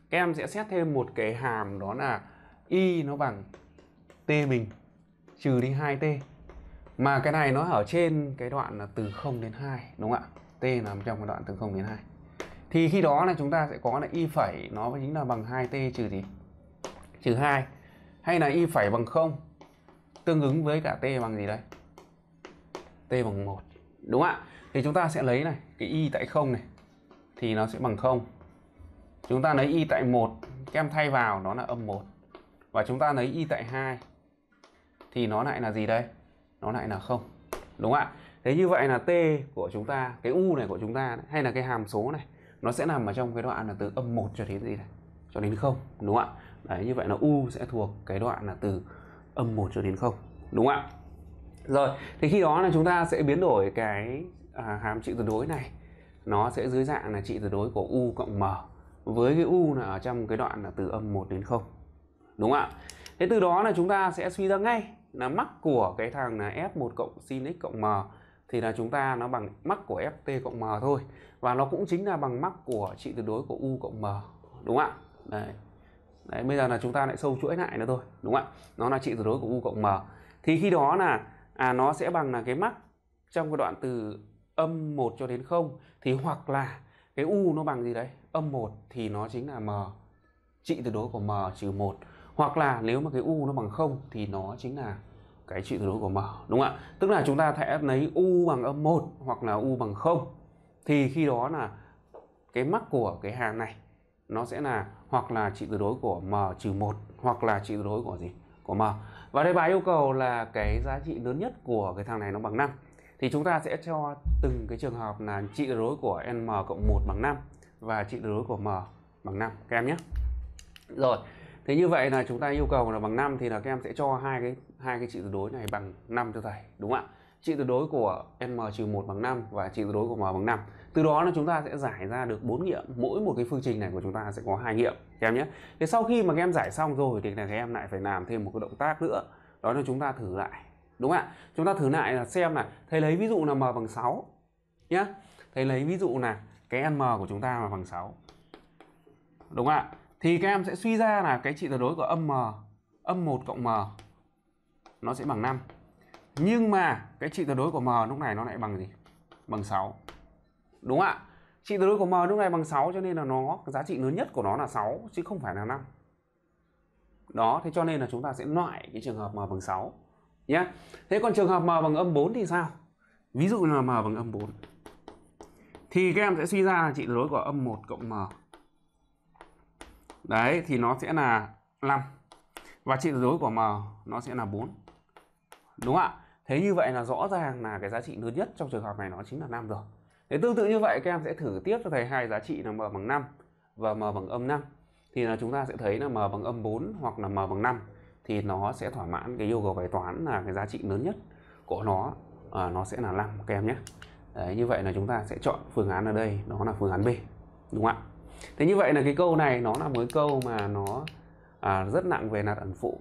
[SPEAKER 1] em sẽ xét thêm một cái hàm đó là y nó bằng t mình trừ đi 2t mà cái này nó ở trên cái đoạn là từ 0 đến 2 đúng không ạ t nằm trong cái đoạn từ 0 đến 2 thì khi đó là chúng ta sẽ có là y phẩy nó chính là bằng 2t trừ gì trừ 2 hay là y phẩy bằng 0 tương ứng với cả t bằng gì đây t bằng 1 đúng ạ thì chúng ta sẽ lấy này cái y tại 0 này thì nó sẽ bằng 0 chúng ta lấy y tại 1 kem thay vào nó là âm 1 và chúng ta lấy y tại 2 thì nó lại là gì đây nó lại là 0 đúng ạ thế như vậy là t của chúng ta cái u này của chúng ta hay là cái hàm số này nó sẽ nằm ở trong cái đoạn là từ âm 1 cho đến gì này cho đến 0 đúng ạ đấy như vậy là u sẽ thuộc cái đoạn là từ âm 1 cho đến 0 đúng không ạ rồi thì khi đó là chúng ta sẽ biến đổi cái à, hàm trị tuyệt đối này nó sẽ dưới dạng là trị tuyệt đối của u cộng m với cái u là ở trong cái đoạn là từ âm 1 đến 0 đúng không ạ thế từ đó là chúng ta sẽ suy ra ngay là mắc của cái thằng là f1 cộng sin x cộng m thì là chúng ta nó bằng mắc của ft cộng m thôi và nó cũng chính là bằng mắc của trị tuyệt đối của u cộng m đúng không ạ đấy Đấy, bây giờ là chúng ta lại sâu chuỗi lại nữa thôi đúng không ạ nó là trị tuyệt đối của u cộng m thì khi đó là à nó sẽ bằng là cái mắc trong cái đoạn từ âm 1 cho đến 0 thì hoặc là cái u nó bằng gì đấy âm 1 thì nó chính là m trị tuyệt đối của m trừ một hoặc là nếu mà cái u nó bằng 0 thì nó chính là cái trị tuyệt đối của m đúng không ạ tức là chúng ta sẽ lấy u bằng âm 1 hoặc là u bằng 0 thì khi đó là cái mắc của cái hàng này nó sẽ là hoặc là trị tuyệt đối của m trừ một hoặc là trị tuyệt đối của gì của m và đây bài yêu cầu là cái giá trị lớn nhất của cái thằng này nó bằng 5 thì chúng ta sẽ cho từng cái trường hợp là trị tuyệt đối của n m cộng 1 bằng 5 và trị tuyệt đối của m bằng 5 các em nhé rồi thế như vậy là chúng ta yêu cầu là bằng 5 thì là các em sẽ cho hai cái hai cái trị tuyệt đối này bằng 5 cho thầy đúng không ạ trị tuyệt đối của n m trừ một bằng 5 và trị tuyệt đối của m bằng 5 từ đó là chúng ta sẽ giải ra được bốn nghiệm mỗi một cái phương trình này của chúng ta sẽ có hai nghiệm các em nhé thì sau khi mà các em giải xong rồi thì các em lại phải làm thêm một cái động tác nữa đó là chúng ta thử lại đúng không ạ chúng ta thử lại là xem là thầy lấy ví dụ là m bằng 6 nhé thầy lấy ví dụ là cái m của chúng ta là bằng 6 đúng không ạ thì các em sẽ suy ra là cái trị tuyệt đối của âm m âm 1 cộng m nó sẽ bằng 5 nhưng mà cái trị tuyệt đối của m lúc này nó lại bằng gì bằng 6 đúng ạ trị tuyệt đối của m lúc này bằng 6 cho nên là nó giá trị lớn nhất của nó là 6 chứ không phải là 5 đó thế cho nên là chúng ta sẽ loại cái trường hợp m bằng 6 nhé thế còn trường hợp m bằng âm 4 thì sao ví dụ là m bằng âm 4 thì các em sẽ suy ra là trị tuyệt đối của âm 1 cộng m đấy thì nó sẽ là 5 và trị tuyệt đối của m nó sẽ là 4 đúng ạ thế như vậy là rõ ràng là cái giá trị lớn nhất trong trường hợp này nó chính là 5 rồi Thế tương tự như vậy các em sẽ thử tiếp cho thầy hai giá trị là m bằng 5 và m bằng âm 5 thì là chúng ta sẽ thấy là m bằng âm 4 hoặc là m bằng 5 thì nó sẽ thỏa mãn cái yêu cầu bài toán là cái giá trị lớn nhất của nó à, nó sẽ là 5 các em nhé. Đấy, như vậy là chúng ta sẽ chọn phương án ở đây đó là phương án B đúng không ạ? Thế như vậy là cái câu này nó là một câu mà nó à, rất nặng về nạt ẩn phụ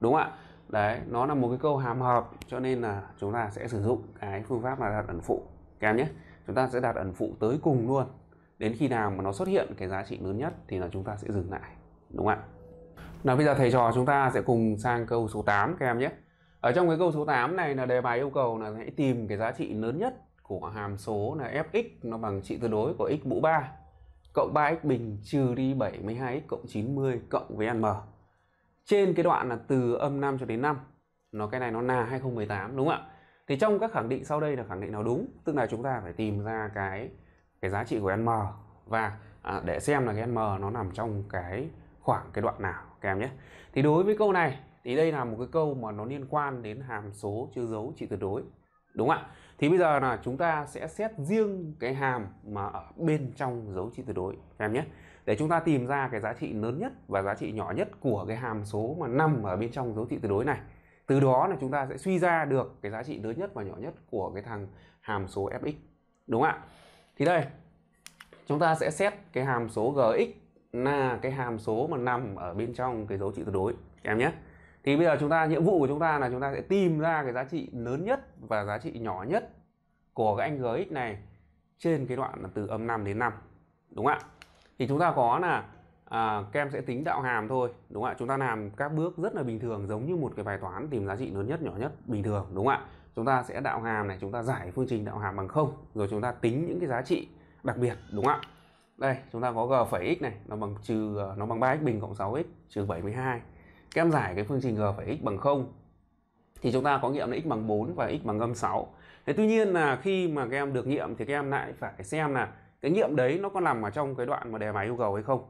[SPEAKER 1] đúng không ạ? Đấy, nó là một cái câu hàm hợp cho nên là chúng ta sẽ sử dụng cái phương pháp là nạt ẩn phụ các em nhé chúng ta sẽ đặt ẩn phụ tới cùng luôn đến khi nào mà nó xuất hiện cái giá trị lớn nhất thì là chúng ta sẽ dừng lại đúng không ạ nào bây giờ thầy trò chúng ta sẽ cùng sang câu số 8 các em nhé ở trong cái câu số 8 này là đề bài yêu cầu là hãy tìm cái giá trị lớn nhất của hàm số là fx nó bằng trị tuyệt đối của x mũ 3 cộng 3x bình trừ đi 72x cộng 90 cộng với n m trên cái đoạn là từ âm 5 cho đến 5 nó cái này nó là 2018 đúng không ạ thì trong các khẳng định sau đây là khẳng định nào đúng tức là chúng ta phải tìm ra cái cái giá trị của n m và à, để xem là cái n m nó nằm trong cái khoảng cái đoạn nào các em nhé thì đối với câu này thì đây là một cái câu mà nó liên quan đến hàm số chưa dấu trị tuyệt đối đúng ạ thì bây giờ là chúng ta sẽ xét riêng cái hàm mà ở bên trong dấu trị tuyệt đối các em nhé để chúng ta tìm ra cái giá trị lớn nhất và giá trị nhỏ nhất của cái hàm số mà nằm ở bên trong dấu trị tuyệt đối này từ đó là chúng ta sẽ suy ra được cái giá trị lớn nhất và nhỏ nhất của cái thằng hàm số fx đúng không ạ thì đây chúng ta sẽ xét cái hàm số gx là cái hàm số mà nằm ở bên trong cái dấu trị tuyệt đối em nhé thì bây giờ chúng ta nhiệm vụ của chúng ta là chúng ta sẽ tìm ra cái giá trị lớn nhất và giá trị nhỏ nhất của cái anh gx này trên cái đoạn là từ âm 5 đến 5 đúng ạ thì chúng ta có là à, các sẽ tính đạo hàm thôi đúng không ạ chúng ta làm các bước rất là bình thường giống như một cái bài toán tìm giá trị lớn nhất nhỏ nhất bình thường đúng không ạ chúng ta sẽ đạo hàm này chúng ta giải phương trình đạo hàm bằng không rồi chúng ta tính những cái giá trị đặc biệt đúng không ạ đây chúng ta có g phẩy x này nó bằng trừ ờ, nó bằng ba x bình cộng 6x trừ 72 các em giải cái phương trình g phẩy x bằng không thì chúng ta có nghiệm là x bằng 4 và x bằng âm 6 thế tuy nhiên là khi mà các em được nghiệm thì các em lại phải xem là cái nghiệm đấy nó có nằm ở trong cái đoạn mà đề bài yêu cầu hay không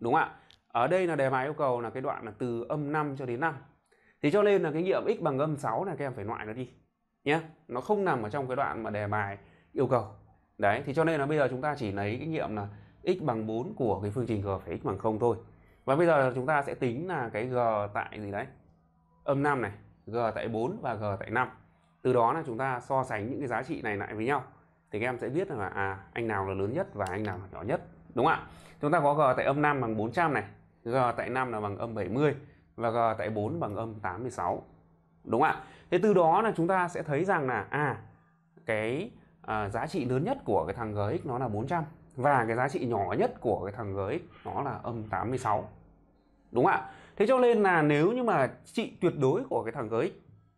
[SPEAKER 1] đúng không ạ ở đây là đề bài yêu cầu là cái đoạn là từ âm 5 cho đến 5 thì cho nên là cái nghiệm x bằng âm 6 là các em phải loại nó đi nhé nó không nằm ở trong cái đoạn mà đề bài yêu cầu đấy thì cho nên là bây giờ chúng ta chỉ lấy cái nghiệm là x bằng 4 của cái phương trình g phải x bằng 0 thôi và bây giờ chúng ta sẽ tính là cái g tại gì đấy âm 5 này g tại 4 và g tại 5 từ đó là chúng ta so sánh những cái giá trị này lại với nhau thì các em sẽ biết là à anh nào là lớn nhất và anh nào là nhỏ nhất đúng ạ chúng ta có g tại âm 5 bằng 400 này g tại 5 là bằng âm 70 và g tại 4 bằng âm 86 đúng ạ thế từ đó là chúng ta sẽ thấy rằng là à cái à, giá trị lớn nhất của cái thằng gx nó là 400 và cái giá trị nhỏ nhất của cái thằng gx nó là âm 86 đúng ạ thế cho nên là nếu như mà trị tuyệt đối của cái thằng gx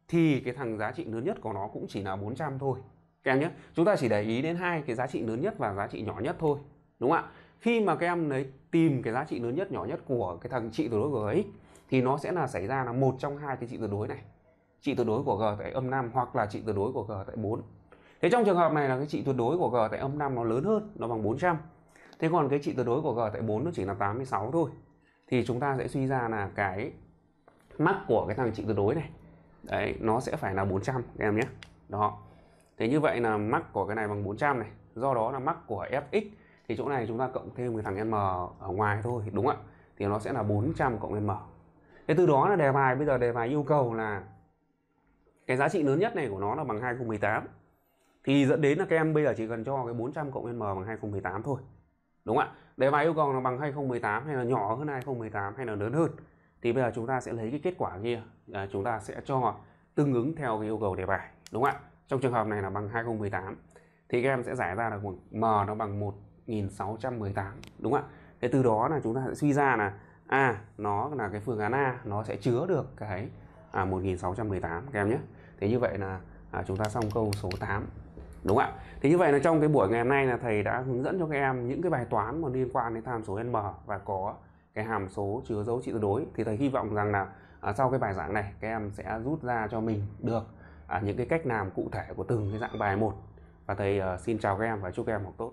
[SPEAKER 1] thì cái thằng giá trị lớn nhất của nó cũng chỉ là 400 thôi các em nhé chúng ta chỉ để ý đến hai cái giá trị lớn nhất và giá trị nhỏ nhất thôi đúng không ạ khi mà các em đấy tìm cái giá trị lớn nhất nhỏ nhất của cái thằng trị tuyệt đối của gx thì nó sẽ là xảy ra là một trong hai cái trị tuyệt đối này trị tuyệt đối của g tại âm 5 hoặc là trị tuyệt đối của g tại 4 thế trong trường hợp này là cái trị tuyệt đối của g tại âm 5 nó lớn hơn nó bằng 400 thế còn cái trị tuyệt đối của g tại 4 nó chỉ là 86 thôi thì chúng ta sẽ suy ra là cái mắc của cái thằng trị tuyệt đối này đấy nó sẽ phải là 400 các em nhé đó thế như vậy là mắc của cái này bằng 400 này do đó là mắc của fx thì chỗ này chúng ta cộng thêm cái thằng m ở ngoài thôi đúng ạ thì nó sẽ là 400 cộng m thế từ đó là đề bài bây giờ đề bài yêu cầu là cái giá trị lớn nhất này của nó là bằng 2018 thì dẫn đến là các em bây giờ chỉ cần cho cái 400 cộng M bằng 2018 thôi đúng ạ đề bài yêu cầu là bằng 2018 hay là nhỏ hơn 2018 hay là lớn hơn thì bây giờ chúng ta sẽ lấy cái kết quả kia à, chúng ta sẽ cho tương ứng theo cái yêu cầu đề bài đúng ạ trong trường hợp này là bằng 2018 thì các em sẽ giải ra là m nó bằng 1 1618 đúng không ạ? Thế từ đó là chúng ta sẽ suy ra là à nó là cái phương án A nó sẽ chứa được cái à, 1618 các em nhé. Thế như vậy là à, chúng ta xong câu số 8 đúng ạ? Thế như vậy là trong cái buổi ngày hôm nay là thầy đã hướng dẫn cho các em những cái bài toán mà liên quan đến tham số n và có cái hàm số chứa dấu trị tuyệt đối thì thầy hy vọng rằng là à, sau cái bài giảng này các em sẽ rút ra cho mình được à, những cái cách làm cụ thể của từng cái dạng bài một và thầy uh, xin chào các em và chúc các em học tốt